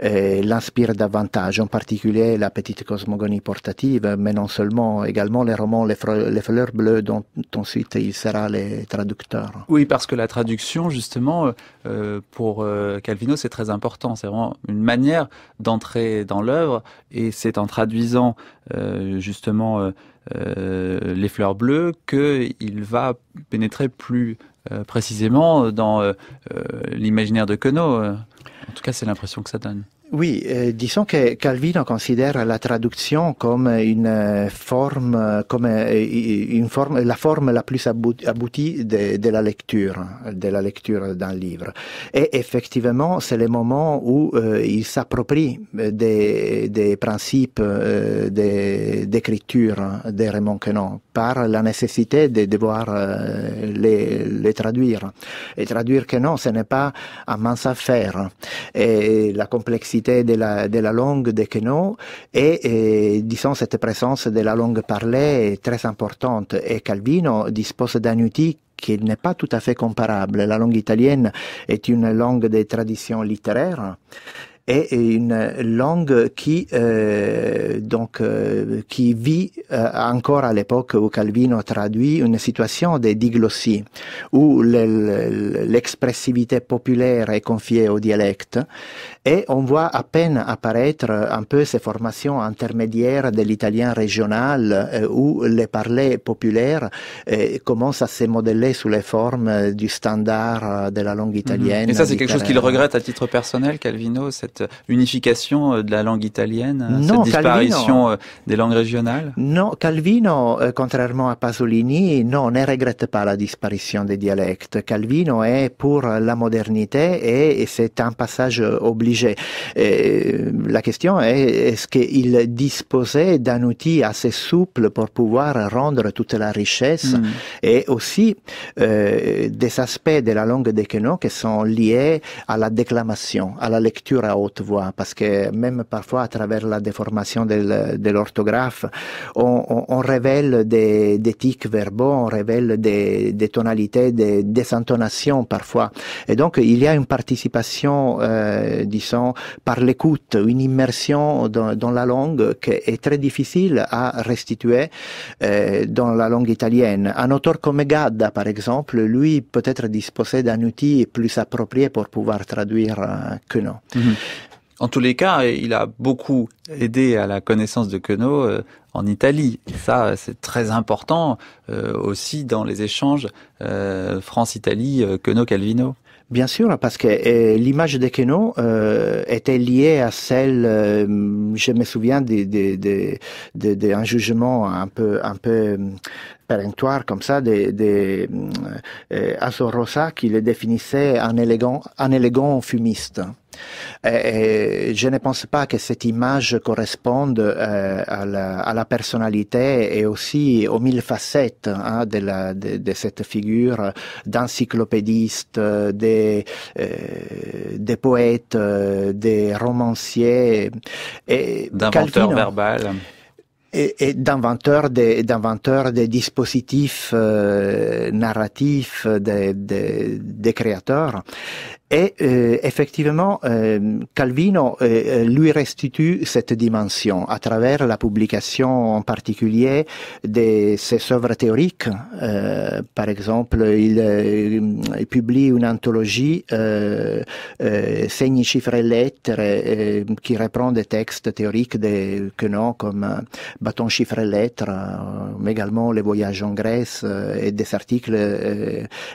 l'inspirent davantage, en particulier la petite cosmogonie portative, mais non seulement, également les romans Les, les fleurs bleues dont ensuite il sera le traducteur. Oui, parce que la traduction, justement, euh, pour euh, Calvino, c'est très important. C'est vraiment une manière d'entrer dans l'œuvre et c'est en traduisant euh, justement les fleurs bleues qu'il va pénétrer plus précisément dans l'imaginaire de Queneau. En tout cas, c'est l'impression que ça donne. Oui, euh, disons que Calvino considère la traduction comme une euh, forme, euh, comme une forme, la forme la plus aboutie de, la lecture, de la lecture d'un livre. Et effectivement, c'est le moment où il s'approprie des, principes d'écriture de, Raymond Quenon par la nécessité de devoir les, les, traduire. Et traduire Quenon, ce n'est pas un mince faire. Et la complexité de la, de langue des Quenaux et, disons, cette présence de la langue parlée est très importante. Et Calvino dispose d'un outil qui n'est pas tout à fait comparable. La langue italienne est une langue des traditions littéraires et une langue qui euh, donc euh, qui vit euh, encore à l'époque où Calvino traduit une situation de diglossie où l'expressivité populaire est confiée au dialecte et on voit à peine apparaître un peu ces formations intermédiaires de l'italien régional euh, où les parlais populaires euh, commencent à se modeler sous les formes du standard de la langue mhm. italienne. Et ça, c'est quelque chose qu'il regrette à titre personnel, Calvino, cette unification euh, de la langue italienne, non, cette disparition des langues régionales Non, Calvino, contrairement à Pasolini, non, ne regrette pas la disparition des dialectes. Calvino est pour la modernité et c'est un passage obligé la question est, est-ce qu'il disposait d'un outil assez souple pour pouvoir rendre toute la richesse mm. et aussi euh, des aspects de la langue des Quenons qui sont liés à la déclamation, à la lecture à haute voix, parce que même parfois à travers la déformation de, l'orthographe, on, révèle des, tics verbaux, on révèle des, tonalités, des, désintonations intonations parfois. Et donc il y a une participation, euh, sont par l'écoute, une immersion dans, la langue qui est très difficile à restituer euh, dans la langue italienne. Un auteur comme Gadda, par exemple, lui peut-être disposait d'un outil plus approprié pour pouvoir traduire euh, Queno. que mhm. En tous les cas, il a beaucoup aidé à la connaissance de Queneau euh, en Italie. Et ça, c'est très important aussi dans les échanges France-Italie, queno calvino Bien sûr, parce que euh, l'image de Keno euh, était liée à celle, euh, je me souviens, d'un de, jugement un peu, un peu péremptoire comme ça, de, de Rosa qui le définissait un élégant, un élégant fumiste je ne pense pas que cette image corresponde euh, à la, personnalité et aussi aux mille facettes hein, de, cette figure d'encyclopédiste, des, euh, de poètes, des romanciers. D'inventeur verbal et, d'inventeur des d'inventeur des dispositifs euh, narratifs des, des créateurs et euh, effectivement, euh, Calvino euh, lui restitue cette dimension à travers la publication en particulier de ses œuvres théoriques. par exemple, il, publie une anthologie euh, Segni, chiffres et lettres qui reprend des textes théoriques de Quenon comme Bâton, chiffres et lettres, mais également Les voyages en Grèce et des articles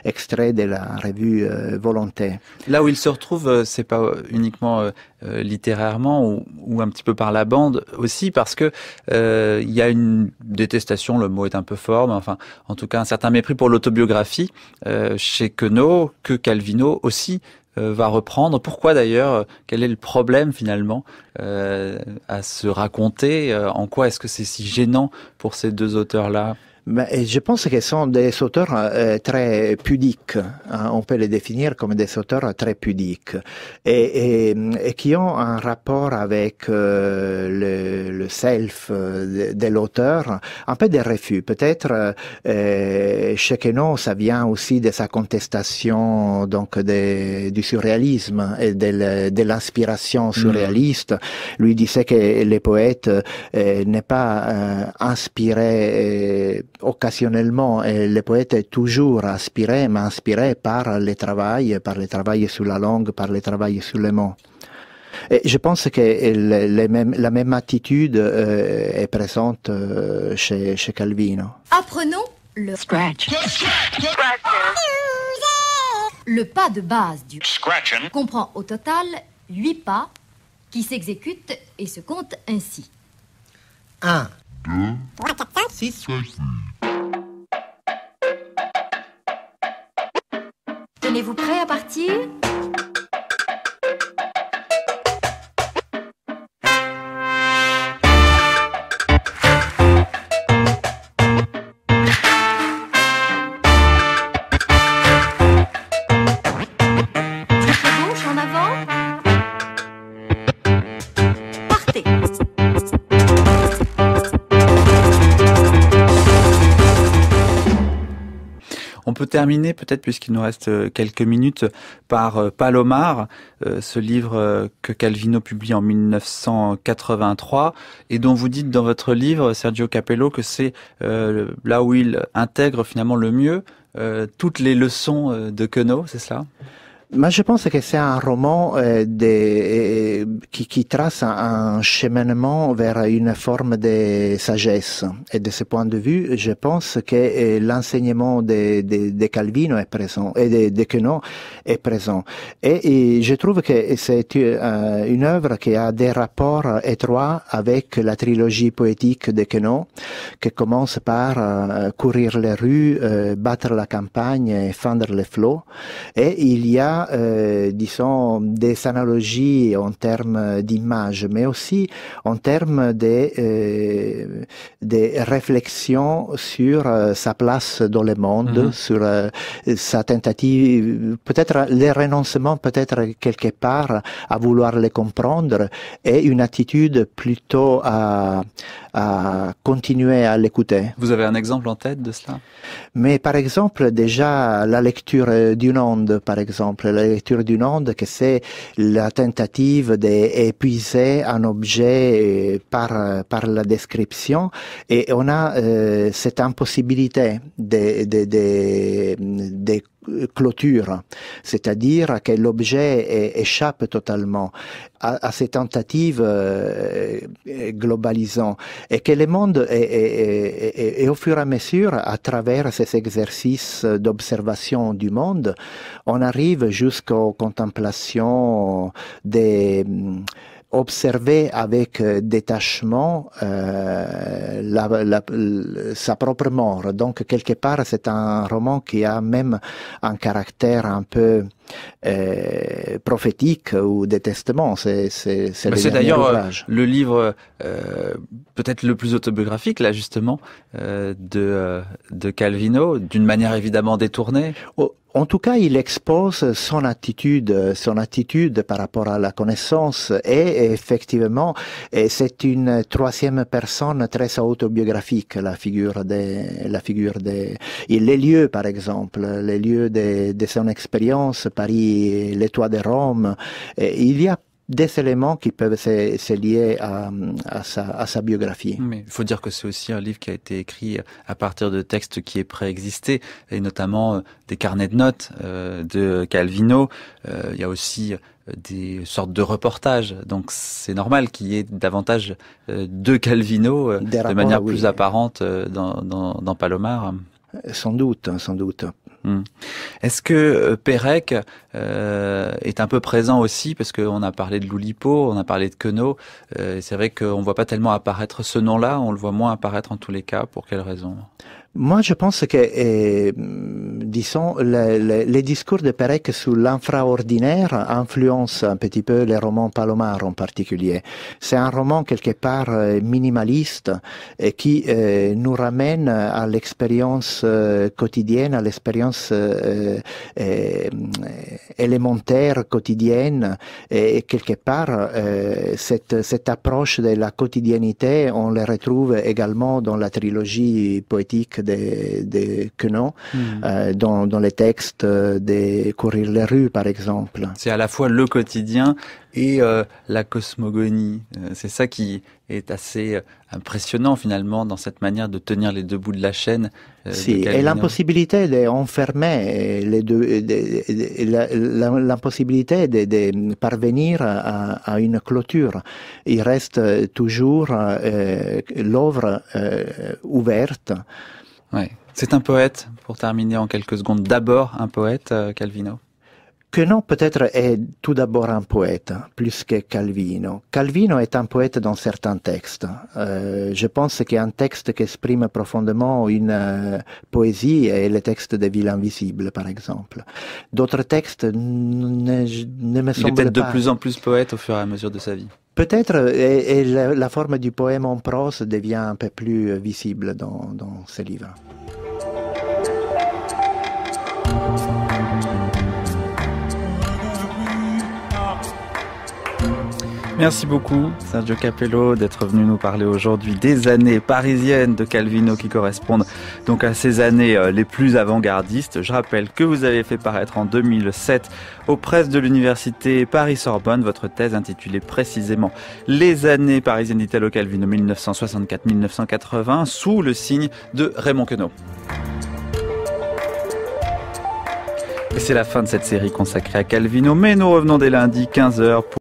extraits de la revue Volonté. Là où il se retrouve, euh, c'est pas euh, uniquement euh, littérairement ou, un petit peu par la bande aussi, parce que il y a une détestation, le mot est un peu fort, mais enfin, en tout cas, un certain mépris pour l'autobiographie chez Queneau, que Calvino aussi va reprendre. Pourquoi d'ailleurs Quel est le problème finalement à se raconter En quoi est-ce que c'est si gênant pour ces deux auteurs-là mais je pense qu'ils sont des auteurs euh, très pudiques. Hein. on peut les définir comme des auteurs très pudiques et, et, qui ont un rapport avec euh, le, le, self euh, de, l'auteur, un peu des refus. Peut-être euh, chez non. ça vient aussi de sa contestation donc du surréalisme et de, de l'inspiration hmm. surréaliste. Lui disait que les poètes euh, n'est pas inspiré occasionnellement, et le poète est toujours inspiré, mais inspiré par le travail, par le travail sur la langue, par le travail sur les mots. Et je pense que la même attitude euh, est présente euh, chez, chez, Calvino. Apprenons le scratch. Le pas de base du scratching comprend au total huit pas qui s'exécutent et se comptent ainsi. 1. 2, 3, 4, 5, 6, 7, 8. Tenez-vous prêt à partir terminer peut-être, puisqu'il nous reste euh, quelques minutes, par euh, Palomar, euh, ce livre que Calvino publie en 1983 et dont vous dites dans votre livre, Sergio Capello, que c'est là où il intègre finalement le mieux toutes les leçons de Queneau, c'est cela mais je pense que c'est un roman euh, de, euh, qui, qui, trace un, cheminement vers une forme de sagesse. Et de ce point de vue, je pense que euh, l'enseignement de, de, de, Calvino est présent et de, de Quenon est présent. Et, je trouve que c'est une œuvre qui a des rapports étroits avec la trilogie poétique de Quenon, qui commence par courir les rues, battre la campagne et fendre les flots. Et il y a euh, disons, des analogies en termes d'image, mais aussi en termes de, euh, de réflexion sur euh, sa place dans le monde, mhm. sur sa tentative, peut-être les renoncements peut-être quelque part, à vouloir les comprendre, et une attitude plutôt à, à continuer à l'écouter. Vous avez un exemple en tête de cela Mais par exemple, déjà la lecture d'une onde, par exemple, la lecture d'une onde, que c'est la tentative d'épuiser un objet euh, par par la description, et on a euh, cette impossibilité de de, de, de clôture, c'est-à-dire que l'objet échappe totalement à, ces tentatives euh, globalisantes et que le monde est, au fur et à mesure, à travers ces exercices d'observation du monde, on arrive jusqu'aux contemplations des observer avec euh, détachement euh, sa propre mort. Donc quelque part, c'est un roman qui a même un caractère un peu Prophétique euh, prophétique ou des testaments. C'est d'ailleurs euh, le livre euh, peut-être le plus autobiographique là justement de de Calvino, d'une manière évidemment détournée. en tout cas, il expose son attitude, son attitude par rapport à la connaissance et effectivement, c'est une troisième personne très autobiographique, la figure des, la figure des, les lieux par exemple, les lieux de, de son expérience Paris, les toits de Rome. Eh, il y a des éléments qui peuvent se, lier à, sa, biographie. il faut dire que c'est aussi un livre qui a été écrit à partir de textes qui est préexisté, et notamment euh, des carnets de notes euh, de Calvino. Euh, il y a aussi des sortes de reportages. Donc c'est normal qu'il y ait davantage de Calvino de manière plus apparente dans, dans Palomar. Sans doute, hein, sans doute. Hmm. Est-ce que euh, Pérec euh, est un peu présent aussi parce qu'on a parlé de Loulipo, on a parlé de Queneau. Euh, c'est vrai qu'on ne voit pas tellement apparaître ce nom-là, on le voit moins apparaître en tous les cas. Pour quelles raisons moi, je pense que, euh, disons, les discours de Perec sur l'infraordinaire influencent un petit peu les romans Palomar en particulier. C'est un roman quelque part euh, minimaliste et euh, qui nous ramène à l'expérience quotidienne, à l'expérience euh, élémentaire quotidienne et, quelque part cette, cette approche de la quotidiennité, on la retrouve également dans la trilogie poétique des, non hmm. euh, dans, dans, les textes euh, des Courir les rues, par exemple. C'est à la fois le quotidien et euh, la cosmogonie. C'est ça qui est assez impressionnant finalement dans cette manière de tenir les deux bouts de la chaîne. et l'impossibilité d'enfermer les deux, l'impossibilité de, parvenir à, une clôture. Il reste toujours l'œuvre ouverte. C'est un poète, pour terminer en quelques secondes. D'abord un poète, euh, Calvino Que non, peut-être est tout d'abord un poète, hein, plus que Calvino. Calvino est un poète dans certains textes. Euh, je pense qu'un texte qui exprime profondément une euh, poésie est le texte des villes invisibles, par exemple. D'autres textes ne, ne me semblent pas... Il est peut-être de plus en plus poète au fur et à mesure de sa vie. Peut-être euh, la, forme du poème en prose devient un peu plus euh, visible dans, dans ce livre. Merci beaucoup Sergio Capello d'être venu nous parler aujourd'hui des années parisiennes de Calvino qui correspondent donc à ces années euh, les plus avant-gardistes. Je rappelle que vous avez fait paraître en 2007 aux presses de l'université Paris-Sorbonne votre thèse intitulée précisément Les années parisiennes d'Italo Calvino 1964-1980 sous le signe de Raymond Queneau. Et c'est la fin de cette série consacrée à Calvino, mais nous revenons dès lundi 15h pour